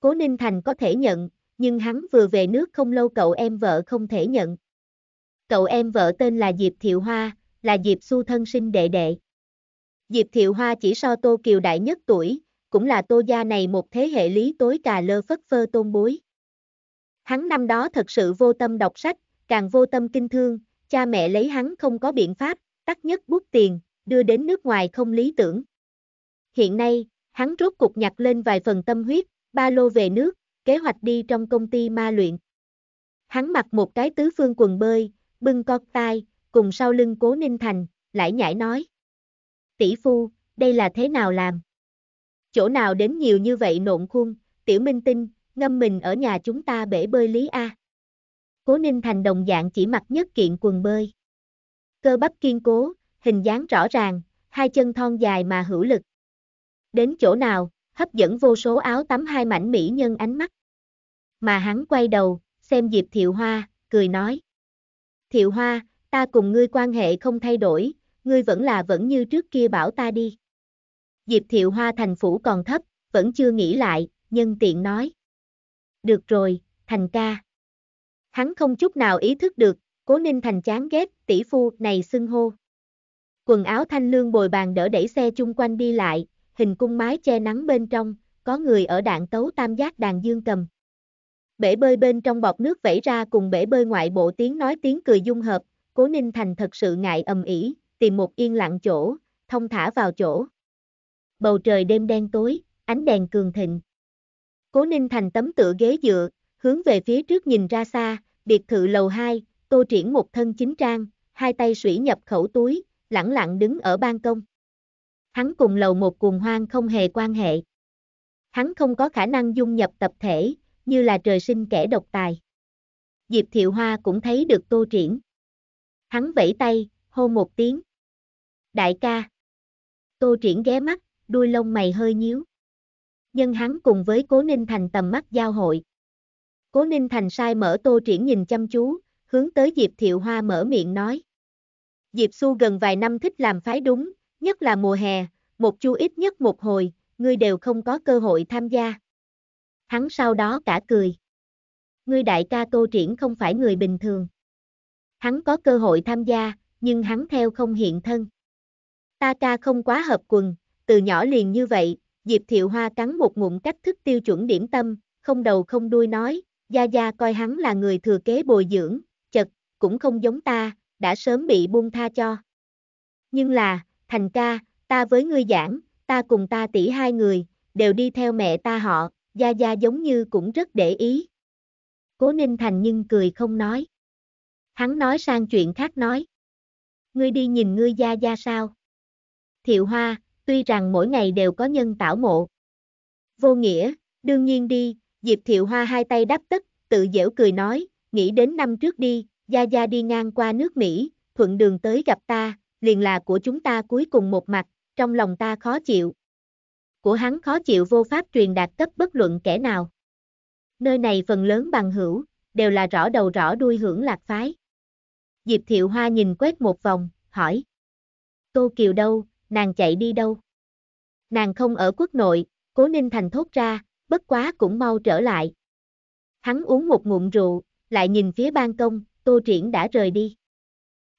Cố Ninh Thành có thể nhận, nhưng hắn vừa về nước không lâu cậu em vợ không thể nhận. Cậu em vợ tên là Diệp Thiệu Hoa, là Diệp Xu thân sinh đệ đệ. Diệp Thiệu Hoa chỉ so Tô Kiều đại nhất tuổi, cũng là Tô gia này một thế hệ lý tối cà lơ phất phơ tôn bối. Hắn năm đó thật sự vô tâm đọc sách, càng vô tâm kinh thương, cha mẹ lấy hắn không có biện pháp, tắt nhất bút tiền, đưa đến nước ngoài không lý tưởng. Hiện nay, hắn rốt cục nhặt lên vài phần tâm huyết, ba lô về nước, kế hoạch đi trong công ty ma luyện. Hắn mặc một cái tứ phương quần bơi, bưng con tai, cùng sau lưng cố Ninh Thành, lại nhảy nói. Tỷ phu, đây là thế nào làm? Chỗ nào đến nhiều như vậy nộn khuôn, tiểu minh tinh, ngâm mình ở nhà chúng ta bể bơi lý A. Cố Ninh Thành đồng dạng chỉ mặc nhất kiện quần bơi cơ bắp kiên cố, hình dáng rõ ràng, hai chân thon dài mà hữu lực. Đến chỗ nào, hấp dẫn vô số áo tắm hai mảnh mỹ nhân ánh mắt. Mà hắn quay đầu, xem Diệp Thiệu Hoa, cười nói. Thiệu Hoa, ta cùng ngươi quan hệ không thay đổi, ngươi vẫn là vẫn như trước kia bảo ta đi. Diệp Thiệu Hoa thành phủ còn thấp, vẫn chưa nghĩ lại, nhân tiện nói. Được rồi, thành ca. Hắn không chút nào ý thức được, Cố Ninh Thành chán ghét, tỷ phu này xưng hô. Quần áo thanh lương bồi bàn đỡ đẩy xe chung quanh đi lại, hình cung mái che nắng bên trong, có người ở đạn tấu tam giác đàn dương cầm. Bể bơi bên trong bọt nước vẫy ra cùng bể bơi ngoại bộ tiếng nói tiếng cười dung hợp, Cố Ninh Thành thật sự ngại ầm ĩ, tìm một yên lặng chỗ, thông thả vào chỗ. Bầu trời đêm đen tối, ánh đèn cường thịnh. Cố Ninh Thành tấm tựa ghế dựa, hướng về phía trước nhìn ra xa, biệt thự lầu 2, Tô Triển một thân chính trang, hai tay sủy nhập khẩu túi, lẳng lặng đứng ở ban công. Hắn cùng lầu một cuồng hoang không hề quan hệ. Hắn không có khả năng dung nhập tập thể, như là trời sinh kẻ độc tài. Diệp Thiệu Hoa cũng thấy được Tô Triển. Hắn vẫy tay, hô một tiếng. Đại ca. Tô Triển ghé mắt, đuôi lông mày hơi nhíu. Nhân hắn cùng với Cố Ninh Thành tầm mắt giao hội. Cố Ninh Thành sai mở Tô Triển nhìn chăm chú, hướng tới Diệp Thiệu Hoa mở miệng nói. Diệp Xu gần vài năm thích làm phái đúng, nhất là mùa hè, một chu ít nhất một hồi, ngươi đều không có cơ hội tham gia. Hắn sau đó cả cười. Ngươi đại ca Tô Triển không phải người bình thường. Hắn có cơ hội tham gia, nhưng hắn theo không hiện thân. Ta ca không quá hợp quần, từ nhỏ liền như vậy, Diệp Thiệu Hoa cắn một ngụm cách thức tiêu chuẩn điểm tâm, không đầu không đuôi nói, Gia Gia coi hắn là người thừa kế bồi dưỡng, cũng không giống ta, đã sớm bị buông tha cho. Nhưng là, thành ca, ta với ngươi giảng, ta cùng ta tỷ hai người, đều đi theo mẹ ta họ, Gia Gia giống như cũng rất để ý. Cố Ninh Thành nhưng cười không nói. Hắn nói sang chuyện khác nói. Ngươi đi nhìn ngươi Gia Gia sao? Thiệu Hoa, tuy rằng mỗi ngày đều có nhân tảo mộ. Vô nghĩa, đương nhiên đi, Diệp Thiệu Hoa hai tay đắp tất, tự dễu cười nói, nghĩ đến năm trước đi, Gia Gia đi ngang qua nước Mỹ, thuận đường tới gặp ta, liền là của chúng ta cuối cùng một mặt, trong lòng ta khó chịu. Của hắn khó chịu vô pháp truyền đạt cấp bất luận kẻ nào. Nơi này phần lớn bằng hữu, đều là rõ đầu rõ đuôi hưởng lạc phái. Diệp Thiệu Hoa nhìn quét một vòng, hỏi. Tô Kiều đâu, nàng chạy đi đâu? Nàng không ở quốc nội, cố ninh thành thốt ra, bất quá cũng mau trở lại. Hắn uống một ngụm rượu, lại nhìn phía ban công, Tô Triển đã rời đi.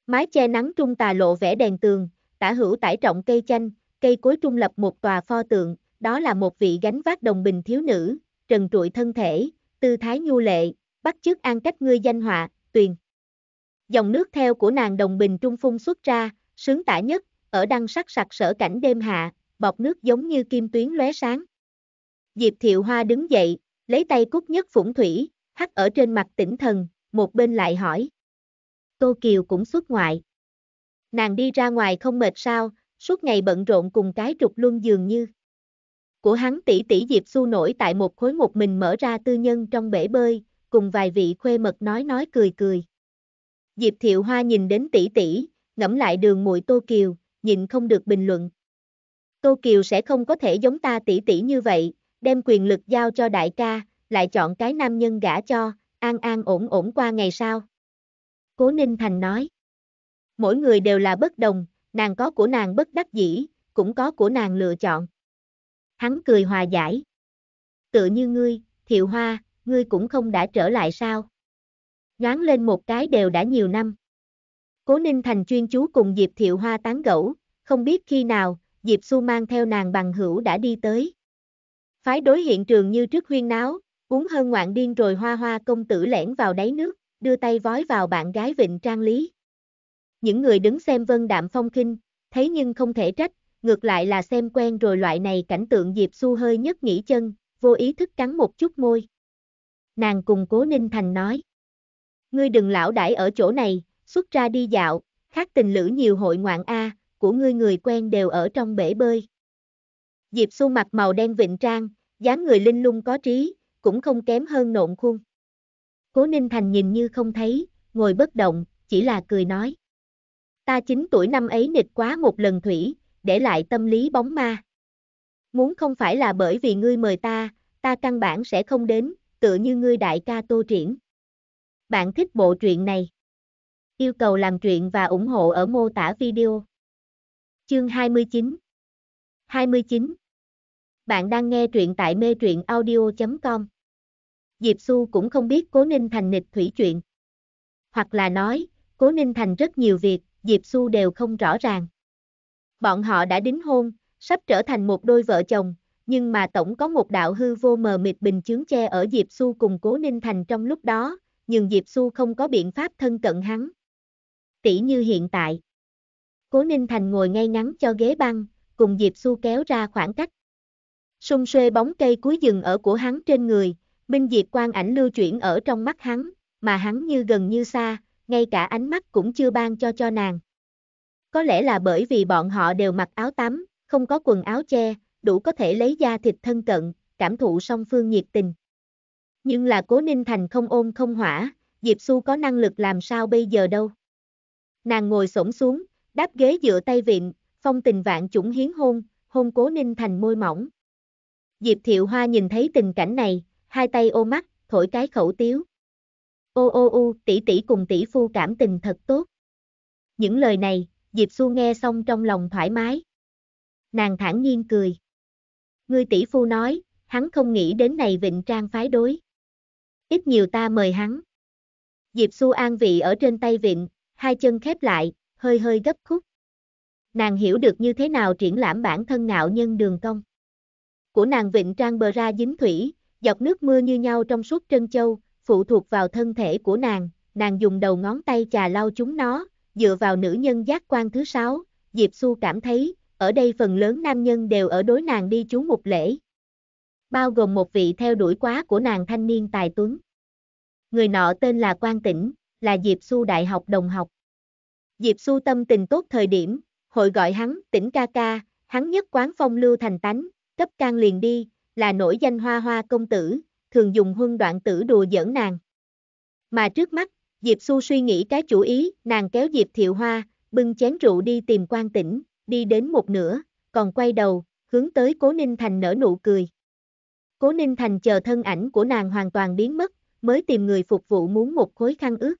Mái che nắng trung tà lộ vẽ đèn tường, tả hữu tải trọng cây chanh, cây cối trung lập một tòa pho tượng, đó là một vị gánh vác đồng bình thiếu nữ, trần trụi thân thể, tư thái nhu lệ, bắt chước an cách ngươi danh họa, tuyền. Dòng nước theo của nàng đồng bình trung phun xuất ra, sướng tả nhất, ở đăng sắc sặc sở cảnh đêm hạ, bọt nước giống như kim tuyến lóe sáng. Diệp Thiệu Hoa đứng dậy, lấy tay cút nhất phủng thủy, hắt ở trên mặt tỉnh thần, một bên lại hỏi. Tô Kiều cũng xuất ngoại. Nàng đi ra ngoài không mệt sao, suốt ngày bận rộn cùng cái trục luân dường như. Của hắn tỷ tỷ Diệp Xu nổi tại một khối một mình mở ra tư nhân trong bể bơi, cùng vài vị khuê mật nói nói cười cười. Diệp Thiệu Hoa nhìn đến tỷ tỷ, ngẫm lại đường mùi Tô Kiều, nhìn không được bình luận. Tô Kiều sẽ không có thể giống ta tỷ tỷ như vậy, đem quyền lực giao cho đại ca, lại chọn cái nam nhân gả cho, an an ổn ổn qua ngày sau. Cố Ninh Thành nói. Mỗi người đều là bất đồng, nàng có của nàng bất đắc dĩ, cũng có của nàng lựa chọn. Hắn cười hòa giải. tự như ngươi, thiệu hoa, ngươi cũng không đã trở lại sao. Nhoáng lên một cái đều đã nhiều năm. Cố Ninh Thành chuyên chú cùng Diệp Thiệu Hoa tán gẫu, không biết khi nào, Diệp Xu mang theo nàng bằng hữu đã đi tới. Phái đối hiện trường như trước huyên náo, Uống hơn ngoạn điên rồi hoa hoa công tử lẻn vào đáy nước, đưa tay vói vào bạn gái vịnh trang lý. Những người đứng xem vân đạm phong kinh, thấy nhưng không thể trách, ngược lại là xem quen rồi loại này cảnh tượng Diệp Xu hơi nhất nghĩ chân, vô ý thức cắn một chút môi. Nàng cùng cố Ninh Thành nói. Ngươi đừng lão đãi ở chỗ này, xuất ra đi dạo, khác tình lữ nhiều hội ngoạn A, của ngươi người quen đều ở trong bể bơi. Diệp Xu mặt màu đen vịnh trang, dáng người linh lung có trí, cũng không kém hơn nộn khuôn. Cố Ninh Thành nhìn như không thấy, ngồi bất động, chỉ là cười nói. Ta 9 tuổi năm ấy nịch quá một lần thủy, để lại tâm lý bóng ma. Muốn không phải là bởi vì ngươi mời ta, ta căn bản sẽ không đến, tựa như ngươi đại ca tô triển. Bạn thích bộ truyện này? Yêu cầu làm truyện và ủng hộ ở mô tả video. Chương 29 29 bạn đang nghe truyện tại mê truyện audio.com. Diệp Xu cũng không biết Cố Ninh Thành nịch thủy chuyện. Hoặc là nói, Cố Ninh Thành rất nhiều việc, Diệp Xu đều không rõ ràng. Bọn họ đã đính hôn, sắp trở thành một đôi vợ chồng, nhưng mà tổng có một đạo hư vô mờ mịt bình chướng che ở Diệp Xu cùng Cố Ninh Thành trong lúc đó, nhưng Diệp Xu không có biện pháp thân cận hắn. Tỷ như hiện tại. Cố Ninh Thành ngồi ngay ngắn cho ghế băng, cùng Diệp Xu kéo ra khoảng cách. Xung xuê bóng cây cuối rừng ở của hắn trên người, minh diệt quan ảnh lưu chuyển ở trong mắt hắn, mà hắn như gần như xa, ngay cả ánh mắt cũng chưa ban cho cho nàng. Có lẽ là bởi vì bọn họ đều mặc áo tắm, không có quần áo che, đủ có thể lấy da thịt thân cận, cảm thụ song phương nhiệt tình. Nhưng là cố Ninh Thành không ôm không hỏa, Diệp Xu có năng lực làm sao bây giờ đâu. Nàng ngồi xổm xuống, đáp ghế dựa tay viện, phong tình vạn chủng hiến hôn, hôn cố Ninh Thành môi mỏng, Diệp Thiệu Hoa nhìn thấy tình cảnh này, hai tay ô mắt, thổi cái khẩu tiếu. Ô ô ô, tỷ tỷ cùng tỷ phu cảm tình thật tốt. Những lời này, Diệp Xu nghe xong trong lòng thoải mái. Nàng thản nhiên cười. Ngươi tỷ phu nói, hắn không nghĩ đến này vịnh trang phái đối. Ít nhiều ta mời hắn. Diệp Xu an vị ở trên tay vịnh, hai chân khép lại, hơi hơi gấp khúc. Nàng hiểu được như thế nào triển lãm bản thân ngạo nhân đường công của nàng vịnh trang bờ ra dính thủy, dọc nước mưa như nhau trong suốt trân châu, phụ thuộc vào thân thể của nàng, nàng dùng đầu ngón tay trà lau chúng nó, dựa vào nữ nhân giác quan thứ sáu, Diệp Xu cảm thấy, ở đây phần lớn nam nhân đều ở đối nàng đi chú mục lễ. Bao gồm một vị theo đuổi quá của nàng thanh niên tài tuấn. Người nọ tên là Quan Tĩnh, là Diệp Xu đại học đồng học. Diệp Xu tâm tình tốt thời điểm, hội gọi hắn, Tĩnh ca ca, hắn nhất quán phong lưu thành tánh, cấp can liền đi, là nổi danh hoa hoa công tử, thường dùng huân đoạn tử đùa giỡn nàng. Mà trước mắt, Diệp Xu suy nghĩ cái chủ ý, nàng kéo Diệp Thiệu Hoa, bưng chén rượu đi tìm quan tỉnh, đi đến một nửa, còn quay đầu, hướng tới Cố Ninh Thành nở nụ cười. Cố Ninh Thành chờ thân ảnh của nàng hoàn toàn biến mất, mới tìm người phục vụ muốn một khối khăn ướt.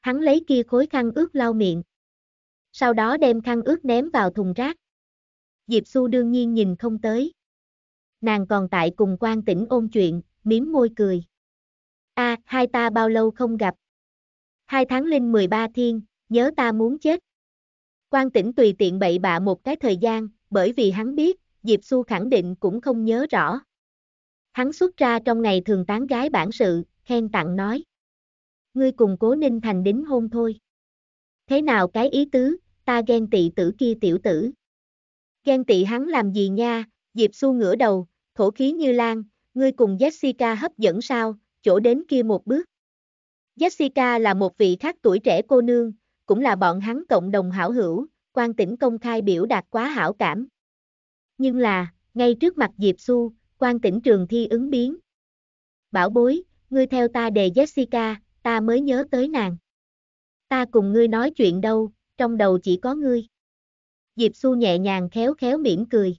Hắn lấy kia khối khăn ướt lau miệng. Sau đó đem khăn ướt ném vào thùng rác. Diệp Xu đương nhiên nhìn không tới. Nàng còn tại cùng quan tỉnh ôn chuyện, miếm môi cười. a à, hai ta bao lâu không gặp. Hai tháng linh 13 thiên, nhớ ta muốn chết. Quan tỉnh tùy tiện bậy bạ một cái thời gian, bởi vì hắn biết, Diệp Xu khẳng định cũng không nhớ rõ. Hắn xuất ra trong ngày thường tán gái bản sự, khen tặng nói. Ngươi cùng cố ninh thành đính hôn thôi. Thế nào cái ý tứ, ta ghen tị tử kia tiểu tử. Ghen tị hắn làm gì nha, Diệp Xu ngửa đầu, thổ khí như lan, ngươi cùng Jessica hấp dẫn sao, chỗ đến kia một bước. Jessica là một vị khác tuổi trẻ cô nương, cũng là bọn hắn cộng đồng hảo hữu, quan tỉnh công khai biểu đạt quá hảo cảm. Nhưng là, ngay trước mặt Diệp Xu, quan tỉnh trường thi ứng biến. Bảo bối, ngươi theo ta đề Jessica, ta mới nhớ tới nàng. Ta cùng ngươi nói chuyện đâu, trong đầu chỉ có ngươi. Diệp Xu nhẹ nhàng khéo khéo mỉm cười.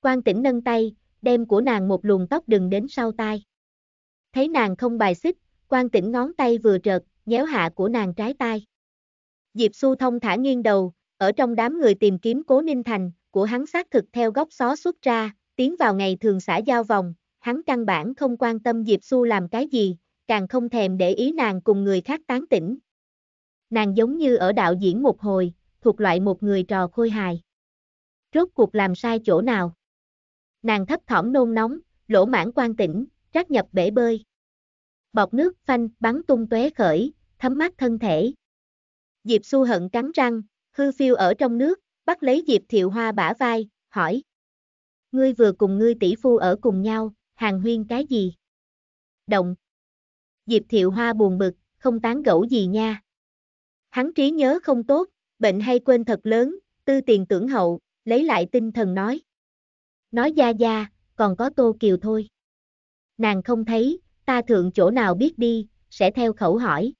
Quan tỉnh nâng tay, đem của nàng một luồng tóc đừng đến sau tai. Thấy nàng không bài xích, quan tỉnh ngón tay vừa trợt, nhéo hạ của nàng trái tai. Diệp Xu thông thả nghiêng đầu, ở trong đám người tìm kiếm cố Ninh Thành, của hắn xác thực theo góc xó xuất ra, tiến vào ngày thường xã giao vòng, hắn căn bản không quan tâm Diệp Xu làm cái gì, càng không thèm để ý nàng cùng người khác tán tỉnh. Nàng giống như ở đạo diễn một hồi, thuộc loại một người trò khôi hài. Rốt cuộc làm sai chỗ nào? Nàng thấp thỏm nôn nóng, lỗ mãn quan tỉnh, trác nhập bể bơi. Bọt nước phanh bắn tung tóe khởi, thấm mát thân thể. Diệp su hận cắn răng, hư phiêu ở trong nước, bắt lấy Diệp thiệu hoa bả vai, hỏi. Ngươi vừa cùng ngươi tỷ phu ở cùng nhau, hàng huyên cái gì? Động. Diệp thiệu hoa buồn bực, không tán gẫu gì nha. Hắn trí nhớ không tốt, bệnh hay quên thật lớn, tư tiền tưởng hậu, lấy lại tinh thần nói. Nói gia gia, còn có Tô Kiều thôi. Nàng không thấy, ta thượng chỗ nào biết đi, sẽ theo khẩu hỏi.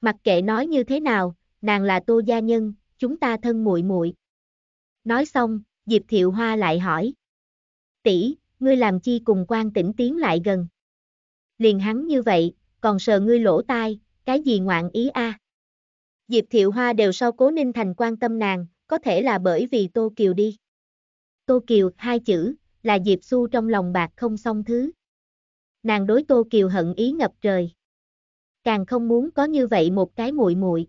Mặc kệ nói như thế nào, nàng là Tô gia nhân, chúng ta thân muội muội. Nói xong, Diệp Thiệu Hoa lại hỏi. Tỷ, ngươi làm chi cùng quan tỉnh tiến lại gần. Liền hắn như vậy, còn sờ ngươi lỗ tai, cái gì ngoạn ý a? À? Diệp Thiệu Hoa đều sau Cố Ninh Thành quan tâm nàng, có thể là bởi vì Tô Kiều đi. Tô Kiều, hai chữ, là Diệp Xu trong lòng bạc không xong thứ. Nàng đối Tô Kiều hận ý ngập trời. Càng không muốn có như vậy một cái muội muội.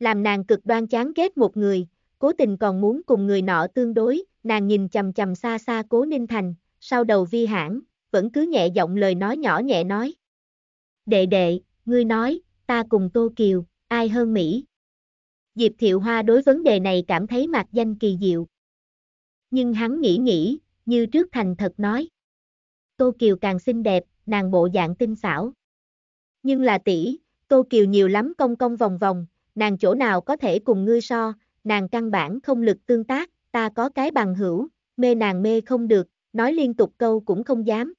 Làm nàng cực đoan chán ghét một người, cố tình còn muốn cùng người nọ tương đối, nàng nhìn chầm chầm xa xa cố Ninh Thành, sau đầu vi hãng, vẫn cứ nhẹ giọng lời nói nhỏ nhẹ nói. Đệ đệ, ngươi nói, ta cùng Tô Kiều, ai hơn Mỹ. Diệp Thiệu Hoa đối vấn đề này cảm thấy mặt danh kỳ diệu. Nhưng hắn nghĩ nghĩ, như trước thành thật nói. Tô Kiều càng xinh đẹp, nàng bộ dạng tinh xảo. Nhưng là tỷ, Tô Kiều nhiều lắm công công vòng vòng, nàng chỗ nào có thể cùng ngươi so, nàng căn bản không lực tương tác, ta có cái bằng hữu, mê nàng mê không được, nói liên tục câu cũng không dám.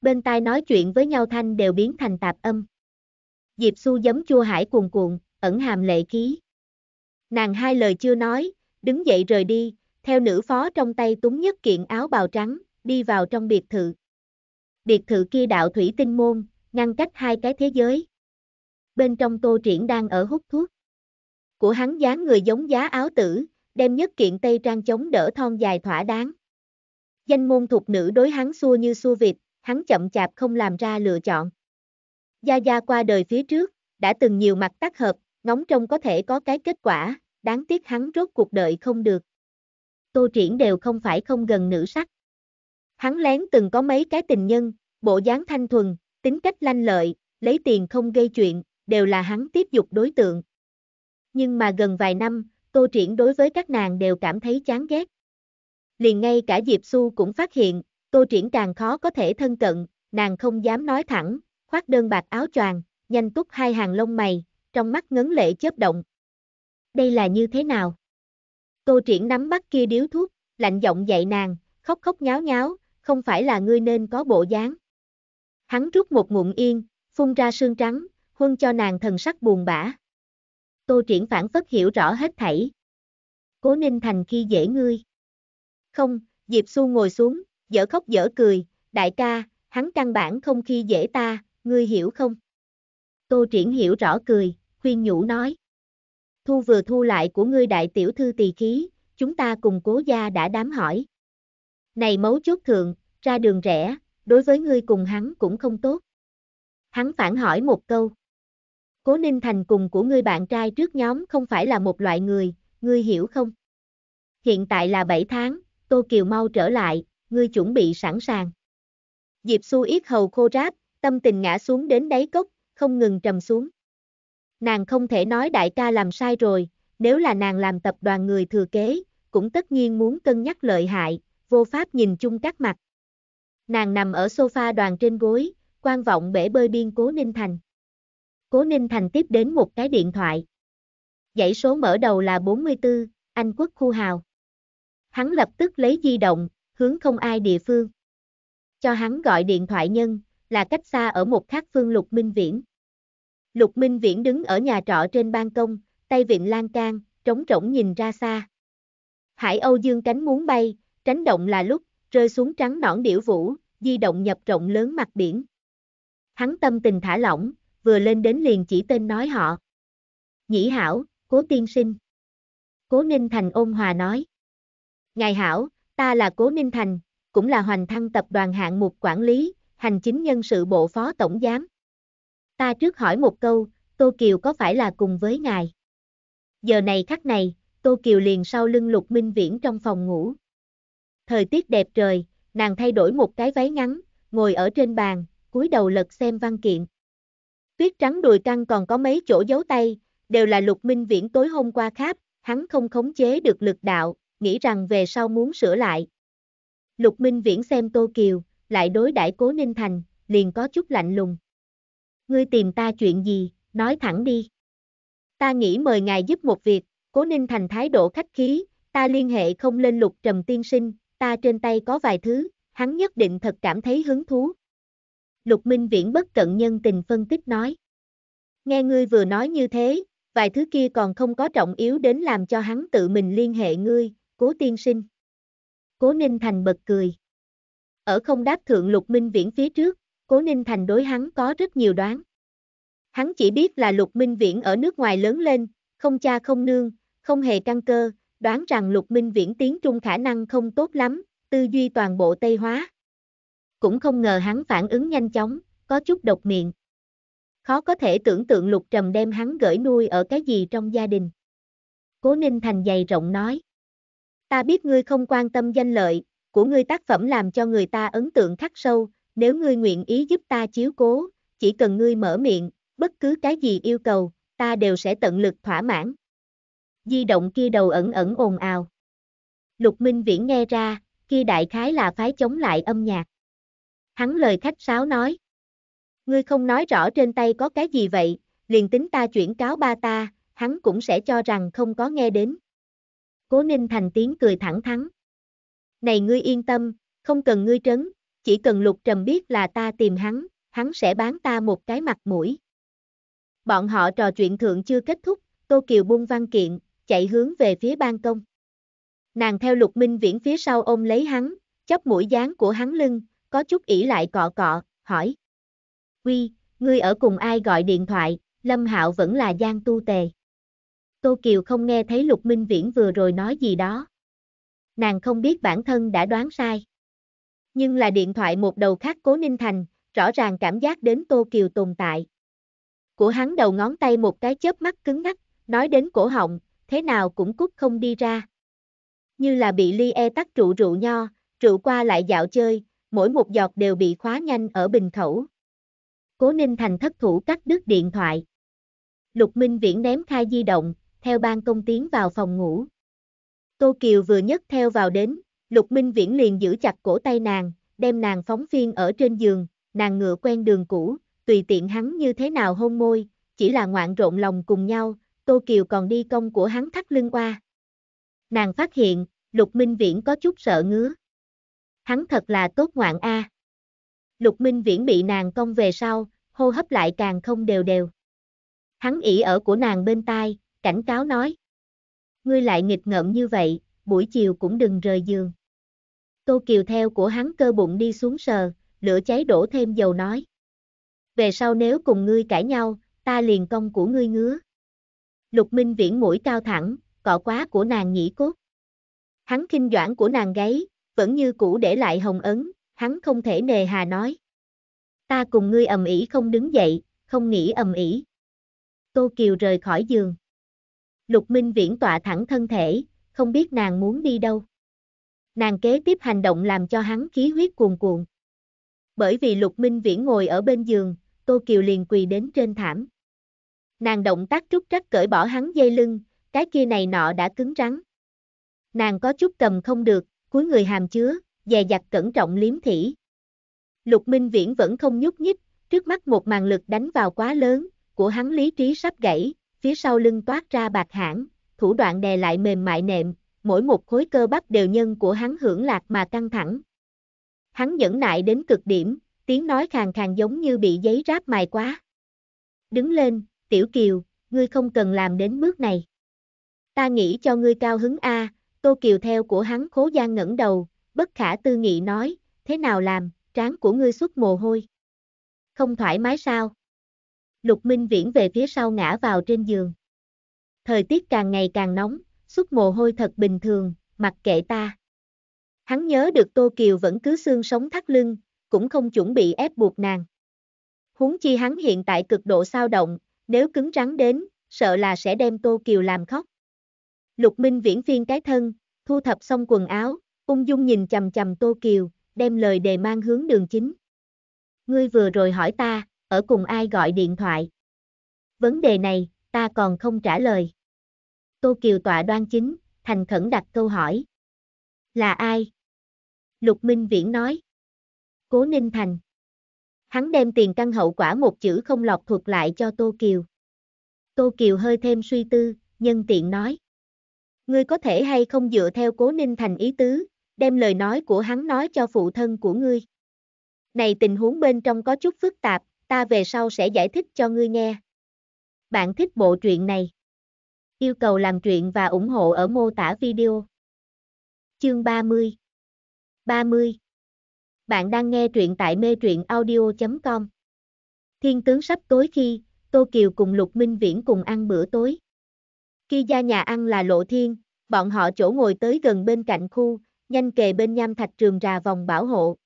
Bên tai nói chuyện với nhau thanh đều biến thành tạp âm. Diệp Xu giấm chua hải cuồn cuộn, ẩn hàm lệ khí. Nàng hai lời chưa nói, đứng dậy rời đi, theo nữ phó trong tay túng nhất kiện áo bào trắng, đi vào trong biệt thự. Biệt thự kia đạo thủy tinh môn, ngăn cách hai cái thế giới. Bên trong tô triển đang ở hút thuốc. Của hắn dáng người giống giá áo tử, đem nhất kiện tây trang chống đỡ thon dài thỏa đáng. Danh môn thuộc nữ đối hắn xua như xua vịt, hắn chậm chạp không làm ra lựa chọn. Gia Gia qua đời phía trước, đã từng nhiều mặt tác hợp, ngóng trông có thể có cái kết quả, đáng tiếc hắn rốt cuộc đời không được. Tô Triển đều không phải không gần nữ sắc. Hắn lén từng có mấy cái tình nhân, bộ dáng thanh thuần, tính cách lanh lợi, lấy tiền không gây chuyện, đều là hắn tiếp dục đối tượng. Nhưng mà gần vài năm, Tô Triển đối với các nàng đều cảm thấy chán ghét. Liền ngay cả Diệp Xu cũng phát hiện, Tô Triển càng khó có thể thân cận, nàng không dám nói thẳng, khoác đơn bạc áo choàng, nhanh túc hai hàng lông mày, trong mắt ngấn lệ chớp động. Đây là như thế nào? Tô triển nắm bắt kia điếu thuốc, lạnh giọng dạy nàng, khóc khóc nháo nháo, không phải là ngươi nên có bộ dáng. Hắn rút một ngụm yên, phun ra sương trắng, huân cho nàng thần sắc buồn bã. Tô triển phản phất hiểu rõ hết thảy. Cố Ninh Thành khi dễ ngươi. Không, Diệp Xu ngồi xuống, dở khóc dở cười, đại ca, hắn căn bản không khi dễ ta, ngươi hiểu không? Tô Triển hiểu rõ cười, khuyên nhủ nói. Thu vừa thu lại của ngươi đại tiểu thư tỳ khí, chúng ta cùng cố gia đã đám hỏi. Này mấu chốt thượng, ra đường rẻ, đối với ngươi cùng hắn cũng không tốt. Hắn phản hỏi một câu. Cố Ninh Thành cùng của ngươi bạn trai trước nhóm không phải là một loại người, ngươi hiểu không? Hiện tại là 7 tháng, Tô Kiều mau trở lại, ngươi chuẩn bị sẵn sàng. Diệp su yết hầu khô ráp, tâm tình ngã xuống đến đáy cốc, không ngừng trầm xuống. Nàng không thể nói đại ca làm sai rồi, nếu là nàng làm tập đoàn người thừa kế, cũng tất nhiên muốn cân nhắc lợi hại, vô pháp nhìn chung các mặt. Nàng nằm ở sofa đoàn trên gối, quan vọng bể bơi biên Cố Ninh Thành. Cố Ninh Thành tiếp đến một cái điện thoại. Dãy số mở đầu là 44, Anh Quốc Khu Hào. Hắn lập tức lấy di động, hướng không ai địa phương. Cho hắn gọi điện thoại nhân, là cách xa ở một khác phương Lục Minh Viễn. Lục Minh Viễn đứng ở nhà trọ trên ban công, tay viện lan can, trống rỗng nhìn ra xa. Hải Âu dương cánh muốn bay, tránh động là lúc, rơi xuống trắng nõn điểu vũ, di động nhập rộng lớn mặt biển. Hắn tâm tình thả lỏng, vừa lên đến liền chỉ tên nói họ. Nhĩ Hảo, Cố Tiên Sinh. Cố Ninh Thành ôn hòa nói. Ngài Hảo, ta là Cố Ninh Thành, cũng là hoành thăng tập đoàn hạng mục quản lý, hành chính nhân sự bộ phó tổng giám. Ta trước hỏi một câu, Tô Kiều có phải là cùng với ngài? Giờ này khắc này, Tô Kiều liền sau lưng Lục Minh Viễn trong phòng ngủ. Thời tiết đẹp trời, nàng thay đổi một cái váy ngắn, ngồi ở trên bàn, cúi đầu lật xem văn kiện. Tuyết trắng đùi căng còn có mấy chỗ dấu tay, đều là Lục Minh Viễn tối hôm qua kháp, hắn không khống chế được lực đạo, nghĩ rằng về sau muốn sửa lại. Lục Minh Viễn xem Tô Kiều, lại đối đãi cố Ninh Thành, liền có chút lạnh lùng. Ngươi tìm ta chuyện gì, nói thẳng đi. Ta nghĩ mời ngài giúp một việc, cố Ninh Thành thái độ khách khí, ta liên hệ không lên lục trầm tiên sinh, ta trên tay có vài thứ, hắn nhất định thật cảm thấy hứng thú. Lục Minh Viễn bất cận nhân tình phân tích nói. Nghe ngươi vừa nói như thế, vài thứ kia còn không có trọng yếu đến làm cho hắn tự mình liên hệ ngươi, cố tiên sinh. Cố Ninh Thành bật cười ở không đáp thượng lục minh viễn phía trước, cố ninh thành đối hắn có rất nhiều đoán. Hắn chỉ biết là lục minh viễn ở nước ngoài lớn lên, không cha không nương, không hề căn cơ, đoán rằng lục minh viễn tiếng Trung khả năng không tốt lắm, tư duy toàn bộ Tây hóa. Cũng không ngờ hắn phản ứng nhanh chóng, có chút độc miệng. Khó có thể tưởng tượng lục trầm đem hắn gửi nuôi ở cái gì trong gia đình. Cố Ninh Thành dày rộng nói. Ta biết ngươi không quan tâm danh lợi, của ngươi tác phẩm làm cho người ta ấn tượng khắc sâu, nếu ngươi nguyện ý giúp ta chiếu cố, chỉ cần ngươi mở miệng, bất cứ cái gì yêu cầu, ta đều sẽ tận lực thỏa mãn. Di động kia đầu ẩn ẩn ồn ào. Lục Minh Viễn nghe ra, kia đại khái là phái chống lại âm nhạc. Hắn lời khách sáo nói. Ngươi không nói rõ trên tay có cái gì vậy, liền tính ta chuyển cáo ba ta, hắn cũng sẽ cho rằng không có nghe đến. Cố Ninh Thành tiếng cười thẳng thắn này ngươi yên tâm, không cần ngươi trấn, chỉ cần lục trầm biết là ta tìm hắn, hắn sẽ bán ta một cái mặt mũi. Bọn họ trò chuyện thượng chưa kết thúc, Tô Kiều buông văn kiện, chạy hướng về phía ban công. Nàng theo lục minh viễn phía sau ôm lấy hắn, chóp mũi dáng của hắn lưng, có chút ỉ lại cọ cọ, hỏi. Quy, ngươi ở cùng ai gọi điện thoại, Lâm Hạo vẫn là Giang Tu Tề. Tô Kiều không nghe thấy Lục Minh Viễn vừa rồi nói gì đó nàng không biết bản thân đã đoán sai. Nhưng là điện thoại một đầu khác cố Ninh Thành, rõ ràng cảm giác đến Tô Kiều tồn tại. Của hắn đầu ngón tay một cái chớp mắt cứng ngắc, nói đến cổ họng, thế nào cũng cút không đi ra. Như là bị ly e tắt trụ rượu nho, rượu qua lại dạo chơi, mỗi một giọt đều bị khóa nhanh ở bình khẩu. Cố Ninh Thành thất thủ cắt đứt điện thoại. Lục Minh Viễn ném khai di động, theo ban công tiến vào phòng ngủ. Tô Kiều vừa nhấc theo vào đến, Lục Minh Viễn liền giữ chặt cổ tay nàng, đem nàng phóng phiên ở trên giường, nàng ngựa quen đường cũ, tùy tiện hắn như thế nào hôn môi, chỉ là ngoạn rộn lòng cùng nhau, Tô Kiều còn đi công của hắn thắt lưng qua. Nàng phát hiện, Lục Minh Viễn có chút sợ ngứa. Hắn thật là tốt ngoạn a. Lục Minh Viễn bị nàng công về sau, hô hấp lại càng không đều đều. Hắn ỉ ở của nàng bên tai, cảnh cáo nói ngươi lại nghịch ngợm như vậy, buổi chiều cũng đừng rời giường. Tô Kiều theo của hắn cơ bụng đi xuống sờ, lửa cháy đổ thêm dầu nói. Về sau nếu cùng ngươi cãi nhau, ta liền công của ngươi ngứa. Lục Minh Viễn mũi cao thẳng, cọ quá của nàng nhĩ cốt. Hắn kinh doãn của nàng gáy, vẫn như cũ để lại hồng ấn, hắn không thể nề hà nói. Ta cùng ngươi ầm ĩ không đứng dậy, không nghĩ ầm ĩ. Tô Kiều rời khỏi giường. Lục Minh Viễn tọa thẳng thân thể, không biết nàng muốn đi đâu. Nàng kế tiếp hành động làm cho hắn khí huyết cuồn cuộn. Bởi vì Lục Minh Viễn ngồi ở bên giường, Tô Kiều liền quỳ đến trên thảm. Nàng động tác trúc trắc cởi bỏ hắn dây lưng, cái kia này nọ đã cứng rắn. Nàng có chút cầm không được, cuối người hàm chứa, dè dặt cẩn trọng liếm thỉ. Lục Minh Viễn vẫn không nhúc nhích, trước mắt một màn lực đánh vào quá lớn, của hắn lý trí sắp gãy, phía sau lưng toát ra bạc hãn, thủ đoạn đè lại mềm mại nệm, mỗi một khối cơ bắp đều nhân của hắn hưởng lạc mà căng thẳng. Hắn nhẫn nại đến cực điểm, tiếng nói khàn khàn giống như bị giấy ráp mài quá. Đứng lên, tiểu kiều, ngươi không cần làm đến mức này. Ta nghĩ cho ngươi cao hứng A, tô kiều theo của hắn khố giang ngẩng đầu, bất khả tư nghị nói, thế nào làm, trán của ngươi xuất mồ hôi. Không thoải mái sao? Lục Minh Viễn về phía sau ngã vào trên giường. Thời tiết càng ngày càng nóng, xuất mồ hôi thật bình thường, mặc kệ ta. Hắn nhớ được Tô Kiều vẫn cứ xương sống thắt lưng, cũng không chuẩn bị ép buộc nàng. Huống chi hắn hiện tại cực độ sao động, nếu cứng rắn đến, sợ là sẽ đem Tô Kiều làm khóc. Lục Minh Viễn phiên cái thân, thu thập xong quần áo, ung dung nhìn chầm chầm Tô Kiều, đem lời đề mang hướng đường chính. Ngươi vừa rồi hỏi ta, ở cùng ai gọi điện thoại. Vấn đề này, ta còn không trả lời. Tô Kiều tọa đoan chính, thành khẩn đặt câu hỏi. Là ai? Lục Minh Viễn nói. Cố Ninh Thành. Hắn đem tiền căn hậu quả một chữ không lọt thuật lại cho Tô Kiều. Tô Kiều hơi thêm suy tư, nhân tiện nói. Ngươi có thể hay không dựa theo Cố Ninh Thành ý tứ, đem lời nói của hắn nói cho phụ thân của ngươi. Này tình huống bên trong có chút phức tạp, ta về sau sẽ giải thích cho ngươi nghe. Bạn thích bộ truyện này? Yêu cầu làm truyện và ủng hộ ở mô tả video. Chương 30 30 Bạn đang nghe truyện tại mê truyện audio.com Thiên tướng sắp tối khi, Tô Kiều cùng Lục Minh Viễn cùng ăn bữa tối. Khi gia nhà ăn là Lộ Thiên, bọn họ chỗ ngồi tới gần bên cạnh khu, nhanh kề bên nham thạch trường rà vòng bảo hộ.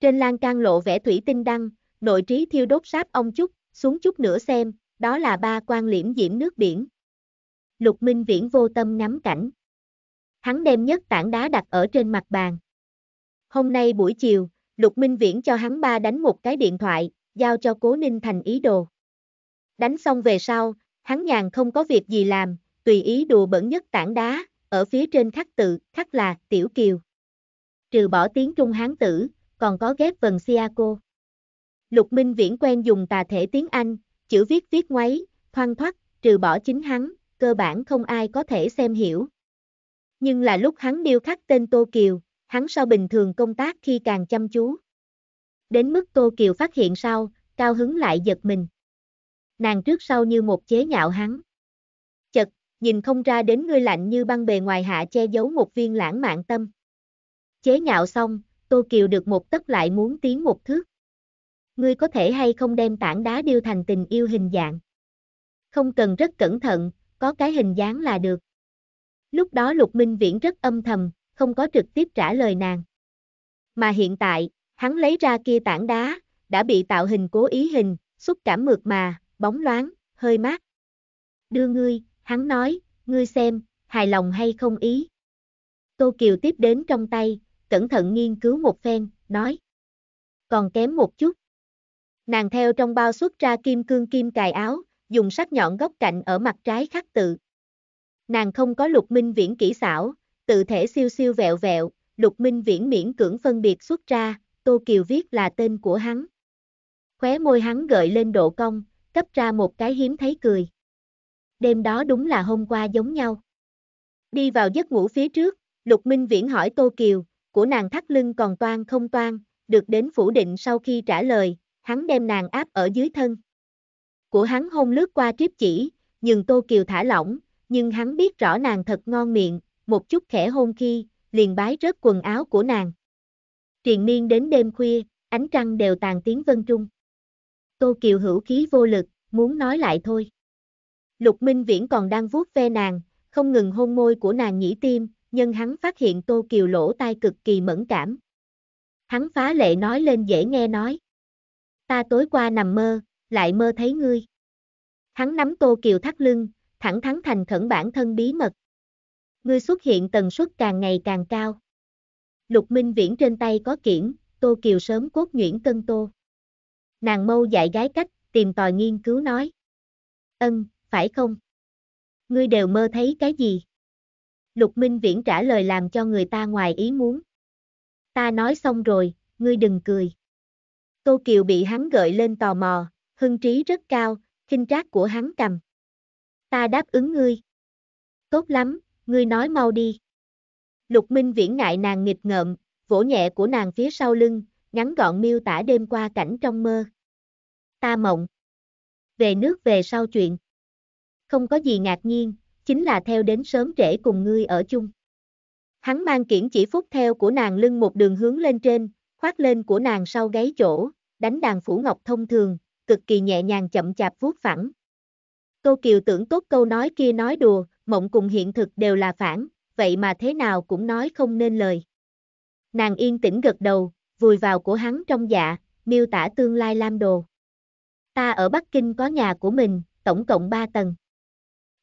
Trên lan can lộ vẽ thủy tinh đăng, nội trí thiêu đốt sáp ông chút, xuống chút nữa xem, đó là ba quan liễm diễm nước biển. Lục Minh Viễn vô tâm ngắm cảnh. Hắn đem nhất tảng đá đặt ở trên mặt bàn. Hôm nay buổi chiều, Lục Minh Viễn cho hắn ba đánh một cái điện thoại, giao cho Cố Ninh Thành ý đồ. Đánh xong về sau, hắn nhàn không có việc gì làm, tùy ý đùa bẩn nhất tảng đá, ở phía trên khắc tự, khắc là Tiểu Kiều. Trừ bỏ tiếng Trung Hán tử, còn có ghép vần Siaco. Lục Minh Viễn quen dùng tà thể tiếng Anh, chữ viết viết ngoáy, thoang thoát, trừ bỏ chính hắn, cơ bản không ai có thể xem hiểu. Nhưng là lúc hắn điêu khắc tên Tô Kiều, hắn so bình thường công tác khi càng chăm chú. Đến mức Tô Kiều phát hiện sau, cao hứng lại giật mình. Nàng trước sau như một chế nhạo hắn. Chật, nhìn không ra đến ngươi lạnh như băng bề ngoài hạ che giấu một viên lãng mạn tâm. Chế nhạo xong, Tô Kiều được một tấc lại muốn tiến một thước ngươi có thể hay không đem tảng đá điêu thành tình yêu hình dạng. Không cần rất cẩn thận, có cái hình dáng là được. Lúc đó Lục Minh Viễn rất âm thầm, không có trực tiếp trả lời nàng. Mà hiện tại, hắn lấy ra kia tảng đá, đã bị tạo hình cố ý hình, xúc cảm mượt mà, bóng loáng, hơi mát. Đưa ngươi, hắn nói, ngươi xem, hài lòng hay không ý. Tô Kiều tiếp đến trong tay, cẩn thận nghiên cứu một phen, nói. Còn kém một chút. Nàng theo trong bao xuất ra kim cương kim cài áo, dùng sắc nhọn góc cạnh ở mặt trái khắc tự. Nàng không có lục minh viễn kỹ xảo, tự thể siêu siêu vẹo vẹo, lục minh viễn miễn cưỡng phân biệt xuất ra, Tô Kiều viết là tên của hắn. Khóe môi hắn gợi lên độ cong, cấp ra một cái hiếm thấy cười. Đêm đó đúng là hôm qua giống nhau. Đi vào giấc ngủ phía trước, Lục Minh Viễn hỏi Tô Kiều, của nàng thắt lưng còn toan không toan, được đến phủ định sau khi trả lời, hắn đem nàng áp ở dưới thân. Của hắn hôn lướt qua triếp chỉ, nhưng Tô Kiều thả lỏng, nhưng hắn biết rõ nàng thật ngon miệng, một chút khẽ hôn khi, liền bái rớt quần áo của nàng. Triền miên đến đêm khuya, ánh trăng đều tàn tiếng vân trung. Tô Kiều hữu khí vô lực, muốn nói lại thôi. Lục Minh Viễn còn đang vuốt ve nàng, không ngừng hôn môi của nàng nhĩ tim, nhưng hắn phát hiện Tô Kiều lỗ tai cực kỳ mẫn cảm. Hắn phá lệ nói lên dễ nghe nói ta tối qua nằm mơ, lại mơ thấy ngươi. Hắn nắm Tô Kiều thắt lưng, thẳng thắn thành khẩn bản thân bí mật. Ngươi xuất hiện tần suất càng ngày càng cao. Lục Minh Viễn trên tay có kiển, Tô Kiều sớm cốt nhuyễn cân Tô. Nàng mâu dạy gái cách, tìm tòi nghiên cứu nói. Ân, phải không? Ngươi đều mơ thấy cái gì? Lục Minh Viễn trả lời làm cho người ta ngoài ý muốn. Ta nói xong rồi, ngươi đừng cười. Tô Kiều bị hắn gợi lên tò mò, hưng trí rất cao, khinh trác của hắn cầm. Ta đáp ứng ngươi. Tốt lắm, ngươi nói mau đi. Lục Minh Viễn ngại nàng nghịch ngợm, vỗ nhẹ của nàng phía sau lưng, ngắn gọn miêu tả đêm qua cảnh trong mơ. Ta mộng. Về nước về sau chuyện. Không có gì ngạc nhiên, chính là theo đến sớm trễ cùng ngươi ở chung. Hắn mang kiển chỉ phúc theo của nàng lưng một đường hướng lên trên, khoác lên của nàng sau gáy chỗ, đánh đàn phủ ngọc thông thường, cực kỳ nhẹ nhàng chậm chạp vuốt phẳng. Tô Kiều tưởng tốt câu nói kia nói đùa, mộng cùng hiện thực đều là phản, vậy mà thế nào cũng nói không nên lời. Nàng yên tĩnh gật đầu, vùi vào của hắn trong dạ, miêu tả tương lai lam đồ. Ta ở Bắc Kinh có nhà của mình, tổng cộng 3 tầng.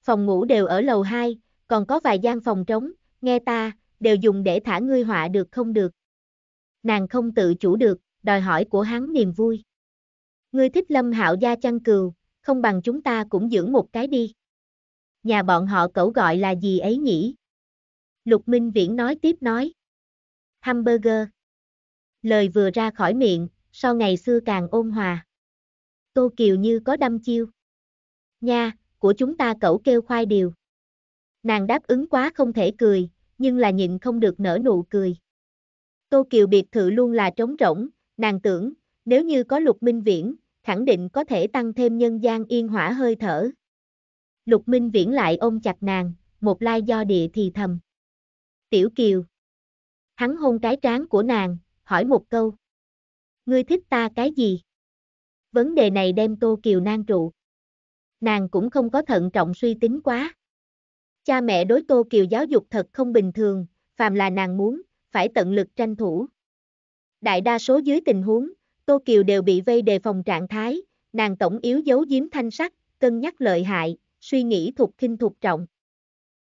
Phòng ngủ đều ở lầu 2, còn có vài gian phòng trống, nghe ta, đều dùng để thả ngươi họa được không được nàng không tự chủ được, đòi hỏi của hắn niềm vui. Ngươi thích lâm hạo gia chăn cừu, không bằng chúng ta cũng giữ một cái đi. Nhà bọn họ cẩu gọi là gì ấy nhỉ? Lục Minh Viễn nói tiếp nói. Hamburger. Lời vừa ra khỏi miệng, sau ngày xưa càng ôn hòa. Tô Kiều như có đâm chiêu. Nha, của chúng ta cẩu kêu khoai điều. Nàng đáp ứng quá không thể cười, nhưng là nhịn không được nở nụ cười. Tô Kiều biệt thự luôn là trống rỗng, nàng tưởng, nếu như có lục minh viễn, khẳng định có thể tăng thêm nhân gian yên hỏa hơi thở. Lục minh viễn lại ôm chặt nàng, một lai do địa thì thầm. Tiểu Kiều. Hắn hôn cái trán của nàng, hỏi một câu. Ngươi thích ta cái gì? Vấn đề này đem Tô Kiều nan trụ. Nàng cũng không có thận trọng suy tính quá. Cha mẹ đối Tô Kiều giáo dục thật không bình thường, phàm là nàng muốn, phải tận lực tranh thủ. Đại đa số dưới tình huống, Tô Kiều đều bị vây đề phòng trạng thái, nàng tổng yếu giấu giếm thanh sắc, cân nhắc lợi hại, suy nghĩ thục kinh thục trọng.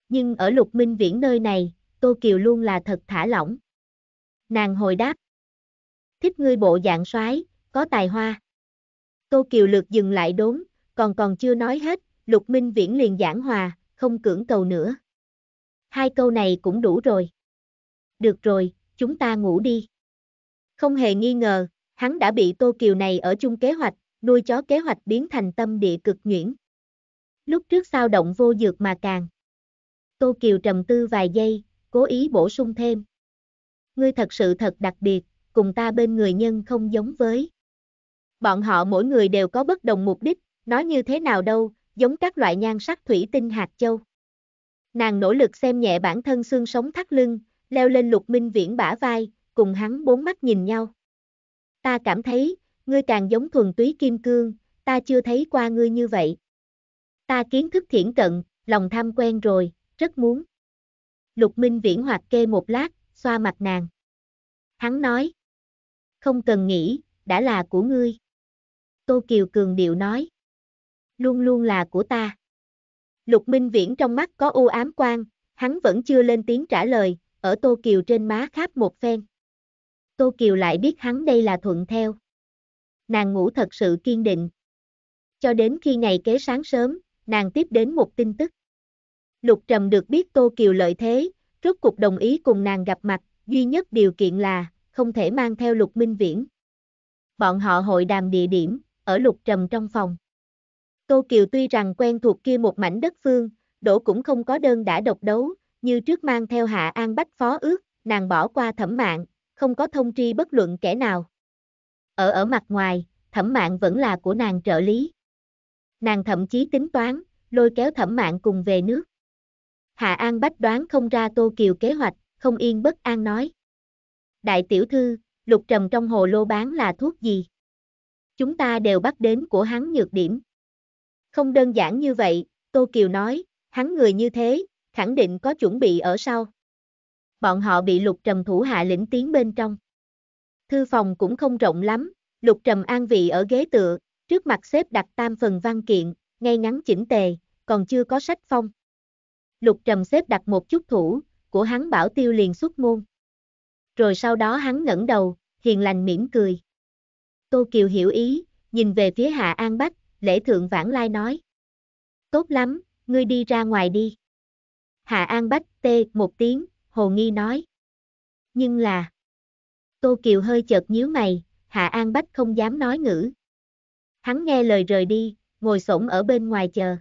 Nhưng ở lục minh viễn nơi này, Tô Kiều luôn là thật thả lỏng. Nàng hồi đáp. Thích ngươi bộ dạng soái, có tài hoa. Tô Kiều lượt dừng lại đốn, còn còn chưa nói hết, lục minh viễn liền giảng hòa, không cưỡng cầu nữa. Hai câu này cũng đủ rồi được rồi, chúng ta ngủ đi. Không hề nghi ngờ, hắn đã bị Tô Kiều này ở chung kế hoạch, nuôi chó kế hoạch biến thành tâm địa cực nhuyễn. Lúc trước sao động vô dược mà càng. Tô Kiều trầm tư vài giây, cố ý bổ sung thêm. Ngươi thật sự thật đặc biệt, cùng ta bên người nhân không giống với. Bọn họ mỗi người đều có bất đồng mục đích, nói như thế nào đâu, giống các loại nhan sắc thủy tinh hạt châu. Nàng nỗ lực xem nhẹ bản thân xương sống thắt lưng, leo lên lục minh viễn bả vai, cùng hắn bốn mắt nhìn nhau. Ta cảm thấy, ngươi càng giống thuần túy kim cương, ta chưa thấy qua ngươi như vậy. Ta kiến thức thiển cận, lòng tham quen rồi, rất muốn. Lục minh viễn hoạt kê một lát, xoa mặt nàng. Hắn nói. Không cần nghĩ, đã là của ngươi. Tô Kiều Cường Điệu nói. Luôn luôn là của ta. Lục Minh Viễn trong mắt có u ám quan, hắn vẫn chưa lên tiếng trả lời, ở Tô Kiều trên má kháp một phen. Tô Kiều lại biết hắn đây là thuận theo. Nàng ngủ thật sự kiên định. Cho đến khi ngày kế sáng sớm, nàng tiếp đến một tin tức. Lục Trầm được biết Tô Kiều lợi thế, rốt cuộc đồng ý cùng nàng gặp mặt, duy nhất điều kiện là, không thể mang theo Lục Minh Viễn. Bọn họ hội đàm địa điểm, ở Lục Trầm trong phòng. Tô Kiều tuy rằng quen thuộc kia một mảnh đất phương, đổ cũng không có đơn đã độc đấu, như trước mang theo Hạ An Bách phó ước, nàng bỏ qua thẩm mạng, không có thông tri bất luận kẻ nào. Ở ở mặt ngoài, thẩm mạng vẫn là của nàng trợ lý. Nàng thậm chí tính toán, lôi kéo thẩm mạng cùng về nước. Hạ An Bách đoán không ra Tô Kiều kế hoạch, không yên bất an nói. Đại tiểu thư, lục trầm trong hồ lô bán là thuốc gì? Chúng ta đều bắt đến của hắn nhược điểm. Không đơn giản như vậy, Tô Kiều nói, hắn người như thế, khẳng định có chuẩn bị ở sau. Bọn họ bị lục trầm thủ hạ lĩnh tiến bên trong. Thư phòng cũng không rộng lắm, lục trầm an vị ở ghế tựa, trước mặt xếp đặt tam phần văn kiện, ngay ngắn chỉnh tề, còn chưa có sách phong. Lục trầm xếp đặt một chút thủ, của hắn bảo tiêu liền xuất môn. Rồi sau đó hắn ngẩng đầu, hiền lành mỉm cười. Tô Kiều hiểu ý, nhìn về phía Hạ An Bách, lễ thượng vãn lai nói. Tốt lắm, ngươi đi ra ngoài đi. Hạ An Bách tê một tiếng, hồ nghi nói. Nhưng là... Tô Kiều hơi chợt nhíu mày, Hạ An Bách không dám nói ngữ. Hắn nghe lời rời đi, ngồi xổm ở bên ngoài chờ.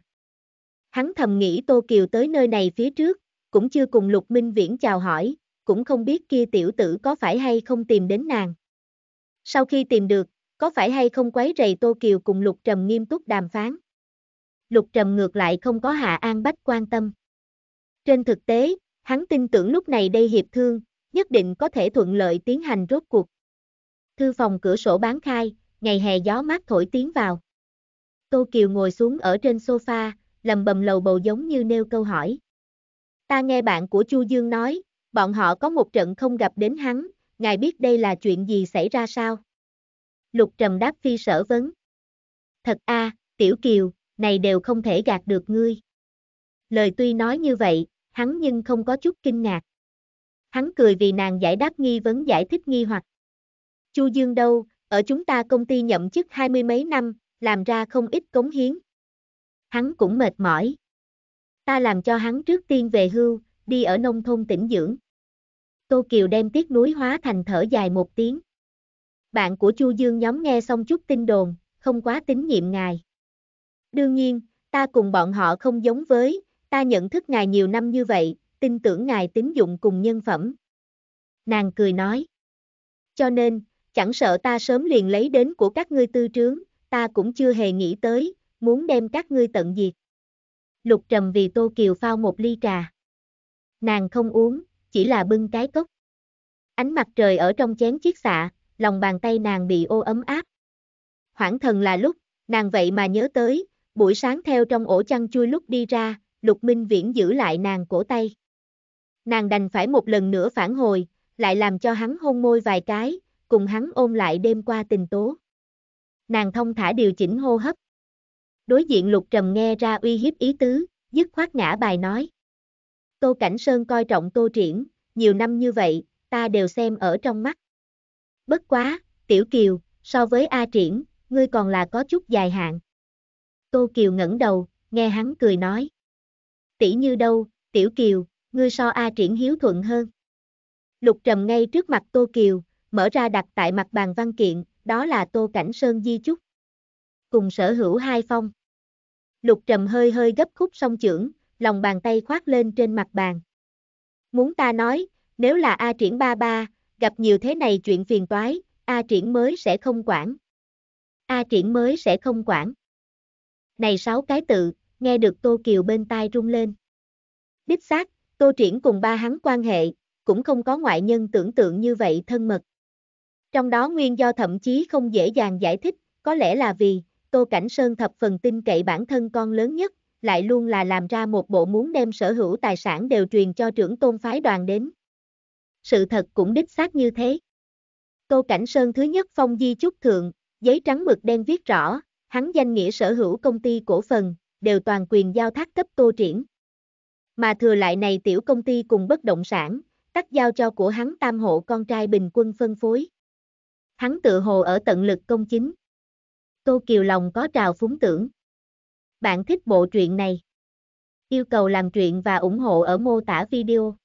Hắn thầm nghĩ Tô Kiều tới nơi này phía trước, cũng chưa cùng Lục Minh Viễn chào hỏi, cũng không biết kia tiểu tử có phải hay không tìm đến nàng. Sau khi tìm được, có phải hay không quấy rầy Tô Kiều cùng Lục Trầm nghiêm túc đàm phán. Lục Trầm ngược lại không có Hạ An Bách quan tâm. Trên thực tế, hắn tin tưởng lúc này đây hiệp thương, nhất định có thể thuận lợi tiến hành rốt cuộc. Thư phòng cửa sổ bán khai, ngày hè gió mát thổi tiến vào. Tô Kiều ngồi xuống ở trên sofa, lầm bầm lầu bầu giống như nêu câu hỏi. Ta nghe bạn của Chu Dương nói, bọn họ có một trận không gặp đến hắn, ngài biết đây là chuyện gì xảy ra sao? Lục Trầm đáp phi sở vấn. Thật a, Tiểu Kiều, này đều không thể gạt được ngươi. Lời tuy nói như vậy, hắn nhưng không có chút kinh ngạc. Hắn cười vì nàng giải đáp nghi vấn giải thích nghi hoặc. Chu Dương đâu, ở chúng ta công ty nhậm chức hai mươi mấy năm, làm ra không ít cống hiến. Hắn cũng mệt mỏi. Ta làm cho hắn trước tiên về hưu, đi ở nông thôn tỉnh dưỡng. Tô Kiều đem tiếc núi hóa thành thở dài một tiếng. Bạn của Chu Dương nhóm nghe xong chút tin đồn, không quá tín nhiệm ngài. Đương nhiên, ta cùng bọn họ không giống với, Ta nhận thức ngài nhiều năm như vậy, tin tưởng ngài tín dụng cùng nhân phẩm. Nàng cười nói. Cho nên, chẳng sợ ta sớm liền lấy đến của các ngươi tư trướng, ta cũng chưa hề nghĩ tới, muốn đem các ngươi tận diệt. Lục trầm vì Tô Kiều phao một ly trà. Nàng không uống, chỉ là bưng cái cốc. Ánh mặt trời ở trong chén chiếc xạ, lòng bàn tay nàng bị ô ấm áp. Hoảng thần là lúc, nàng vậy mà nhớ tới, buổi sáng theo trong ổ chăn chui lúc đi ra, Lục Minh Viễn giữ lại nàng cổ tay. Nàng đành phải một lần nữa phản hồi, lại làm cho hắn hôn môi vài cái, cùng hắn ôm lại đêm qua tình tố. Nàng thông thả điều chỉnh hô hấp. Đối diện Lục Trầm nghe ra uy hiếp ý tứ, dứt khoát ngã bài nói. Tô Cảnh Sơn coi trọng Tô Triển, nhiều năm như vậy, ta đều xem ở trong mắt. Bất quá, Tiểu Kiều, so với A Triển, ngươi còn là có chút dài hạn. Tô Kiều ngẩng đầu, nghe hắn cười nói tỷ như đâu, tiểu kiều, ngươi so A triển hiếu thuận hơn. Lục trầm ngay trước mặt Tô Kiều, mở ra đặt tại mặt bàn văn kiện, đó là Tô Cảnh Sơn di chúc. Cùng sở hữu hai phong. Lục trầm hơi hơi gấp khúc song trưởng, lòng bàn tay khoát lên trên mặt bàn. Muốn ta nói, nếu là A triển ba ba, gặp nhiều thế này chuyện phiền toái, A triển mới sẽ không quản. A triển mới sẽ không quản. Này sáu cái tự, nghe được Tô Kiều bên tai rung lên. Đích xác, Tô Triển cùng ba hắn quan hệ, cũng không có ngoại nhân tưởng tượng như vậy thân mật. Trong đó nguyên do thậm chí không dễ dàng giải thích, có lẽ là vì, Tô Cảnh Sơn thập phần tin cậy bản thân con lớn nhất, lại luôn là làm ra một bộ muốn đem sở hữu tài sản đều truyền cho trưởng tôn phái đoàn đến. Sự thật cũng đích xác như thế. Tô Cảnh Sơn thứ nhất phong di chúc thượng, giấy trắng mực đen viết rõ, hắn danh nghĩa sở hữu công ty cổ phần, đều toàn quyền giao thác cấp tô triển. Mà thừa lại này tiểu công ty cùng bất động sản, tắt giao cho của hắn tam hộ con trai bình quân phân phối. Hắn tự hồ ở tận lực công chính. Tô Kiều lòng có trào phúng tưởng. Bạn thích bộ truyện này? Yêu cầu làm truyện và ủng hộ ở mô tả video.